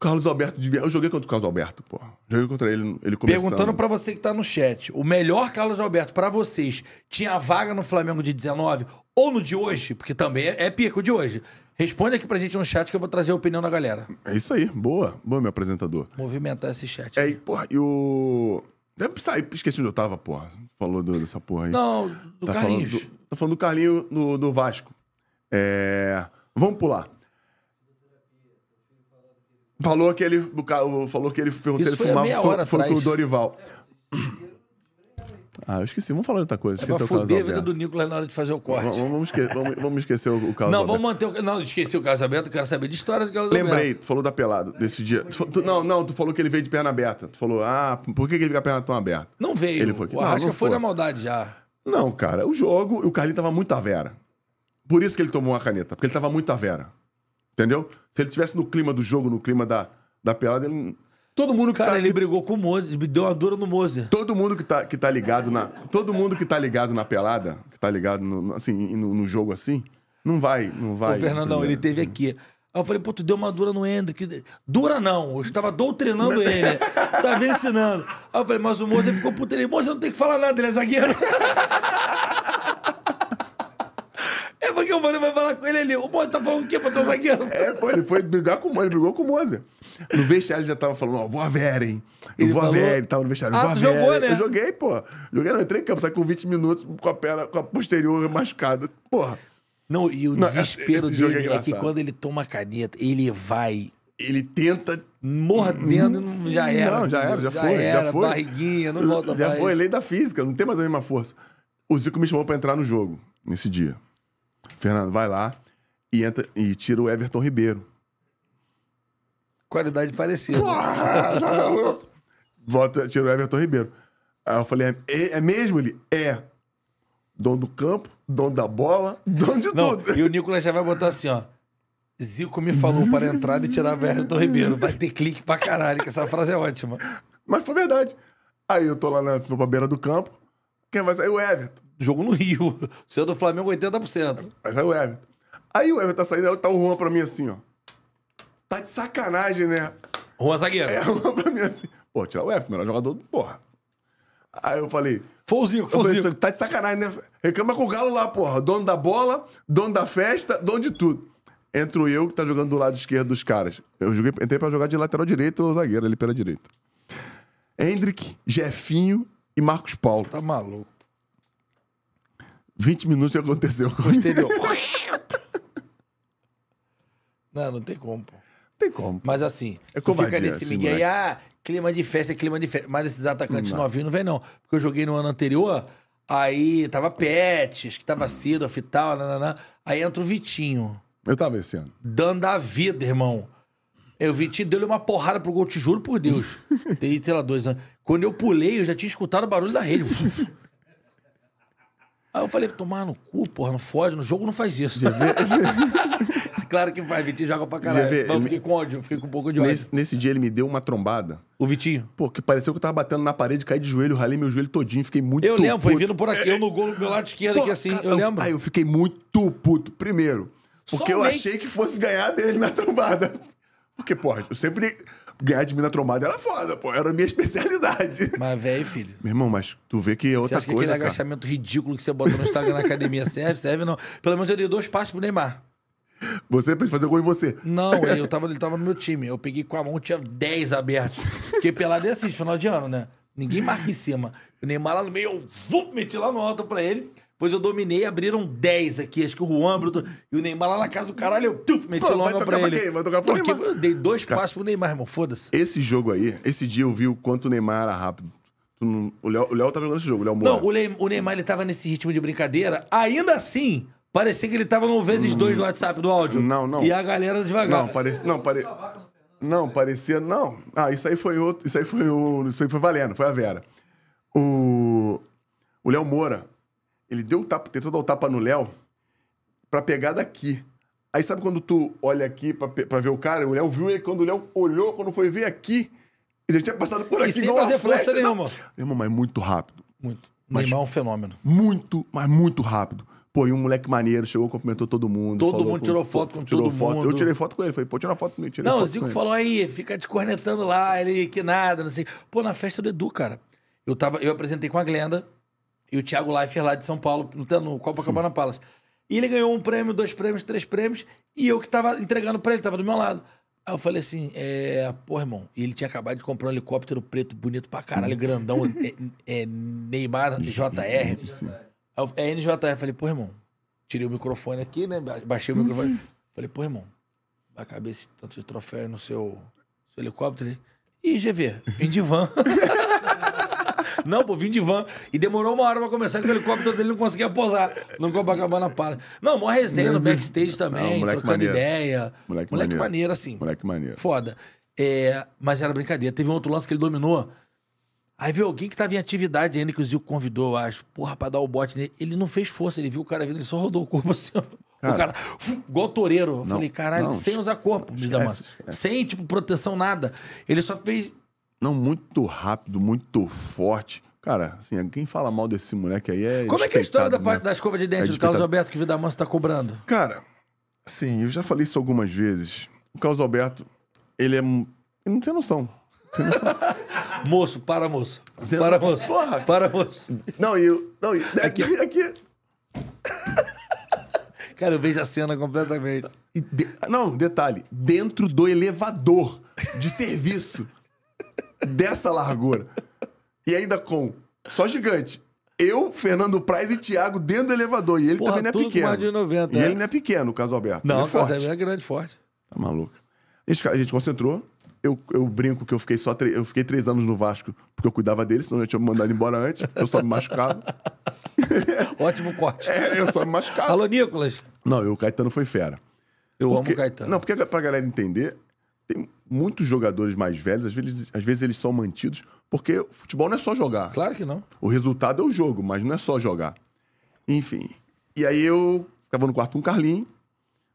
Carlos Alberto de Eu joguei contra o Carlos Alberto, pô. Joguei contra ele, ele começando. Perguntando
para você que tá no chat. O melhor Carlos Alberto para vocês tinha vaga no Flamengo de 19 ou no de hoje? Porque também é, pico de hoje. Responde aqui pra gente no chat que eu vou trazer a opinião da galera.
É isso aí. Boa. Boa, meu apresentador.
Movimentar esse chat.
É, aí porra, e o... Deve sair, esqueci onde eu tava, porra. Falou do, dessa porra aí. Não, do tá Carlinhos. Falando do, tá falando do Carlinho do, do Vasco. É... Vamos pular. Falou que ele. Falou que ele perguntou se ele foi fumava. foi, foi com o Dorival. É, ah, eu esqueci. Vamos falar de outra coisa. Esqueci é o caso a vida Alberto. do Nicolas na hora de fazer o corte. vamos, vamos, vamos, esquecer o, caso Carlos Não, vamos
manter o... Não, esqueci o Carlos Alberto. Quero saber de história do Carlos Lembrei,
tu falou da pelada desse dia. Tu, tu, não, não, tu falou que ele veio de perna aberta. Tu falou, ah, por que ele veio com a perna tão aberta? Não veio. Ele foi aqui. foi. foi na maldade já. Não, cara. O jogo, o Carlinhos tava muito à vera. Por isso que ele tomou a caneta. Porque ele tava muito à vera. Entendeu? Se ele tivesse no clima do jogo, no clima da, da pelada, ele... Todo mundo que tá Cara, tá ele brigou com o Mozer, deu uma dura no Moze. Todo mundo que tá, que tá ligado na. Todo mundo que tá ligado na pelada, que tá ligado no, assim, no, no jogo assim, não vai, não vai. O Fernandão, ele teve aqui. Aí eu falei, pô, tu deu uma dura no Hendrick.
Dura não, eu estava doutrinando *laughs* ele. Tava tá ensinando. Aí eu falei, mas o Moze ficou puto. Ele, Mozer, não tem que falar nada, ele é zagueiro. *laughs*
é porque o Mano vai falar com ele ali. O Moze tá falando o quê pra teu zagueiro? É, pô, ele foi brigar com o Mano, ele brigou com o Mozer. No vestiário ele já tava falando, ó, vou a Vera, hein? Eu ele vou falou... a Vera, tava no vestiário, ah, vou a Vera. Jogou, né? Eu joguei, pô. Joguei, não, entrei em campo, saí com 20 minutos com a perna, com a posterior machucada. Porra. Não, e o não, desespero é dele é, é que quando
ele toma a caneta, ele vai ele
tenta mordendo não, já era. Não, já era, já, já foi. Era, já foi. Barriguinha, não volta Já mais. foi, lei da física, não tem mais a mesma força. O Zico me chamou para entrar no jogo nesse dia. Fernando, vai lá e entra e tira o Everton Ribeiro. Qualidade parecida. Porra! Tá Volta, tira o Everton Ribeiro. Aí eu falei, é, é mesmo? Ele, é. Dono do campo, dono da bola, dono de Não,
tudo. E o Nicolas já vai botar assim, ó. Zico me falou para entrar
e tirar o Everton
Ribeiro. Vai ter clique pra caralho, que essa frase é ótima. Mas foi verdade. Aí eu tô lá na
tô pra beira do campo. Quem vai sair? O Everton. Jogo no Rio. *laughs* Seu é do Flamengo, 80%. Vai sair o Everton. Aí o Everton tá saindo, tá o Juan pra mim assim, ó. Tá de sacanagem, né? Rua Zagueiro. É, *laughs* Juan pra mim é assim. Pô, tirar o F, melhor jogador do porra. Aí eu falei. Foi o Zico, foi o Zico. Tá de sacanagem, né? Reclama com o Galo lá, porra. Dono da bola, dono da festa, dono de tudo. Entro eu, que tá jogando do lado esquerdo dos caras. Eu joguei, entrei pra jogar de lateral direito ou zagueiro ali pela direita. Hendrick, Jefinho e Marcos Paulo. Tá maluco. 20 minutos e aconteceu. Posterior. *laughs* não, não tem como, pô tem como. Mas
assim, é tu fica nesse Miguel aí, ah, clima de festa, clima de festa. Mas esses atacantes novinhos não vem, não. Porque eu joguei no ano anterior, aí tava Pet, acho que tava Cido, Fital, nananã. Aí entra o Vitinho. Eu tava esse ano. Dando a vida, irmão. Eu vi, deu deu uma porrada pro gol, te juro por Deus. *laughs* Tem, sei lá, dois anos. Quando eu pulei, eu já tinha escutado o barulho da rede. *laughs* Aí eu falei, tomar no cu, porra, não fode, no jogo não
faz isso. *laughs* Claro que vai, Vitinho joga pra caralho. É vê, Mas eu fiquei com ódio, eu fiquei com um pouco de ódio. Nesse, nesse, dia ele me deu uma trombada. O Vitinho? Pô, que pareceu que eu tava batendo na parede, caí de joelho, ralei meu joelho todinho, fiquei muito Eu lembro, puto. foi vindo por aqui, eu
no gol do meu lado esquerdo aqui assim, cara, eu
lembro. Aí eu fiquei muito puto, primeiro. Porque Somente. eu achei que fosse ganhar dele na trombada. Porque, porra, eu sempre ganhar de mim na trombada era foda, pô. Era a minha especialidade. Mas, velho, filho. Meu irmão, mas tu vê que é outra coisa. Você acha que aquele cara. agachamento
ridículo que você botou no Instagram na academia serve? Serve não. Pelo menos eu dei dois passos pro Neymar.
Você pra fazer gol em você.
Não, *laughs* eu tava, ele tava no meu time. Eu peguei com a mão, tinha 10 abertos. Porque pelado é assim, de final de ano, né? Ninguém marca em cima. O Neymar lá no meio, eu vou meti lá no alto pra ele. Pois eu dominei, abriram 10 aqui. Acho que o Juan Bruto e o Neymar lá na casa do caralho, eu tuf, meti Pô, longa pra, pra ele. Vai
tocar pra Porque eu dei dois Cara, passos pro Neymar, irmão. Foda-se. Esse jogo aí, esse dia eu vi o quanto o Neymar era rápido. O Léo, o Léo tava jogando esse jogo, o Léo Moura. Não,
o o Neymar ele tava nesse ritmo de brincadeira.
Ainda assim, Parecia
que ele tava no vezes dois no WhatsApp do áudio. Não, não. E a galera devagar. Não, parecia. Não, pare...
não, parecia. Não. Ah, isso aí foi outro. Isso aí foi o. Isso aí foi valendo, foi a Vera. O. O Léo Moura, ele deu o tapa, tentou dar o tapa no Léo pra pegar daqui. Aí sabe quando tu olha aqui pra, pra ver o cara? O Léo viu ele quando o Léo olhou, quando foi ver aqui, ele tinha passado por aqui e sem igual fazer flecha. força nenhuma. Irmão, mas muito rápido. Muito. Mas, Neymar é um fenômeno. Muito, mas muito rápido. Pô, e um moleque maneiro chegou, cumprimentou todo mundo. Todo falou, mundo com, tirou foto com tirou todo foto. mundo. Eu tirei foto com ele, falei, pô, tira uma foto comigo. Não, foto o Zico falou
aí, fica te cornetando lá, ele que nada, não sei. Pô, na festa do Edu, cara. Eu, tava, eu apresentei com a Glenda e o Thiago Leifert lá de São Paulo, no, no Copacabana Sim. Palace. E ele ganhou um prêmio, dois prêmios, três prêmios, e eu que tava entregando pra ele, tava do meu lado. Aí eu falei assim, é. Pô, irmão, e ele tinha acabado de comprar um helicóptero preto bonito pra caralho, grandão, é, é, é Neymar JR. Sim. É NJF. Falei, pô, irmão. Tirei o microfone aqui, né? Baixei o microfone. Uhum. Falei, pô, irmão. Vai caber esse tanto de troféu no seu, seu helicóptero. E né? GV, vim de van. *laughs* não, pô, vim de van. E demorou uma hora pra começar, que o helicóptero dele não conseguia pousar. No Copacabana Palace. Não, mó resenha no backstage também, não, trocando maneiro. ideia. Moleque, moleque maneiro. maneiro, assim. Moleque maneiro. Foda. É, mas era brincadeira. Teve um outro lance que ele dominou Aí viu alguém que tava em atividade ainda, que o Zico convidou, eu acho. Porra, pra dar o bote nele. Ele não fez força, ele viu o cara vindo, ele só rodou o corpo assim. Cara, o cara, igual toureiro. Eu não, falei, caralho, não, sem usar corpo, Vida Mansa sem, tipo,
proteção, nada. Ele só fez. Não, muito rápido, muito forte. Cara, assim, quem fala mal desse moleque aí é. Como é que é a história da né? parte da
escova de dente é do Carlos Alberto que o Vida Mansa tá
cobrando? Cara, sim, eu já falei isso algumas vezes. O Carlos Alberto, ele é. Hum, ele não tem noção. *laughs* moço, para, moço. Você para, não... moço. Porra. Para, moço. Não, e eu... Não, eu. Aqui. aqui. Cara, eu vejo a cena completamente. De... Não, detalhe. Dentro do elevador de serviço dessa largura. E ainda com só gigante. Eu, Fernando Praz e Thiago dentro do elevador. E ele Porra, também não é pequeno. Mais de 90, e é. ele não é pequeno, o Caso Alberto. Não, é o Caso Alberto é grande, forte. Tá maluco. A gente, a gente concentrou, eu, eu brinco que eu fiquei só eu fiquei três anos no Vasco porque eu cuidava dele, senão eu tinha me mandado embora antes, porque eu só me machucava. *laughs* Ótimo corte. É, eu só me machucava. Alô, Nicolas. Não, eu, o Caetano foi fera. Eu porque, amo o Caetano. Não, porque pra galera entender, tem muitos jogadores mais velhos, às vezes, às vezes eles são mantidos, porque futebol não é só jogar. Claro que não. O resultado é o jogo, mas não é só jogar. Enfim. E aí eu ficava no quarto com o Carlinho.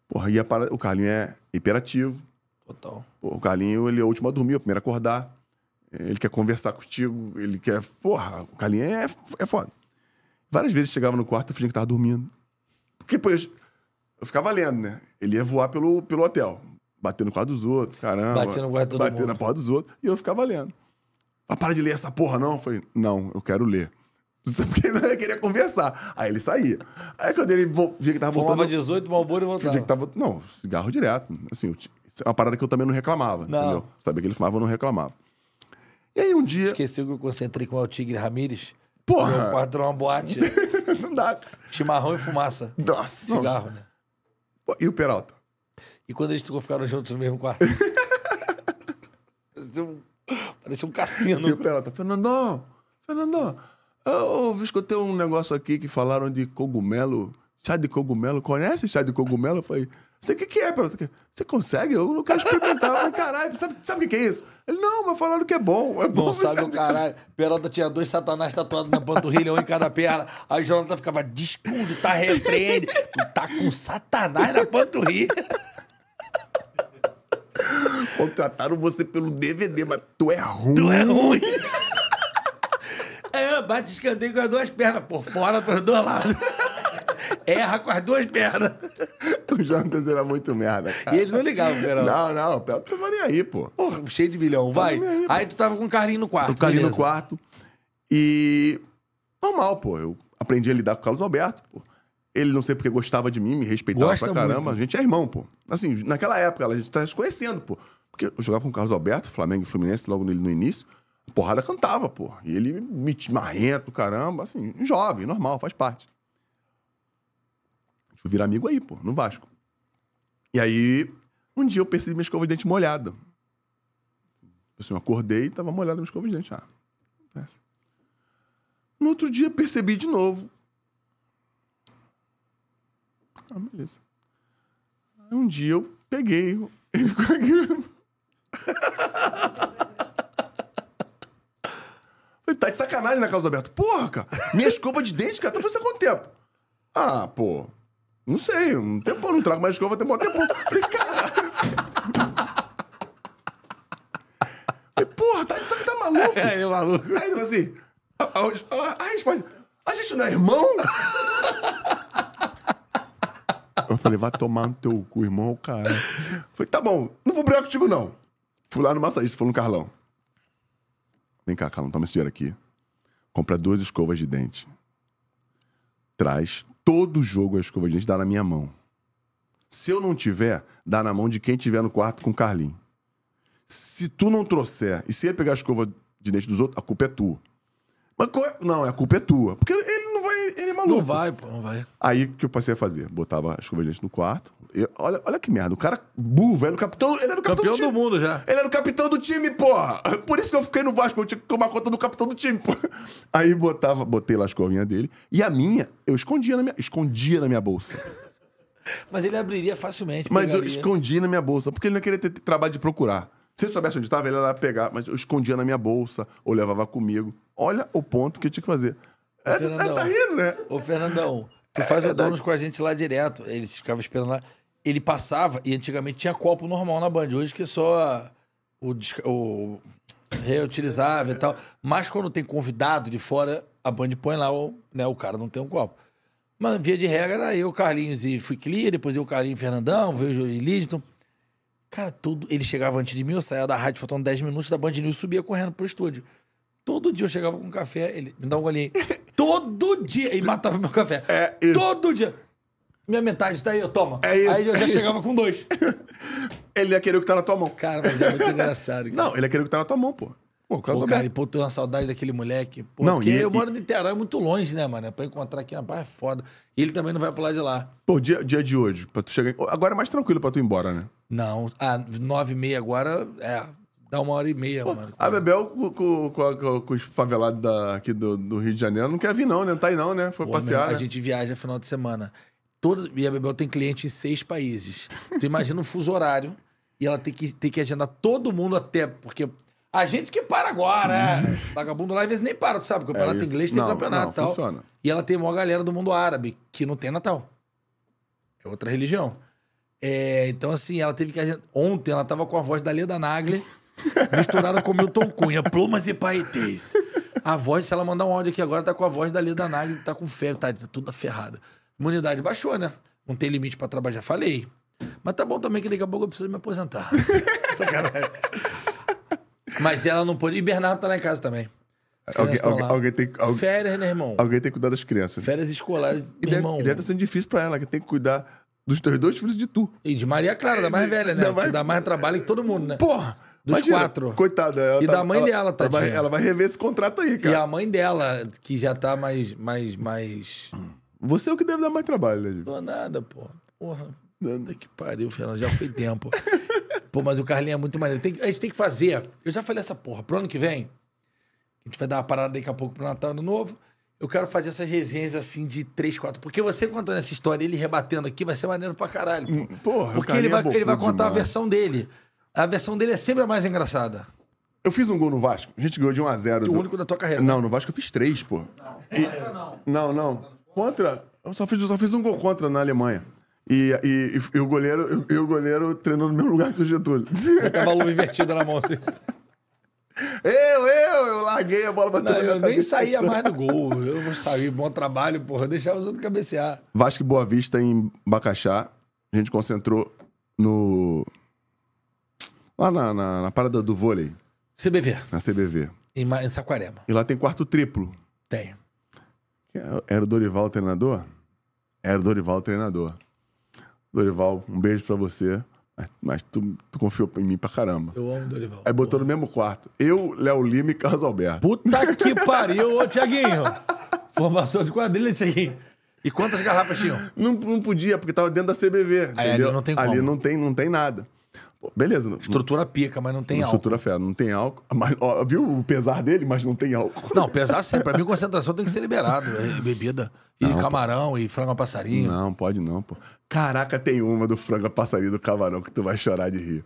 Porra, ia para... o Carlinho é hiperativo Total. Pô, o Carlinho, ele é o último a dormir, é o primeiro a acordar. Ele quer conversar contigo, ele quer. Porra, o Carlinho é, é foda. Várias vezes chegava no quarto e fingia que tava dormindo. Porque, pô, eu ficava lendo, né? Ele ia voar pelo, pelo hotel, batendo no quarto dos outros, caramba. batendo no quarto todo bater mundo. na porra dos outros, e eu ficava lendo. Mas para de ler essa porra, não? Eu falei, não, eu quero ler. *laughs* Porque ele queria conversar. Aí ele saía. Aí quando ele via que tava voltando. Fumava 18, Malboro e voltava. Que tava, não, cigarro direto. Assim, é uma parada que eu também não reclamava, não. entendeu? Sabia que ele fumava, eu não reclamava. E aí um dia...
Esqueceu que eu concentrei com o Tigre Ramírez? Porra! No quarto uma boate. *laughs* não dá. Chimarrão e fumaça. Nossa. Cigarro, não. né? e o Peralta? E quando eles ficaram juntos no mesmo quarto? *laughs* Parecia um,
parecia um cassino. E o Peralta, Fernandão, Fernandão, eu escutei um negócio aqui que falaram de cogumelo, chá de cogumelo. Conhece chá de cogumelo? Eu falei, você o que, que é, Peralta? É? Você consegue? Eu não quero experimentar. Eu falei, caralho, sabe, sabe o que, que é isso? Ele, não, mas falaram que é bom. É bom, não sabe *laughs* o caralho.
Perota tinha dois satanás tatuados na panturrilha, um em cada perna. Aí o Jonathan ficava, descuide, tá repreende. Tu tá com
satanás na panturrilha. Contrataram você pelo DVD, mas tu é ruim. Tu é ruim. é,
bate escanteio com as duas pernas. Por fora, por dois lados. Erra com as duas pernas
o Jantas era muito merda, cara. E ele não ligava pro né, Não, não, o Peralta tava nem aí, pô. Porra, cheio de bilhão, vai. Aí, aí, tu tava com o Carlinho no quarto. O Carlinho beleza. no quarto. E... Normal, pô. Eu aprendi a lidar com o Carlos Alberto, pô. Ele não sei porque gostava de mim, me respeitava Gosta pra caramba. Muito. A gente é irmão, pô. Assim, naquela época, a gente tava tá se conhecendo, pô. Porque eu jogava com o Carlos Alberto, Flamengo e Fluminense, logo nele no início. A porrada cantava, pô. E ele me marrento, caramba, assim, jovem, normal, faz parte vira amigo aí, pô, no Vasco. E aí, um dia eu percebi minha escova de dente molhada. Assim, eu acordei e tava molhada minha escova de dente. Ah, No outro dia percebi de novo. Ah, beleza. um dia eu peguei. Ele ficou aqui. *laughs* Falei, tá de sacanagem na né, causa aberta. Porra, cara. Minha escova de dente, cara, tu tá fez há quanto tempo? Ah, pô. Não sei, um tempo eu não trago mais escova, tem um tempo. Falei, caralho. Falei, porra, tá, tá, tá maluco? É, eu é maluco. Aí ele tipo falou assim, a, a, a, a resposta, a gente não é irmão? Eu falei, vai tomar no teu cu, irmão, cara. falei, tá bom, não vou brigar contigo, não. Fui lá no massagista, falou no Carlão. Vem cá, Carlão, toma esse dinheiro aqui. Compra duas escovas de dente traz todo jogo a escova de dente dá na minha mão. Se eu não tiver, dá na mão de quem tiver no quarto com o Carlinho. Se tu não trouxer e se ele pegar a escova de dente dos outros, a culpa é tua. Mas é? não, a culpa é tua. Porque ele não vai, ele é maluco. Não vai, pô, não vai. Aí o que eu passei a fazer? Botava a escova de dente no quarto, eu, olha, olha que merda. O cara burro, velho. O capitão, ele era o capitão Campeão do, do mundo já. Ele era o capitão do time, porra. *laughs* Por isso que eu fiquei no Vasco. Eu tinha que tomar conta do capitão do time, porra. *laughs* Aí botava, botei lá as corrinhas dele. E a minha, eu escondia na minha, escondia na minha bolsa.
*laughs* Mas ele abriria facilmente. Mas pegaria. eu escondia
na minha bolsa, porque ele não queria ter, ter trabalho de procurar. Se ele soubesse onde estava, ele ia lá pegar, mas eu escondia na minha bolsa, ou levava comigo. Olha o ponto que eu tinha que fazer. é, tá
rindo, né? Ô, Fernandão, tu faz é, o donos
com a gente lá direto. Eles
ficavam esperando lá ele passava, e antigamente tinha copo normal na Band, hoje que é só o, o reutilizável e tal. Mas quando tem convidado de fora, a Band põe lá, o, né, o cara não tem um copo. Mas via de regra era eu, Carlinhos e Fui Clear, depois eu, Carlinhos e Fernandão, vejo o Lidton. Cara, tudo. Ele chegava antes de mim, eu saía da rádio faltando 10 minutos da Band News subia correndo pro estúdio. Todo dia eu chegava com um café, ele me dá um golinho. *laughs* Todo dia! E matava meu café. É, Todo dia! minha metade está
aí, eu toma. É isso. Aí eu já é chegava isso. com dois. *laughs* ele ia é querer o que tá na tua mão. Cara, mas é muito engraçado. Cara. Não, ele ia é querer o que tá na tua mão, pô. Pô, é pô cara, e,
pô, tô uma saudade daquele moleque. Pô, não, porque e, eu moro e... em Niterói, é muito longe, né, mano? Pra encontrar aqui na barra é foda. E ele também não vai pro lado de lá.
Pô, dia, dia de hoje, pra tu chegar... Em... Agora é mais tranquilo pra tu ir embora, né? Não, ah, nove e meia agora, é, dá uma hora e meia, pô, mano. A Bebel com, com, com, os favelados da, aqui do, do, Rio de Janeiro não quer vir não, né? Não tá aí não, né? Foi pô, passear, meu, né? A gente viaja final de semana. Toda, e a Bebel tem
cliente em seis países. Tu imagina um fuso horário e ela tem que, tem que agendar todo mundo até. Porque a gente que para agora, é. *laughs* Vagabundo lá às vezes nem para, tu sabe? Campeonato é inglês tem não, campeonato e tal. Funciona. E ela tem uma galera do mundo árabe que não tem Natal. É outra religião. É, então, assim, ela teve que agendar. Ontem ela tava com a voz da Leda Nagli *laughs* misturada com Milton Cunha, plumas e paetês. A voz, se ela mandar um áudio aqui agora, tá com a voz da Leda Nagli, tá com febre, tá, tá toda ferrada. Imunidade baixou, né? Não tem limite para trabalhar, já falei. Mas tá bom também que daqui a pouco eu preciso me aposentar. *laughs* Mas ela não pode. E Bernardo tá lá em casa também.
Alguém, alguém, alguém, tem, alguém,
Férias, né, irmão?
Alguém tem que cuidar das crianças.
Férias escolares, e deve, irmão. deve estar tá sendo difícil pra ela, que tem que cuidar dos teus dois filhos de tu. E de Maria Clara, da mais velha, né? da mais, dá mais trabalho que todo mundo, né? Porra!
Dos imagina, quatro. Coitada. Ela e tá, da mãe ela, dela, tá ela vai, ela vai rever
esse contrato aí, cara. E a mãe dela, que já tá mais, mais, mais você é o que deve dar mais trabalho, né, Não nada, pô. Porra. Nada que pariu, Fernando. Já foi tempo. *laughs* pô, mas o Carlinhos é muito maneiro. Tem, a gente tem que fazer. Eu já falei essa porra. Pro ano que vem, a gente vai dar uma parada daqui a pouco pro Natal Ano Novo. Eu quero fazer essas resenhas assim de 3, 4. Porque você contando essa história, ele rebatendo aqui, vai ser
maneiro pra caralho. Pô. Hum, porra, Porque ele vai, é ele vai contar demais. a versão
dele. A versão dele é sempre a mais
engraçada. Eu fiz um gol no Vasco. A gente ganhou de 1 a 0 O do... único da tua carreira. Não, né? no Vasco eu fiz 3, pô. Não, e... não. Não, não contra. Eu só fiz, só fiz um gol contra na Alemanha. E, e, e, e o goleiro, e, o goleiro treinou no mesmo lugar que o Getúlio. Com a lua invertida na
mão assim. Eu, eu, eu larguei a bola bateu. eu nem saía mais do gol. Eu não saí, bom trabalho, porra. Deixava os outros cabecear.
Vasco e Boa Vista em Bacaxá. A gente concentrou no. Lá na, na, na parada do vôlei. CBV. Na CBV.
Em, em Saquarema.
E lá tem quarto triplo. Tem. Era o Dorival treinador? Era o Dorival treinador. Dorival, um beijo para você. Mas, mas tu, tu, confiou em mim pra caramba.
Eu amo Dorival.
Aí botou Porra. no mesmo quarto. Eu, Léo Lima e Carlos Alberto. Puta que pariu, ô Tiaguinho. Formação de quadrilha, Tiaguinho. E quantas garrafas tinham? Não, não podia, porque tava dentro da CBV. Aí, ali não tem como. Ali não tem, não tem nada. Pô, beleza. Estrutura pica, mas não tem álcool. Estrutura fera, não tem álcool. Mas, ó, viu o pesar dele, mas não tem álcool.
Não, pesar sim. Pra mim, concentração tem que ser liberado. Né? Bebida. E não, camarão, pô. e frango a passarinho.
Não, pode não, pô. Caraca, tem uma do frango a passarinho do camarão que tu vai chorar de rir.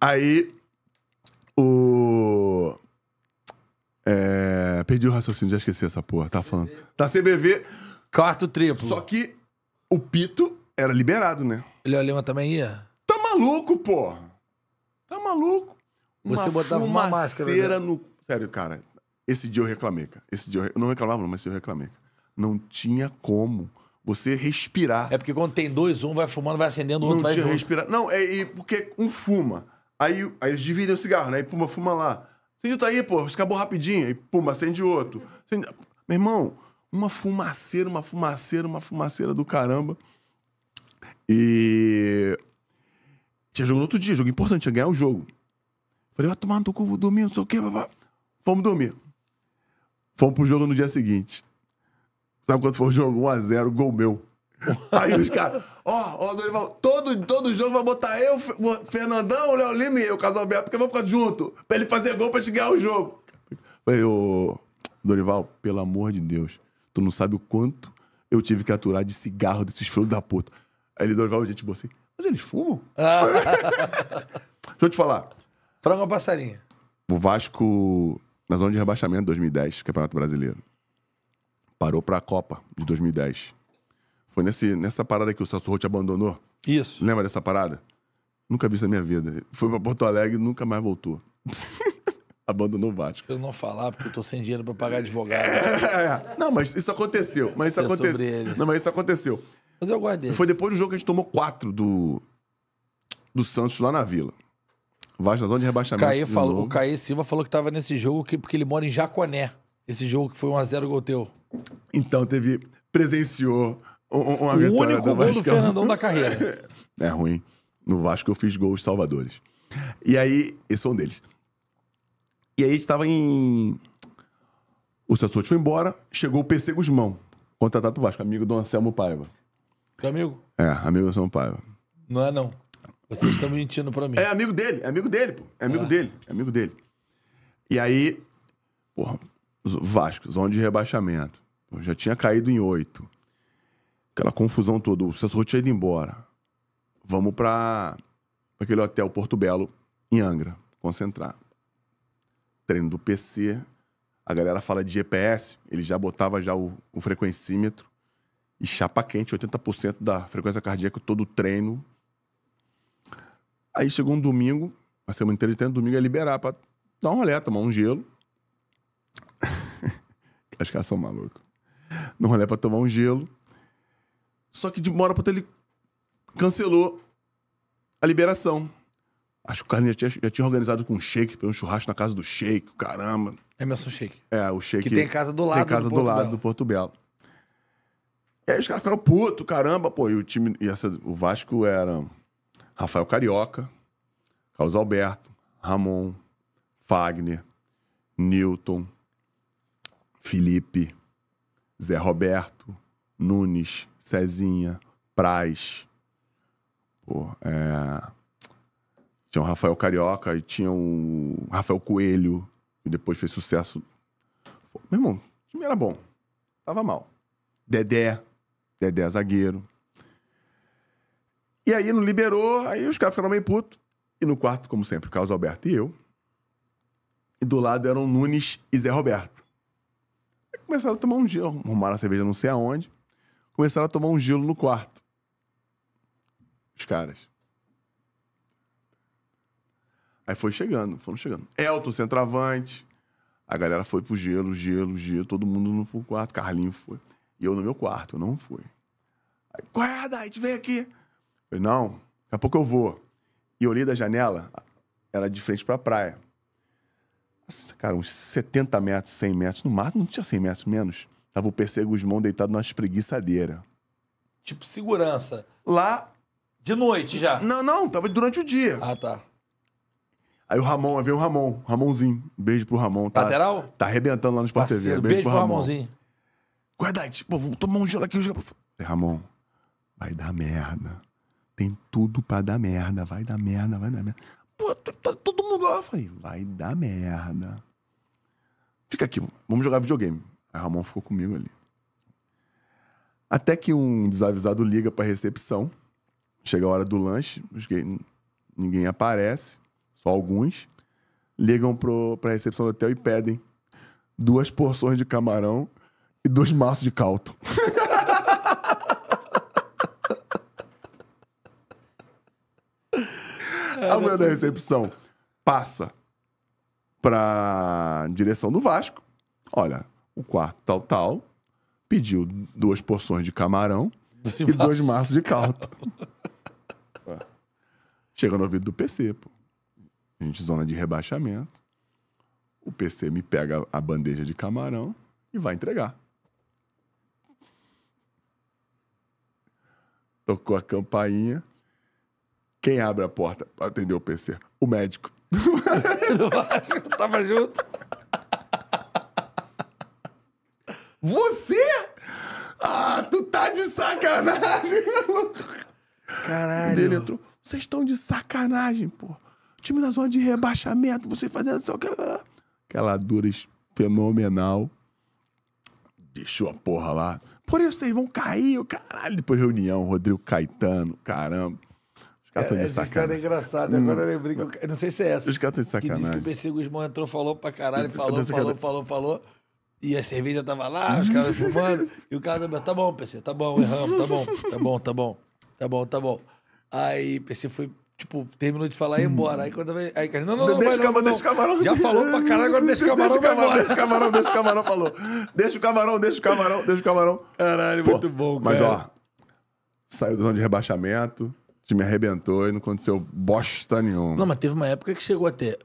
Aí, o... É... Perdi o raciocínio, já esqueci essa porra. Tá falando. Tá CBV. Quarto triplo. Só que o pito era liberado, né? Ele olhava também ia? maluco, porra. Tá maluco? Uma Você botava uma máscara. Né? No... Sério, cara, esse dia eu reclamei, cara. Esse dia eu, eu não reclamava, mas eu reclamei. Cara. Não tinha como você respirar. É porque quando tem dois, um vai fumando, vai acendendo, o outro não vai tinha respirar. Não, é, é porque um fuma. Aí, aí eles dividem o cigarro, né? E puma, fuma lá. Acende tá aí, pô, acabou rapidinho. E puma, acende outro. Acende... Meu irmão, uma fumaceira, uma fumaceira, uma fumaceira do caramba. E tinha jogo no outro dia, jogo importante, tinha ganhar o jogo. Falei, vai tomar no teu cu, vou dormir, não sei o quê. babá. Fomos dormir. Fomos pro jogo no dia seguinte. Sabe quanto foi o jogo? 1x0, gol meu. *laughs* Aí os caras, ó, ó, Dorival, todo, todo jogo vai botar eu, Fernandão, Léo Lima e eu, Casalberto, porque vamos ficar junto, pra ele fazer gol pra gente ganhar o jogo. Falei, ô, Dorival, pelo amor de Deus, tu não sabe o quanto eu tive que aturar de cigarro desses filhos da puta. Aí ele, Dorival, gente, você." assim, mas eles fumam? *laughs* Ah. Deixa eu te falar.
Frango ou passarinha.
O Vasco, na zona de rebaixamento 2010, Campeonato Brasileiro. Parou pra Copa de 2010. Foi nesse, nessa parada que o Celso Roth abandonou. Isso. Lembra dessa parada? Nunca vi isso na minha vida. Foi pra Porto Alegre e nunca mais voltou. *laughs* abandonou o Vasco.
Eu não falar porque eu tô sem dinheiro para pagar advogado. *laughs* É.
não, mas isso aconteceu. Mas isso, isso é aconteceu. É não, mas isso aconteceu. Mas eu guardei. Foi depois do jogo que a gente tomou quatro do, do Santos lá na Vila. Vasco na zona de rebaixamento. Caê falou, o
Caê Silva falou que tava nesse jogo que, porque ele mora em Jaconé. Esse jogo que foi 1x0
gol teu. Então, teve. Presenciou uma o vitória único do gol Vasco. do Fernandão da
carreira.
*laughs* é ruim. No Vasco eu fiz gols salvadores. E aí, esse foi um deles. E aí a gente tava em. O Sassuolo foi embora, chegou o PC Gusmão, contratado pro Vasco, amigo do Anselmo Paiva. Teu amigo? É, amigo do Paulo.
Não é, não. Vocês estão mentindo pra mim. É amigo dele, é amigo dele, pô.
É amigo ah. dele, é amigo dele. E aí, porra, Vasco, zona de rebaixamento. Eu já tinha caído em oito. Aquela confusão toda. O Celso tinha ido embora. Vamos pra, pra aquele hotel Porto Belo, em Angra, concentrar. Treino do PC. A galera fala de GPS. Ele já botava já o, o frequencímetro e chapa quente, 80% da frequência cardíaca, todo o treino. Aí chegou um domingo, a semana inteira de treino, domingo é liberar pra dar um rolê, tomar um gelo. Acho *laughs* que são maluco. Não rolê é pra tomar um gelo. Só que de uma hora pra outra ele cancelou a liberação. Acho que o Carlinhos já tinha, já tinha organizado com um shake, foi um churrasco na casa do shake, caramba.
é Emerson Shake.
É, o shake. Que tem casa do lado tem casa do, Porto do lado Belo. do Porto Belo. E aí os caras ficaram puto, caramba, pô. E o time, e essa, o Vasco era Rafael Carioca, Carlos Alberto, Ramon, Fagner, Newton, Felipe, Zé Roberto, Nunes, Cezinha, Praz. Pô, é... Tinha o Rafael Carioca e tinha o Rafael Coelho, que depois fez sucesso. Pô, meu irmão, o time era bom. Tava mal. Dedé, Dedé é zagueiro. E aí não liberou, aí os caras ficaram meio putos. E no quarto, como sempre, Carlos Alberto e eu. E do lado eram Nunes e Zé Roberto. começaram a tomar um gelo, arrumaram a cerveja não sei aonde. Começaram a tomar um gelo no quarto. Os caras. Aí foi chegando, foram chegando. Elton, centroavante. A galera foi pro gelo, gelo, gelo. Todo mundo no quarto. Carlinho foi. E eu no meu quarto, eu não fui. Aí, qual é, Haddad? Vem aqui. Eu falei, não, daqui a pouco eu vou. E olhei da janela, era de frente para a praia. Cara, uns 70 metros, 100 metros. No mato não tinha 100 metros menos. Tava o PC Guzmão deitado numa espreguiçadeira.
Tipo, segurança. Lá. De noite já? Não, não, tava durante o dia. Ah, tá.
Aí o Ramon, aí vem o Ramon, Ramonzinho Beijo pro Ramon. Tá, Lateral? Tá arrebentando lá no Sport TV. Beijo, beijo pro, pro Ramon.
Guardite, pô, vou tomar um gelo aqui. Um gelo.
Ramon, vai dar merda. Tem tudo pra dar merda. Vai dar merda, vai dar merda. Pô, tá todo mundo lá. Eu falei, vai dar merda. Fica aqui, vamos jogar videogame. Aí Ramon ficou comigo ali. Até que um desavisado liga pra recepção. Chega a hora do lanche, ninguém aparece, só alguns. Ligam pro, pra recepção do hotel e pedem duas porções de camarão e dois maços de calto. a mulher da recepção passa pra direção do Vasco. Olha, o quarto tal, tal, pediu duas porções de camarão dois e dois maços de caldo. É. Chega no ouvido do PC, pô. A gente zona de rebaixamento. O PC me pega a bandeja de camarão e vai entregar. Tocou a campainha. Quem abre a porta para atender o PC? O médico. Do *laughs* Tava junto. Você? Ah, tu tá de sacanagem, *laughs* maluco. Caralho. Ele entrou. Vocês estão de sacanagem, pô. time na zona de rebaixamento, vocês fazendo só aquela. Aquela dura fenomenal. Deixou a porra lá. Por isso vocês vão cair, caralho. Depois reunião, Rodrigo Caetano, caramba. Os caras estão é, de sacanagem. história é engraçada. Agora eu lembrei que eu... Não sei se é essa. Os caras estão de sacanagem. Que disse que o
PC Guzmão entrou, falou pra caralho, falou, falou, falou, falou. E a cerveja tava lá, os caras fumando. e o cara, tá bom, PC, tá bom, erramos, tá bom, tá bom, tá bom, tá bom, tá bom. Aí o PC foi Tipo, terminou de falar e ia hum. embora. Aí quando veio. Aí, não, não, não. Deixa, vai, não, não. deixa o
camarão. Já falou pra caralho, agora deixa o camarão. Deixa o camarão, deixa o camarão, deixa o camarão, falou. Deixa o camarão, deixa o camarão, deixa o camarão. Caralho, Pô, muito bom, cara. Mas ó, saiu do zona de rebaixamento, o time arrebentou e não aconteceu bosta nenhuma. Não,
mas teve uma época que chegou até.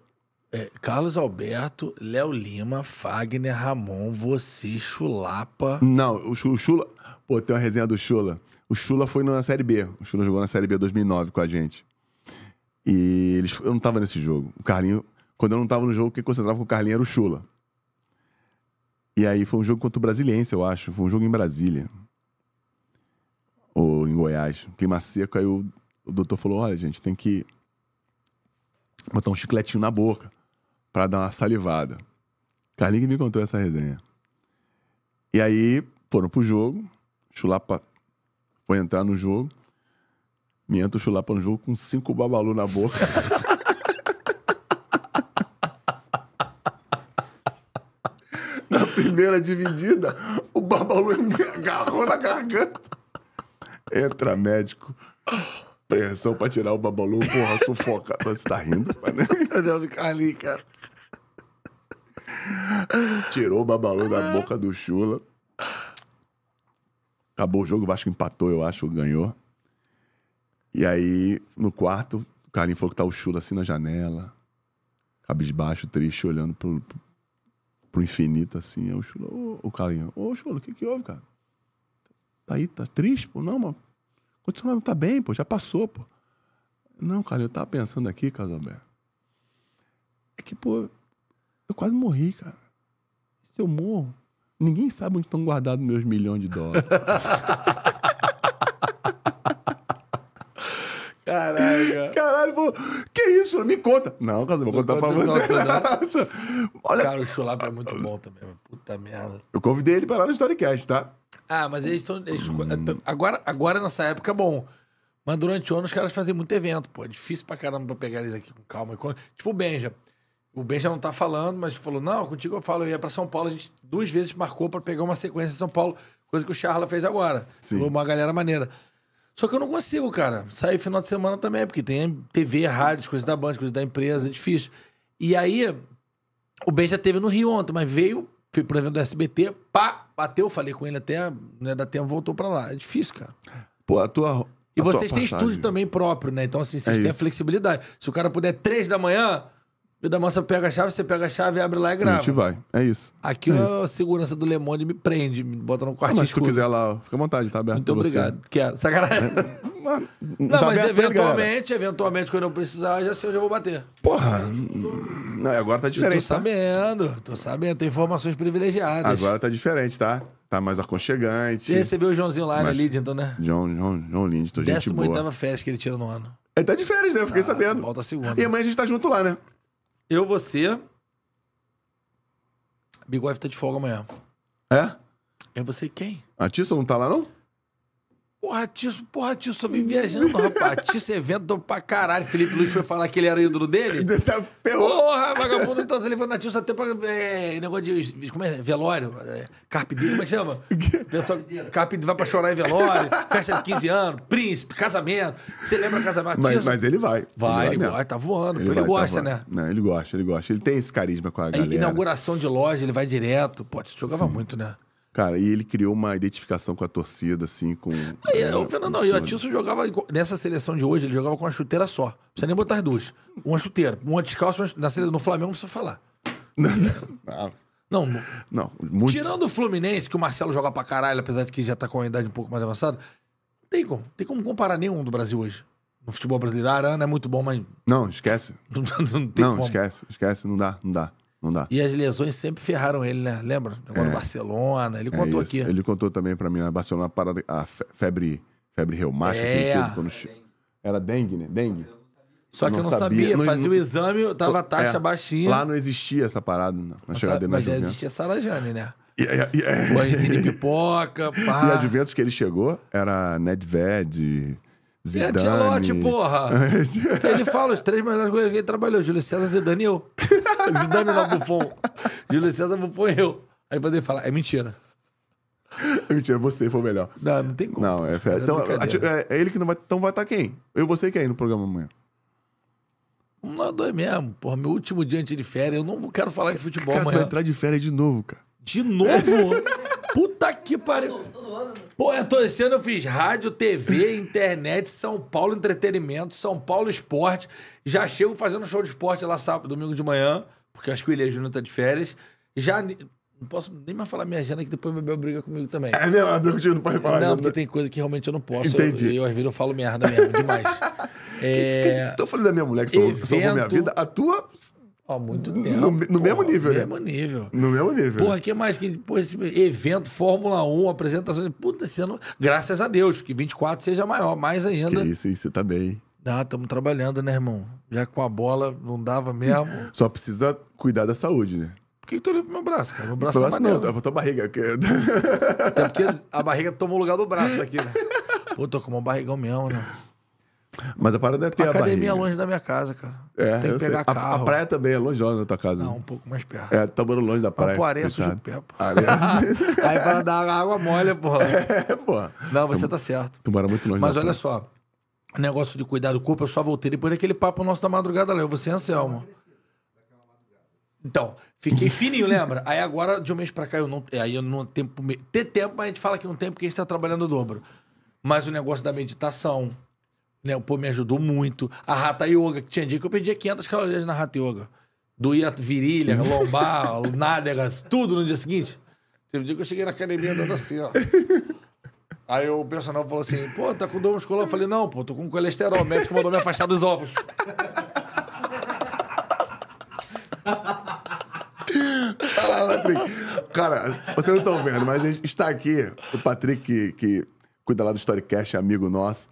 É, Carlos Alberto, Léo Lima, Fagner, Ramon, você,
Chulapa. Não, o, o Chula. Pô, tem uma resenha do Chula. O Chula foi na Série B. O Chula jogou na Série B 2009 com a gente. E eles, eu não tava nesse jogo. O Carlinho, quando eu não tava no jogo, quem concentrava com o Carlinho era o Chula. E aí foi um jogo contra o Brasiliense, eu acho. Foi um jogo em Brasília. Ou em Goiás. Clima seco, aí o, o doutor falou: olha, gente, tem que botar um chicletinho na boca para dar uma salivada. Carlinho que me contou essa resenha. E aí foram pro jogo. Chulapa foi entrar no jogo. Me entra o chulapa jogo com cinco babalu na boca. *laughs* na primeira dividida, o babalu me agarrou na garganta. Entra médico. Pressão pra tirar o babalu, porra, sufoca. Você tá rindo, mano? Meu Deus, Carlinhos, cara. Tirou o babalu da boca do Chula. Acabou o jogo, o Vasco empatou, eu acho, ganhou. E aí, no quarto, o Carlinho falou que tá o chulo assim na janela, cabisbaixo, triste, olhando pro, pro infinito, assim. Aí o chulo, ô, o Carlinho, ô chulo, o que que houve, cara? Tá aí, tá triste, pô? Não, mano o condicionado tá bem, pô, já passou, pô. Não, cara, eu tava pensando aqui, Casalberto. É que, pô, eu quase morri, cara. se eu morro, ninguém sabe onde estão guardados meus milhões de dólares. *laughs* Caralho, Caralho, pô, que isso? Me conta. Não, Casa, vou contar pra você.
*laughs* Olha... Cara, o Chulapa é muito bom também. Puta merda. Eu convidei ele pra lá no Storycast, tá? Ah, mas eles estão. Hum. Eh, agora, agora, nessa época, é bom. Mas durante o ano os caras fazem muito evento, pô. É difícil pra caramba pra pegar eles aqui com calma. Tipo o Benja. O Benja não tá falando, mas falou: não, contigo eu falo, eu ia pra São Paulo. A gente duas vezes marcou pra pegar uma sequência em São Paulo, coisa que o Charla fez agora. Sim. Uma galera maneira. Só que eu não consigo, cara. Sair final de semana também, porque tem TV, rádio, coisas da banda, coisas da empresa, é difícil. E aí, o Ben já teve no Rio ontem, mas veio, fui pro evento do SBT, pá, bateu, falei com ele até, não né, ia dar tempo, voltou pra lá. É difícil, cara.
Pô, a tua. E a vocês têm estúdio
também próprio, né? Então, assim, vocês é têm isso. a flexibilidade. Se o cara puder três da manhã, me moça mostra, pega a chave, você pega a chave, abre lá e grava. A gente vai, é isso. Aqui é a isso. segurança do Le Monde me prende, me bota no quartinho. mas se tu
quiser lá, fica à vontade, tá aberto. Muito você. obrigado, quero. Sacanagem. É, não, tá mas eventualmente,
eventualmente, quando eu precisar, eu já sei onde eu vou bater.
Porra, não, agora tá Eu tô diferente, tá?
sabendo, tô sabendo, tenho informações privilegiadas. Agora
tá diferente, tá? Tá mais aconchegante. Você recebeu o Joãozinho lá na Lidington, né? João, João, João Lind, gente 18 boa.
festa que ele tira no ano. Ele tá de férias, né? Eu fiquei ah, sabendo. Volta a segunda. E amanhã a gente tá junto lá, né? Eu, você. Big Wife tá de folga amanhã. É?
É você quem? A Tissa não tá lá, não?
Porra, Tisso, porra, Tisso, só vim viajando, rapaz. Tio evento é pra caralho. Felipe Luiz foi falar que ele era ídolo dele. Tá porra, vagabundo tá levando a Tisso até pra. É, negócio de. Como é? Velório? É, carpe diem, como é que chama? Pessoal, carpe vai pra chorar em velório, festa de 15 anos, príncipe, casamento. Você lembra casamento? Mas, mas
ele vai. Vai, ele, vai, ele vai, tá voando. Ele, ele vai, tá gosta, tá voando. né? Não, ele gosta, ele gosta. Ele tem esse carisma com a galera.
inauguração de loja, ele vai direto. Pô, Tisso jogava Sim. muito, né?
Cara, e ele criou uma identificação com a torcida, assim, com. Aí, é, é, o Fernando, não, e o Atilson
jogava. Nessa seleção de hoje, ele jogava com uma chuteira só. Não precisa nem botar as duas. Uma chuteira, uma descalço, uma... no Flamengo não precisa falar. Não, *laughs* ah. não. não,
não muito...
Tirando o Fluminense, que o Marcelo joga pra caralho, apesar de que já tá com a idade um pouco mais avançada, não tem como. tem como comparar nenhum do Brasil hoje. No futebol brasileiro, Arana é muito bom, mas.
Não, esquece.
*laughs* não, não esquece,
esquece, não dá, não dá. Não dá.
E as lesões sempre ferraram ele, né? Lembra? Agora é. Barcelona, ele é contou aqui. Ele
contou também para mim na né? Barcelona parada, a febre, febre reumática é. que teve quando era dengue, né? Dengue. Só que eu não sabia, sabia. Não, fazia não... o
exame, tava a taxa é.
baixinha. Lá não existia essa parada na chegada dele na Mas já existia
Sarajane, né?
Yeah, yeah, yeah. Pãezinho é. de
pipoca, pá. *laughs* E a
Juventus que ele chegou era Nedved, Zidane. É, Ancelotti, porra. *laughs*
ele fala os três melhores goleiros que ele trabalhou. Júlio César, Zidane e eu. *laughs* Zidane na Buffon. Júlio César, Buffon e eu. Aí depois ele fala, é mentira.
É mentira, você foi o melhor. Não, não tem como. Não, é fera. Então, é, é, ele que não vai... Então vai estar tá quem? Eu vou ser quem no programa amanhã?
Nós dois mesmo. Porra, meu último dia antes de férias. Eu não quero falar de futebol amanhã. vai entrar
de férias de novo, cara.
De novo? *laughs* Puta que pariu. Né? Pô, eu tô, esse ano eu fiz rádio, TV, internet, São Paulo entretenimento, São Paulo esporte. Já chego fazendo show de esporte lá sábado, domingo de manhã, porque acho que o Ilha Júnior tá de férias. Já... Não posso nem mais falar minha agenda, que depois meu bebê briga comigo também. É mesmo, briga contigo, não pode falar. Não, porque tem coisa que realmente eu não posso. Entendi. Eu, eu, eu às vezes eu falo merda mesmo, demais. é... *laughs* que, que, é, tô falando da minha mulher, que salvou, Evento... minha vida. A tua Há muito tempo. No, no porra, mesmo nível, no né? No mesmo nível. No mesmo nível. Porra, que mais que depois evento, Fórmula 1, apresentações. Puta, esse ano, graças a Deus, que 24 seja maior, mais ainda. Que isso,
isso, você tá bem.
Ah, estamos trabalhando, né, irmão? Já com a bola não dava mesmo.
*laughs* Só precisa cuidar da saúde, né?
Por que, que tu olhou pro meu braço, cara? Meu braço, tá braço é amarelo. pra tua barriga. Até porque *laughs* a barriga tomou o lugar do braço daqui, né? Pô, tô com um barrigão mesmo, né?
Mas a parada é ter a, a academia é
longe da minha casa, cara.
É, Tem que pegar sei. carro. A, a, praia também é longe da tua casa? Não, um pouco mais perto. É, tá morando longe da praia. o pé, pô. *laughs* Aí
para dar água molha, pô. *laughs* É, pô. Não, você tá certo.
Tu mora muito longe Mas olha praia.
só, negócio de cuidar do corpo, eu só voltei depois daquele papo nosso da madrugada lá. Eu, você e Anselmo. Então, fiquei *laughs* fininho, lembra? Aí agora, de um mês pra cá, eu não. Aí eu não tempo. Ter tempo, mas a gente fala que não tem porque a gente tá trabalhando o dobro. Mas o negócio da meditação né? O pô me ajudou muito. A rata Yoga, que tinha dia que eu perdia 500 calorias na rata Yoga. Doía virilha, uhum. lombar, *laughs* nádegas, tudo no dia seguinte. Teve um dia que eu cheguei na academia andando assim, ó. *laughs* Aí o personal falou assim, pô, tá com dor muscular? Eu falei, não, pô, tô com colesterol. O médico mandou me afastar dos ovos.
Ah, Patrick,
cara, vocês não estão vendo, mas a gente está aqui, o Patrick, que, que cuida lá do Storycast, amigo nosso.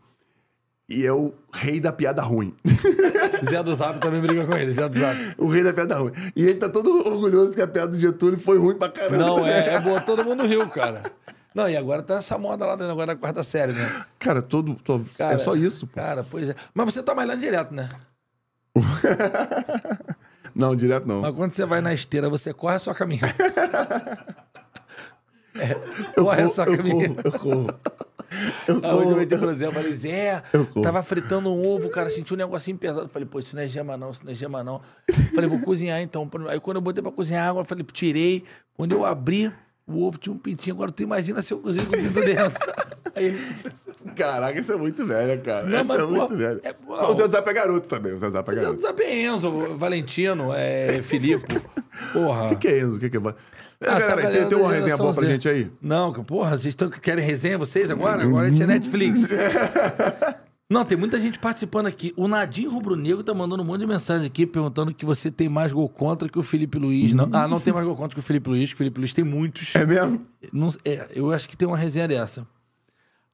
E é o rei da piada ruim. *laughs* Zé do Zap também briga com ele, Zé do Zap. O rei da piada ruim. E ele tá todo orgulhoso que a piada do Getúlio foi ruim pra caramba. Não, é, é boa, todo mundo riu,
cara. Não, e agora tá essa moda lá dentro, agora da é quarta série, né?
Cara, todo. É cara, é só
isso. Pô. Cara, pois é. Mas você tá malhando direto, né? *laughs* não, direto não. Mas quando você vai na esteira, você corre a sua caminha *laughs*
é, corre corro, a sua caminha Eu corro,
eu corro. Eu a última de eu falei, Zé, eu tava fritando um ovo, cara, senti um negocinho pesado. Eu falei, pô, isso não é gema não, isso não é gema não. Eu falei, vou cozinhar então. Aí quando eu botei pra cozinhar água, eu falei, tirei. Quando eu abri, o ovo tinha um pintinho. Agora tu imagina se eu cozinho com pinto dentro. *laughs* Aí...
Caraca, isso é muito velho, cara. Não, é mas, é pô, muito velho. É, pô, o Zé Zap é garoto também. O Zé Zap é garoto. O
Zé Zap é Enzo, Valentino, é Filipe. Porra. O que, que, é isso? O que, que é. ah,
galera, é tem, tem uma resenha boa pra Z. gente aí?
Não, porra, vocês tão, querem resenha vocês agora? Agora a gente é Netflix. *laughs* Não, tem muita gente participando aqui. O Nadinho Rubro Negro tá mandando um monte de mensagem aqui perguntando que você tem mais gol contra que o Felipe Luiz. Não, ah, não tem mais gol contra que o Felipe Luiz, que o Felipe Luiz tem muitos. É mesmo? Não, é, eu acho que tem uma resenha dessa.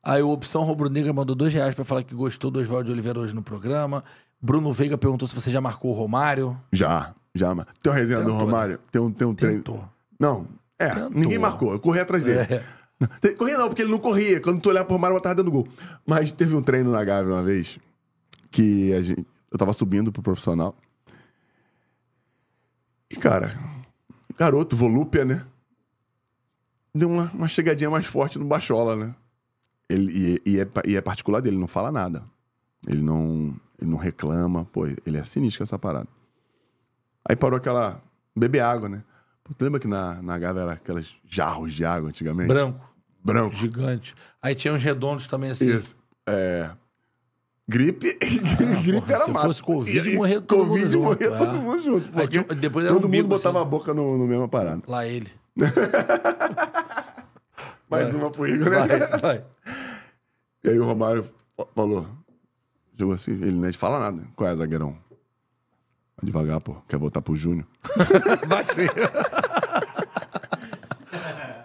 Aí o Opção Rubro Negro mandou dois reais pra falar que gostou do Oswaldo Oliveira hoje no programa. Bruno Veiga perguntou se você já marcou o Romário.
Já. Já, mas. Tem uma resenha Tentou, do né? Romário? Né? Tem um, tem um treino. Tentou. Não, é. Tentou. Ninguém marcou. Eu corri atrás dele. É. Corria não, porque ele não corria. Quando tu olhava pro Romário, eu tava dando gol. Mas teve um treino na Gávea uma vez que a gente, eu tava subindo pro profissional. E, cara, garoto, volúpia, né? Deu uma, uma chegadinha mais forte no Bachola, né? Ele, e, e, é, e é particular dele, não fala nada. Ele não, ele não reclama. Pô, ele é sinistro essa parada. Aí parou aquela. beber água, né? Pô, tu lembra que na, na Gávea era aquelas jarros de água antigamente? Branco. Branco. Gigante.
Aí tinha uns redondos também assim. Isso.
É. Gripe, *laughs* ah,
gripe porra, era mal. Se fosse Covid, e, todo COVID mundo junto. morria todo mundo junto.
É. Aí, depois todo mundo botava assim. a boca no, no mesmo parada. Lá ele. *laughs* Mais vai. uma pro Igor, né? Vai, vai. E aí o Romário falou, jogou assim, ele nem fala nada. Né? Qual é, zagueirão? Devagar, pô. Quer voltar pro Júnior? Baixinho. *laughs*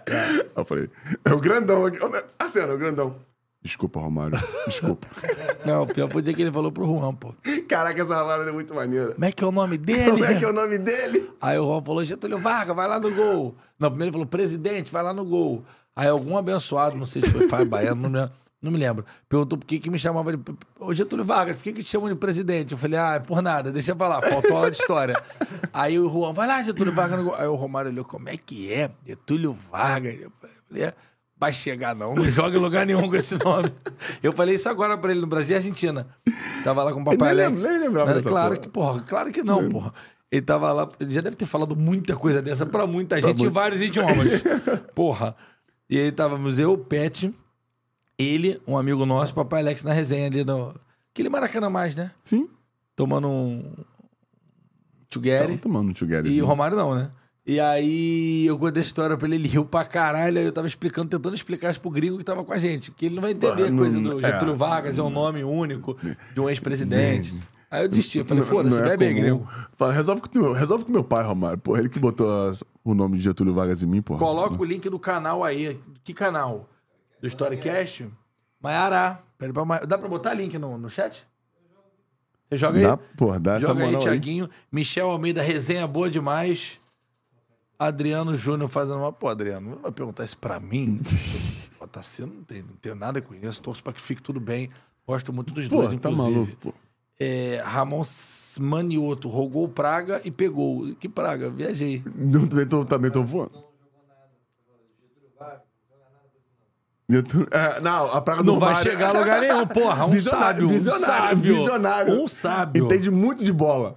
É. eu falei, é o grandão aqui. Ah, é o grandão. Desculpa, Romário. Desculpa. *laughs* Não, o
pior foi dizer que ele falou pro Juan, pô. Caraca, essa palavra é muito maneira. Como é que é o nome dele? Como é que é o nome dele? Aí o Juan falou, Getúlio Vargas, vai lá no gol. Não, primeiro ele falou, presidente, vai lá no gol. Aí algum abençoado, não sei se foi Fábio Baiano, não lembro, não me lembro. Perguntou por que, que me chamava de. Ô Getúlio Vargas, por que, que te chamam de presidente? Eu falei, ah, é por nada, deixa pra lá, faltou aula de história. *laughs* aí o Juan, vai lá, Getúlio Vargas. Aí o Romário olhou, como é que é? Getúlio Vargas. Eu falei, é, vai chegar não, não joga em lugar nenhum com esse nome. *laughs* Eu falei isso agora pra ele no Brasil e Argentina. Tava lá com o papai Alex. Nem lembrava Mas, Claro porra. que, porra, claro que não, é. porra. Ele tava lá, ele já deve ter falado muita coisa dessa pra muita pra gente muito. em vários idiomas. *laughs* porra. E aí tava museu o Pet ele, um amigo nosso, papai Alex, na resenha ali no. Aquele Maracanã mais, né? Sim. Tomando um. Tchugueri. Tomando
um Tchugueri. E o Romário não,
né? E aí eu contei a história pra ele, ele riu pra caralho, aí eu tava explicando, tentando explicar isso pro gringo que tava com a gente, porque ele não vai entender a coisa do é. Getúlio é, Vargas, é um nome único
de um ex-presidente. Aí eu desisti, eu falei, foda-se, é bebe aí, gringo. Fala, resolve com, resolve com meu pai, Romário, porra, ele que botou o nome de Getúlio Vargas em mim, porra.
Coloca o link do canal aí, que canal? do Storycast. Maiara, Dá pra botar link no, no chat?
Você joga aí? Dá, porra, dá joga essa moral aí, Tiaguinho.
Michel Almeida, resenha boa demais. Adriano Júnior fazendo uma. Pô, Adriano, não vai perguntar isso pra mim? *laughs* pô, tá sendo, assim, não tem, não tenho nada com isso. Torço pra que fique tudo bem. Gosto muito dos pô, dois, tá inclusive. Maluco, pô. É, Ramon Manioto rogou praga e pegou.
Que praga? Viajei. Não, também tô, também tô voando. Netuno. É, não, a praga do Não vai chegar a lugar nenhum, porra. Um visionário, sábio. Visionário, um sábio, visionário.
Um sábio. Entende muito de bola.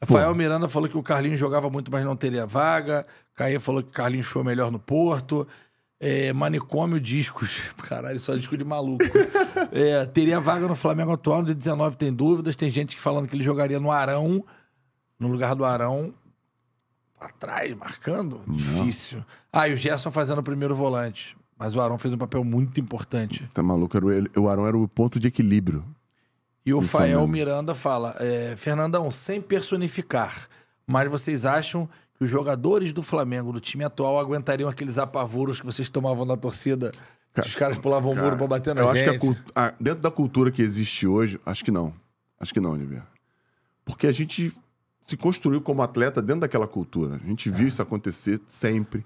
Rafael Pô. Miranda falou que o Carlinhos jogava muito, mas não teria vaga. Caê falou que o Carlinhos foi o melhor no Porto. É, manicômio Discos. *laughs* Caralho, só disco de maluco. é, teria vaga no Flamengo atual, no dia 19 tem dúvidas. Tem gente que falando que ele jogaria no Arão, no lugar do Arão. Atrás, marcando? Não. Difícil. Ah, e o Gerson fazendo o primeiro volante. Mas o Arão fez um papel muito importante.
Tá maluco? o, Arão era o ponto de equilíbrio. E o Fael
Miranda fala: é, Fernandão, sem personificar, mas vocês acham que os jogadores do Flamengo, do time atual, aguentariam aqueles apavoros que vocês tomavam na torcida? Cara, os caras pulavam cara, muro pra bater na eu gente? Eu acho
que a, a, dentro da cultura que existe hoje, acho que não. Acho que não, Oliver. Porque a gente se construiu como atleta dentro daquela cultura. A gente viu é. isso acontecer sempre.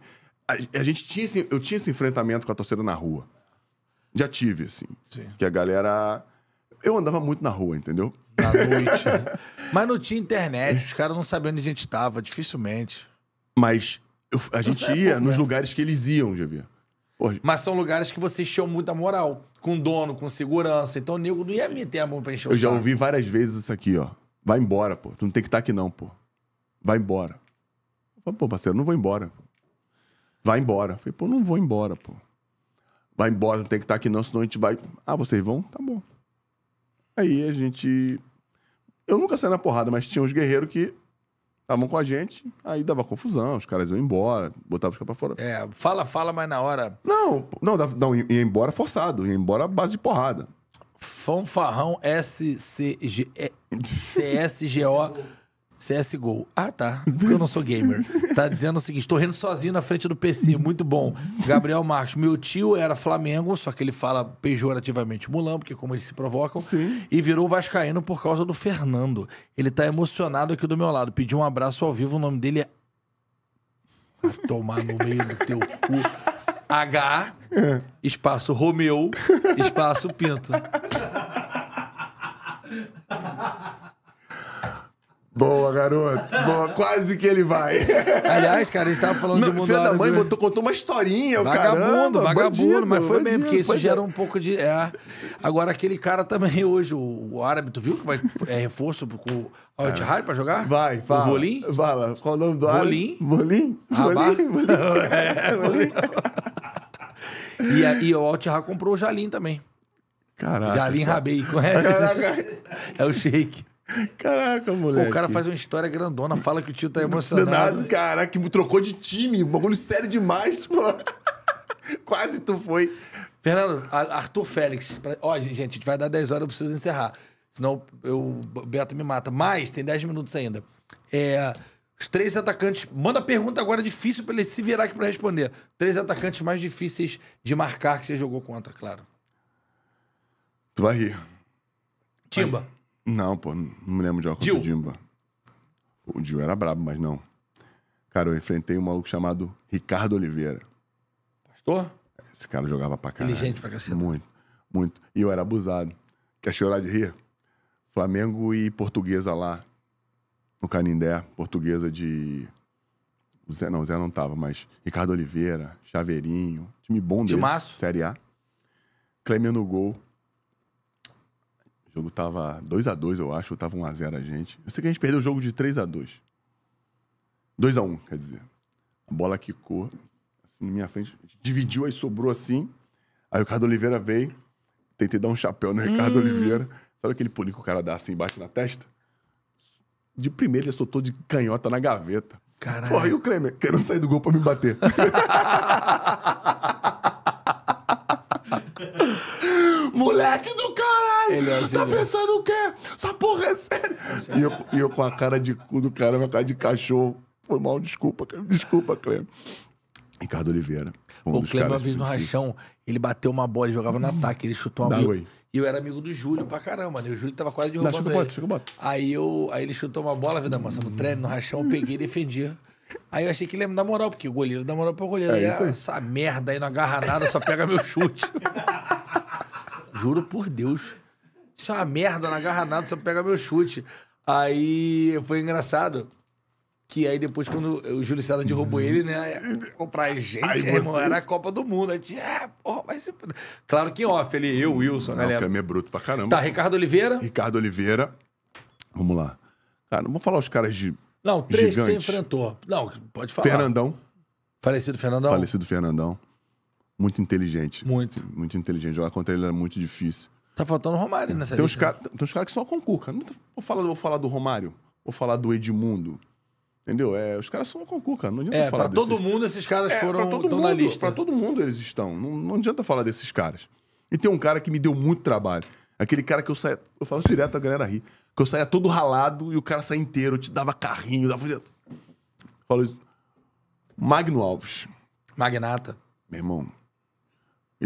A, a gente tinha esse, eu tinha esse enfrentamento com a torcida na rua. Já tive, assim. Sim. Que a galera. Eu andava muito na rua, entendeu? Na *laughs* noite. né? Mas não tinha internet, os caras não sabiam onde a gente
tava, dificilmente.
Mas eu, a eu gente é ia nos lugares que eles iam, já via. Porra.
Mas são lugares que vocês tinham muita moral, com dono, com segurança. Então o nego não ia meter a mão pra encher o Eu já saco. ouvi
várias vezes isso aqui, ó. Vai embora, pô. Tu não tem que estar tá aqui, não, pô. Vai embora. Pô, parceiro, não vou embora. Pô. Vai embora. falei, pô, não vou embora, pô. Vai embora, não tem que estar tá aqui não, senão a gente vai. Ah, vocês vão? Tá bom. Aí a gente. Eu nunca saí na porrada, mas tinha uns guerreiros que estavam com a gente, aí dava confusão, os caras iam embora, botavam os caras pra fora. É,
fala, fala, mas na hora.
Não, não, não ia embora forçado, ia embora base de porrada. Fanfarrão
é, G O CSGO. Ah, tá. Porque eu não sou gamer. Tá dizendo o seguinte: tô rindo sozinho na frente do PC. Muito bom. Gabriel Macho. Meu tio era Flamengo, só que ele fala pejorativamente Mulão, porque como eles se provocam. Sim. E virou Vascaíno por causa do Fernando. Ele tá emocionado aqui do meu lado. Pediu um abraço ao vivo. O nome dele é. Vai tomar no meio do teu cu. H, é. espaço Romeu, espaço Pinto.
Boa, garoto. Boa, quase que ele vai. Aliás, cara, a gente tava falando não, de mundo filho da mãe botou, contou uma historinha, Vagabundo, caramba, vagabundo, bandido, mas foi bandido, mesmo, porque isso gera um
pouco de. É. Agora, aquele cara também hoje, o, o árabe, tu viu que vai é reforço com o Al Ittihad pra jogar? Vai, fala. O Volim? Fala,
qual o nome do árabe? Volim. Volim? Volim? Volim? *laughs* É, Volim.
e, e o Al comprou o Jalim também.
Caraca. Jalim Rabei, conhece? Caraca. É o Sheik. Caraca, moleque. o cara faz
uma história grandona, fala que o tio
tá emocionado. Nada, caraca, que trocou de time. Bagulho sério demais, pô. *laughs*
Quase tu foi. Fernando, Arthur Félix. Pra... Ó, gente, a gente vai dar 10 horas, eu preciso encerrar. Senão eu, o Beto me mata. Mas tem 10 minutos ainda. É, os três atacantes. Manda pergunta agora difícil pra ele se virar aqui pra responder. Três atacantes mais difíceis de marcar que você jogou contra, claro. Tu vai rir. Timba. Vai.
Não, pô, não me lembro de Oca Jill. Dimba. O Gil era brabo, mas não. Cara, eu enfrentei um maluco chamado Ricardo Oliveira. Pastor? Esse cara jogava pra caralho. Inteligente pra caceta. Muito, muito. E eu era abusado. Quer chorar de rir? Flamengo e Portuguesa lá, no Canindé. Portuguesa de... O Zé, não, o Zé não tava, mas Ricardo Oliveira, Chaveirinho. Time bom deles. Timaço. Série A. Clemia no gol. O jogo tava 2 x 2 eu acho, ou tava 1x0 a, gente. Eu sei que a gente perdeu o jogo de 3 x 2 2 x 1 quer dizer. A bola quicou, assim, na minha frente, dividiu, aí sobrou assim. Aí o Ricardo Oliveira veio, tentei dar um chapéu no Ricardo hum. Oliveira. Sabe aquele pulinho que o cara dá assim, bate na testa? De primeira ele soltou de canhota na gaveta. Caralho. Porra, e o Klemer querendo sair do gol pra me bater. *laughs* Moleque do caralho! Ele é assim tá pensando o quê? Essa porra é séria. E eu, e eu com a cara de cu do cara, com a cara de cachorro. Foi mal, desculpa, desculpa, Cleber. Ricardo Oliveira. Um o Cleber, uma vez
no rachão, ele bateu uma bola, ele jogava no hum. ataque, ele chutou uma bola. E eu era amigo do Júlio pra caramba, né? O Júlio tava quase derrubando Dá, ele. Bota, bota. Aí, eu, aí ele chutou uma bola, vida moça, no treino, no rachão, eu peguei e defendia. Aí eu achei que ele ia me dar moral, porque o goleiro dá moral pro goleiro. É aí, ah, essa merda aí não agarra nada, só pega meu chute. *laughs* Juro por Deus. Isso é uma merda, não agarra nada, só pega meu chute. Aí foi engraçado. Que aí depois, quando o Júlio César derrubou uhum. ele, né? Pra gente, aí irmão, vocês... era a Copa do Mundo. A gente, é, porra, vai ser.
Claro que off ali, eu, Wilson, né? O Cami é bruto pra caramba. Tá, Ricardo Oliveira. Ricardo Oliveira. Vamos lá. Cara, vamos falar os caras de.
Não, três gigantes. que você enfrentou. Não, pode falar. Fernandão.
Falecido Fernandão. Falecido Fernandão. Muito inteligente. Muito. Assim, muito inteligente. Jogar contra ele era muito difícil. Tá faltando o Romário nessa tem Uns cara, tem uns caras que só concuca. Tá, vou, falar, vou falar do Romário, vou falar do Edmundo. Entendeu? É, os caras são a concuca. Não adianta é, falar pra desses. todo mundo esses caras é, foram pra todo mundo, na lista. Pra todo mundo eles estão. Não, não adianta falar desses caras. E tem um cara que me deu muito trabalho. Aquele cara que eu saía. Eu falo direto, a galera ri. Que eu saía todo ralado e o cara saía inteiro, te dava carrinho, dava. Falou isso. Magno Alves. Magnata. Meu irmão,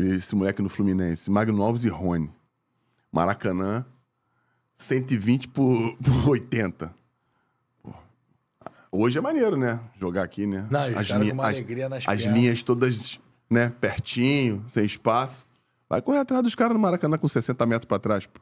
esse moleque no Fluminense. Magno Alves e Rony. Maracanã, 120 por, *laughs* por 80. Hoje é maneiro, né? Jogar aqui, né? Não, as, li as, as linhas todas, né? Pertinho, sem espaço. Vai correr atrás dos caras no Maracanã com 60 metros para trás. Pô.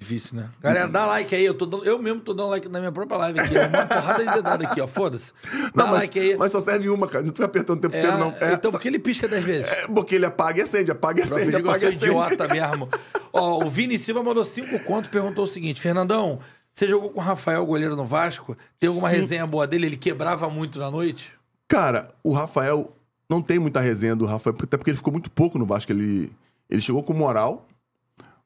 Difícil, né? Galera,
dá like aí. Eu, tô dando, eu mesmo tô dando like na minha própria live aqui. Uma porrada de dedada aqui, ó. Foda-se. Dá mas, like aí. Mas só serve uma, cara. Não tô apertando o tempo é, inteiro, não. É, então, só... que ele pisca dez vezes? É, porque ele apaga e acende,
apaga e acende, apaga e acende. Eu sou idiota mesmo.
ó, o Vini Silva mandou cinco contos perguntou o seguinte. Fernandão, você jogou com o Rafael, goleiro no Vasco? Tem alguma Sim. resenha boa dele? Ele quebrava muito na noite?
Cara, o Rafael... Não tem muita resenha do Rafael, até porque ele ficou muito pouco no Vasco. Ele, ele chegou com moral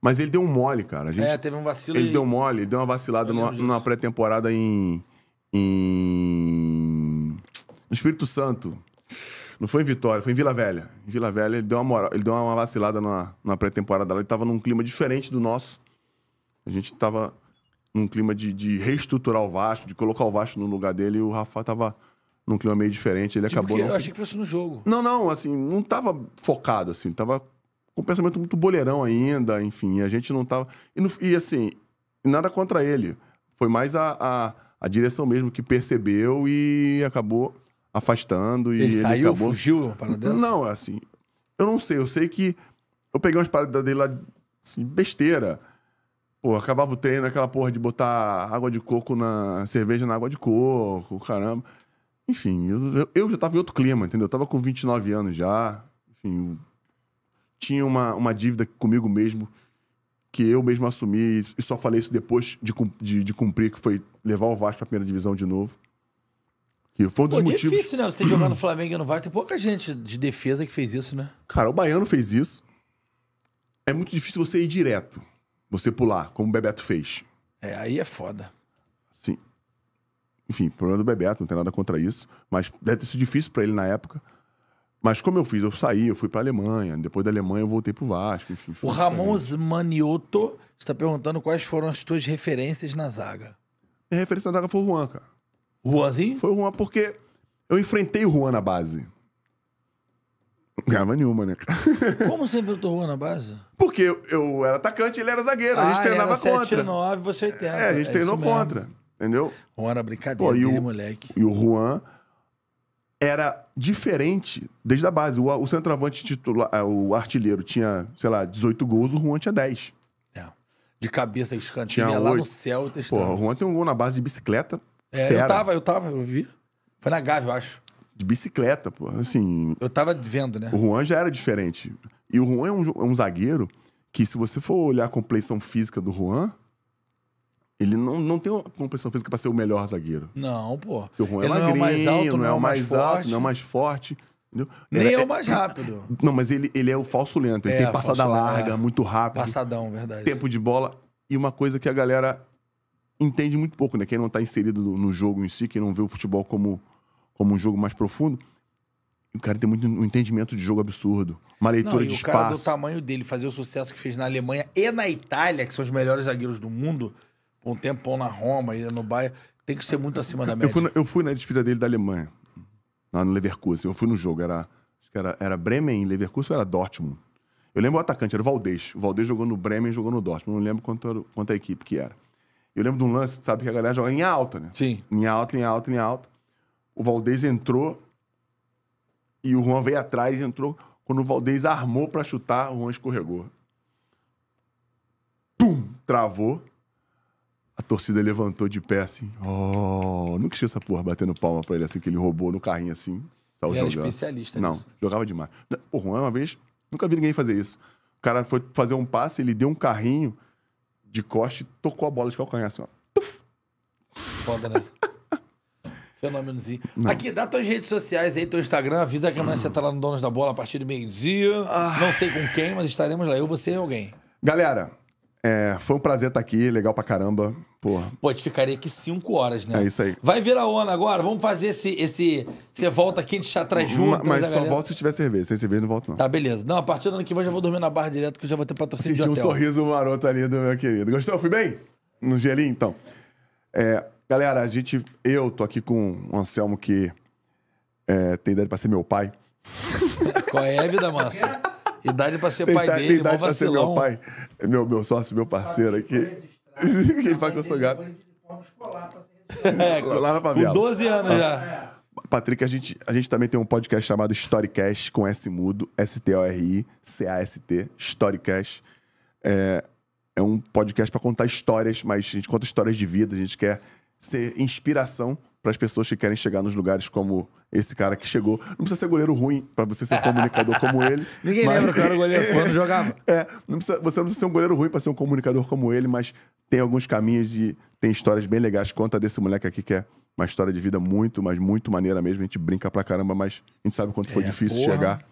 mas ele deu um mole, cara. Gente, é, teve
um vacilo. Ele e... deu
mole, ele deu uma vacilada numa, numa pré-temporada em, em. No Espírito Santo. Não foi em Vitória, foi em Vila Velha. Em Vila Velha, ele deu uma, moral, ele deu uma vacilada na, na pré-temporada lá. Ele tava num clima diferente do nosso. A gente tava num clima de, de reestruturar o Vasco, de colocar o Vasco no lugar dele, e o Rafa tava num clima meio diferente. Ele tipo acabou. Não... Eu achei que fosse no jogo. Não, não, assim, não tava focado, assim, tava com um pensamento muito boleirão ainda, enfim, a gente não tava. E, no, e assim, nada contra ele. Foi mais a, a, a, direção mesmo que percebeu e acabou afastando. E ele, ele saiu, acabou... fugiu para Deus? Não, assim, eu não sei. Eu sei que eu peguei umas paradas dele lá, assim, besteira. Pô, acabava o treino, aquela porra de botar água de coco na. cerveja na água de coco, caramba. Enfim, eu, eu já tava em outro clima, entendeu? Eu tava com 29 anos já. Enfim, tinha uma, uma dívida comigo mesmo que eu mesmo assumi e só falei isso depois de, de, de cumprir, que foi levar o Vasco para a primeira divisão de novo. Que foi um dos Pô, motivos. difícil,
né? Você jogar no Flamengo e no Vasco. Tem pouca gente de defesa que fez isso, né?
Cara, o Baiano fez isso. É muito difícil você ir direto. Você pular, como o Bebeto fez. É, aí é foda. Sim. Enfim, problema do Bebeto, não tem nada contra isso. Mas deve ter sido difícil para ele na época. Mas como eu fiz, eu saí, eu fui para Alemanha, depois da Alemanha eu voltei pro Vasco, enfim. O Ramon
Manioto está perguntando quais foram as tuas referências na zaga.
Minha referência na zaga foi o Juan, cara. Juanzinho? Foi o Juan porque eu enfrentei o Juan na base. Não ganhava nenhuma, né, cara?
*laughs* Como você enfrentou o Juan na base?
Porque eu, eu era atacante, ele era zagueiro, ah, a gente ah, treinava era 7, contra.
9, você 80. É, é, a gente é treinou contra,
entendeu? Juan era brincadeira Pô, dele, o, moleque. E o Juan era diferente desde a base. O, o centroavante titular, ah, o artilheiro tinha, sei lá, 18 gols, o Juan tinha 10. É. De cabeça escanteia lá 8. no céu testando. Porra, o Juan tem um gol na base de bicicleta. É, fera. eu tava, eu tava, eu vi. Foi na Gávea, eu acho. De bicicleta, pô. Assim. Eu tava vendo, né? O Juan já era diferente. E o Juan é um, é um zagueiro que, se você for olhar a compleição física do Juan, ele não, não tem uma compensação física para ser o melhor zagueiro.
Não, pô. ele o Juan é magrinho, não é o mais alto, não é, é o mais, mais alto, não é o mais
forte. Entendeu? Nem é o é mais rápido. Não, mas ele, ele é o falso lento. Ele é, tem passada é. larga, muito rápido. Passadão, verdade. Tempo de bola. E uma coisa que a galera entende muito pouco, né? Quem não está inserido no jogo em si, quem não vê o futebol como, como um jogo mais profundo, o cara tem muito um entendimento de jogo absurdo. Uma leitura não, de o espaço. O cara do
tamanho dele fazer o sucesso que fez na Alemanha e na Itália, que são os melhores zagueiros do mundo um tempão na Roma, no Bayern. Tem que ser muito acima da média. Eu fui,
na, eu fui na despedida dele da Alemanha, lá no Leverkusen. Eu fui no jogo, era, acho que era, era Bremen, Leverkusen ou era Dortmund? Eu lembro o atacante, era o Valdez. O Valdez jogou no Bremen jogou no Dortmund. Não lembro quanto, quanto a equipe que era. Eu lembro de um lance, sabe, que a galera joga em alta, né? Sim. Em alta, em alta, em alta. O Valdez entrou e o Juan veio atrás entrou. Quando o Valdez armou para chutar, o Juan escorregou. Pum! Travou. A torcida levantou de pé assim. Oh, nunca esqueça essa porra, batendo palma pra ele assim, que ele roubou no carrinho assim. Saiu ele jogando. era especialista Não, nisso. jogava demais. Porra, uma vez, nunca vi ninguém fazer isso. O cara foi fazer um passe, ele deu um carrinho de coste, tocou a bola de calcanhar assim, ó. Foda, né?
*laughs* Fenômenozinho. Aqui, dá tuas redes sociais aí, teu Instagram, avisa que amanhã você tá lá no Donos da Bola a partir do meio-dia. Ah. Não sei com quem, mas estaremos lá, eu, você e alguém. Galera,
é, foi um prazer estar tá aqui, legal pra caramba. Porra.
Pô, te ficaria aqui cinco horas, né? É isso aí. Vai virar onda agora, vamos fazer esse. esse você volta aqui, a gente atrás junto. Mas, só volto
se tiver cerveja, sem cerveja não volto não. Tá,
beleza. Não, a partir do ano que vem eu já vou dormir na barra direto, que eu já vou ter patrocínio Senti de hotel. um
sorriso maroto ali do meu querido. Gostou? Fui bem? No gelinho, então. É, galera, a gente. Eu tô aqui com o Anselmo que é, tem idade pra ser meu pai. *laughs* Qual
é a vida, massa? *laughs* Idade pra ser tem pai idade, dele, tem idade pra ser meu pai.
É meu, meu sócio, meu parceiro aqui. *laughs* Ele fala que eu sou gato. É, *laughs* lá na favela. Com 12 anos ah. já. É. Patrick, a gente, a gente também tem um podcast chamado Storycast, com S mudo, S-T-O-R-I-C-A-S-T, Storycast. É, é um podcast para contar histórias, mas a gente conta histórias de vida, a gente quer ser inspiração para as pessoas que querem chegar nos lugares como esse cara que chegou. Não precisa ser goleiro ruim para você ser um comunicador como *laughs* ele. Ninguém mas... lembra que era goleiro *laughs* é. quando jogava. É, não precisa, você não precisa ser um goleiro ruim para ser um comunicador como ele, mas tem alguns caminhos e tem histórias bem legais. Conta desse moleque aqui que é uma história de vida muito, mas muito maneira mesmo. A gente brinca pra caramba, mas a gente sabe quanto foi é, difícil porra. chegar,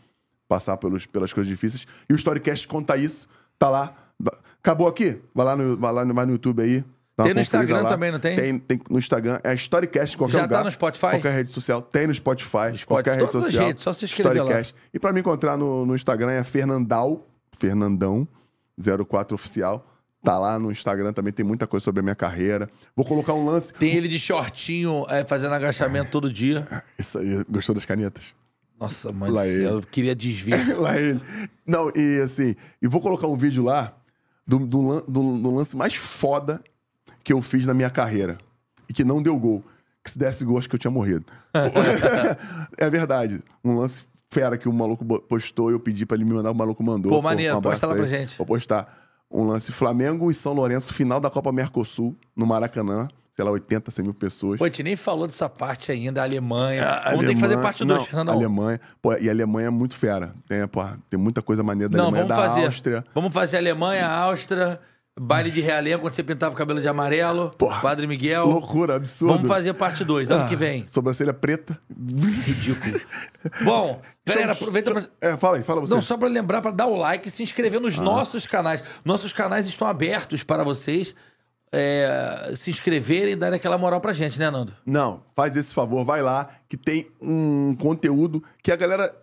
passar pelos, pelas coisas difíceis. E o Storycast conta isso, tá lá. Acabou aqui? Vai lá no, vai lá no, vai no YouTube aí, tem no Instagram lá. também, não tem? tem? tem? no Instagram. É a Storycast em qualquer Já tá lugar. Já tá no Spotify? Qualquer rede social. Tem no Spotify. Spotify qualquer rede social. jeito só se inscrever Storycast. lá. E pra me encontrar no, no Instagram é Fernandal, Fernandão04 Oficial. Tá lá no Instagram também, tem muita coisa sobre a minha carreira. Vou colocar um lance. Tem
ele de shortinho, é, fazendo agachamento todo dia. *laughs*
Isso aí, gostou das canetas?
Nossa, mas lá eu ele.
queria desviar *laughs* lá ele. Não, e assim, e vou colocar um vídeo lá do, do, do, do lance mais foda que eu fiz na minha carreira e que não deu gol. Que se desse gol, acho que eu tinha morrido. *laughs* é verdade. Um lance fera que o maluco postou e eu pedi para ele me mandar, o maluco mandou. Pô, maneiro, posta lá pra gente. Vou postar. Um lance Flamengo e São Lourenço, final da Copa Mercosul, no Maracanã sei lá, 80, 100 mil pessoas. Pô, a
gente nem falou dessa parte ainda, a Alemanha. A vamos ter que fazer parte 2, Fernando.
Alemanha. Pô, e a Alemanha é muito fera. Tem, pô, tem muita coisa maneira da não, Alemanha, vamos da fazer. Áustria.
Vamos fazer Alemanha, Áustria, Baile de realengo, quando você pintava o cabelo de amarelo. Porra, Padre Miguel. Loucura, absurdo. Vamos fazer parte 2, ano ah, que vem.
Sobrancelha preta. Ridículo.
*laughs* Bom, galera, aproveita pra... É, fala aí, fala você. Não, só pra lembrar, pra dar o like e se inscrever nos ah. nossos canais. Nossos canais estão abertos para vocês é, se inscreverem e darem aquela moral pra gente, né, Nando?
Não, faz esse favor, vai lá, que tem um conteúdo que a galera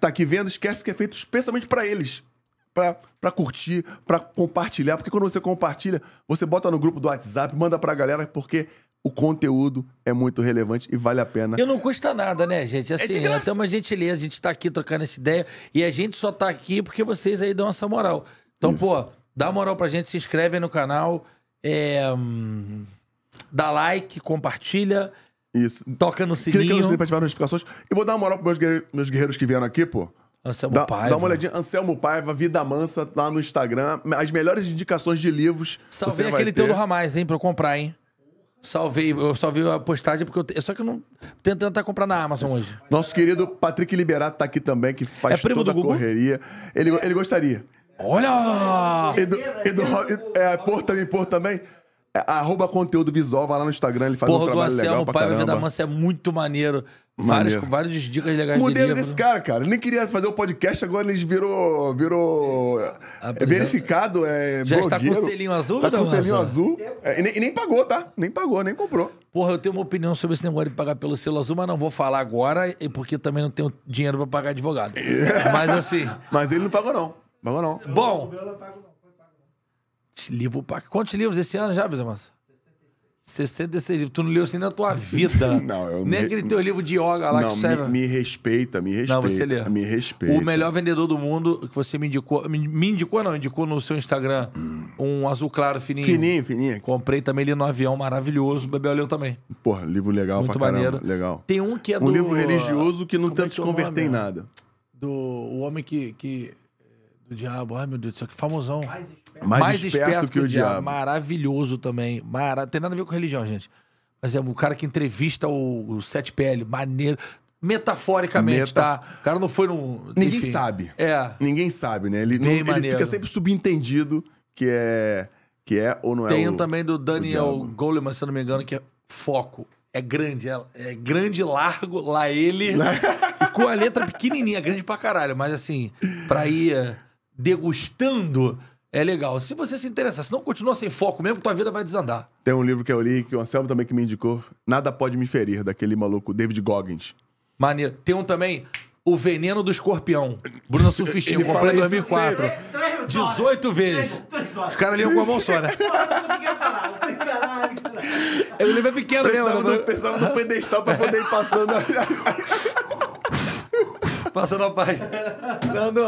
tá aqui vendo, esquece que é feito especialmente para eles para curtir, para compartilhar. Porque quando você compartilha, você bota no grupo do WhatsApp, manda pra galera, porque o conteúdo é muito relevante e vale a pena. E
não custa nada, né, gente? É assim, é até uma gentileza, a gente tá aqui trocando essa ideia e a gente só tá aqui porque vocês aí dão essa moral. Então, Isso. pô, dá moral pra gente, se inscreve aí no canal, é, hum, dá like, compartilha. Isso.
Toca no sininho. Clica no sininho pra ativar as notificações. E vou dar uma moral pros meus guerreiros que vieram aqui, pô. Anselmo dá, Paiva. Dá uma olhadinha. Anselmo Paiva, Vida Mansa, lá tá no Instagram. As melhores indicações de livros. Salvei aquele teu do Ramais,
hein, pra eu comprar, hein? Salvei, eu salvei a postagem porque eu. Só
que eu não. Tento tentar comprar na Amazon hoje. Nosso querido Patrick Liberato tá aqui também, que faz é primo toda a correria. Ele, ele gostaria. Olha! Edu, Edu, é, Porto também, também. É, arroba conteúdo visual, vai lá no Instagram, ele faz Porra, um trabalho do Anselmo, legal pra Pai caramba. Vida
Mansa é muito maneiro. Várias, várias dicas legais Mudei dele, desse
cara, cara. nem queria fazer o podcast, agora eles virou. virou é, verificado. É, já está com o selinho azul, Tá com o selinho azul. É, e, nem, e, nem, pagou, tá? Nem pagou, nem comprou. Porra, eu tenho uma opinião sobre esse negócio
de pagar pelo selo azul, mas não vou falar agora, porque também não tenho dinheiro para pagar advogado. *laughs* mas
assim. Mas ele não pagou, não. Pagou, não. Bom. Livro,
Quantos livros esse ano já, Vitor 66 livros. Tu não leu isso assim nem na tua *laughs*
vida. não, eu Nem me... aquele teu
livro de yoga lá não, que serve.
Me, me respeita, me respeita. Não, você lê. Me respeita. O melhor
vendedor do mundo que você me indicou. Me, me indicou, não, indicou no seu Instagram hum. um azul claro fininho. Fininho, fininho. Comprei também ali no avião, maravilhoso. O Bebel leu também.
Porra, livro legal Muito pra maneiro. Caramba, legal. Tem um que é um do. Um livro uh, religioso que não é tenta te converter em nada.
Do o homem que. que do diabo. Ai, meu Deus do céu, que famosão. Mais esperto, mais mais esperto, que, que, o diabo. diabo. Maravilhoso também. Mara... Tem nada a ver com religião, gente. Mas é o cara que entrevista o, o Sete Pele, maneiro. Metaforicamente, tá? O cara não foi num. Ninguém Enfim. sabe.
É. Ninguém sabe, né? Ele, não... ele fica sempre subentendido que é. Que é ou não é Tem também
do Daniel Goleman, se eu não me engano, que é foco. É grande, é, é grande, largo, lá ele. *laughs* com a letra pequenininha, grande pra caralho. Mas assim, pra ir é, degustando, é legal. Se você se interessar, se não continua
sem foco mesmo, tua vida vai desandar. Tem um livro que eu li, que o Anselmo também que me indicou, Nada Pode Me Ferir, daquele maluco David Goggins.
Maneiro. Tem um também, O Veneno do Escorpião, Bruno Surfistinho, comprei em 2004. 18 vezes. Os caras liam com a mão só, né? Ele lembra pequeno, né? precisava mesmo. precisava do pedestal pra poder ir passando. *laughs* passando a página. Nando,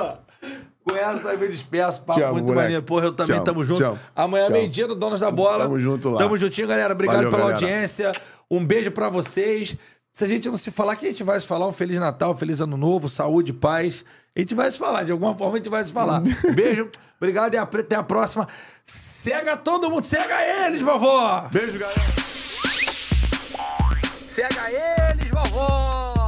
com essa, eu tá me despeço. Papo amo, muito maneiro. Porra, eu também Tchau. tamo junto. Tchau. Amanhã, meio-dia, do Donos da Bola. Tamo junto lá. Tamo juntinho, galera. Obrigado Valeu, pela galera. audiência. Um beijo pra vocês. Se a gente não se falar, que a gente vai se falar um Feliz Natal, Feliz Ano Novo, saúde, paz. A gente vai se falar, de alguma forma a gente vai se falar. *laughs* Beijo, obrigado e até a próxima. Cega todo mundo, cega eles, vovó! Beijo, galera! Cega eles, vovó!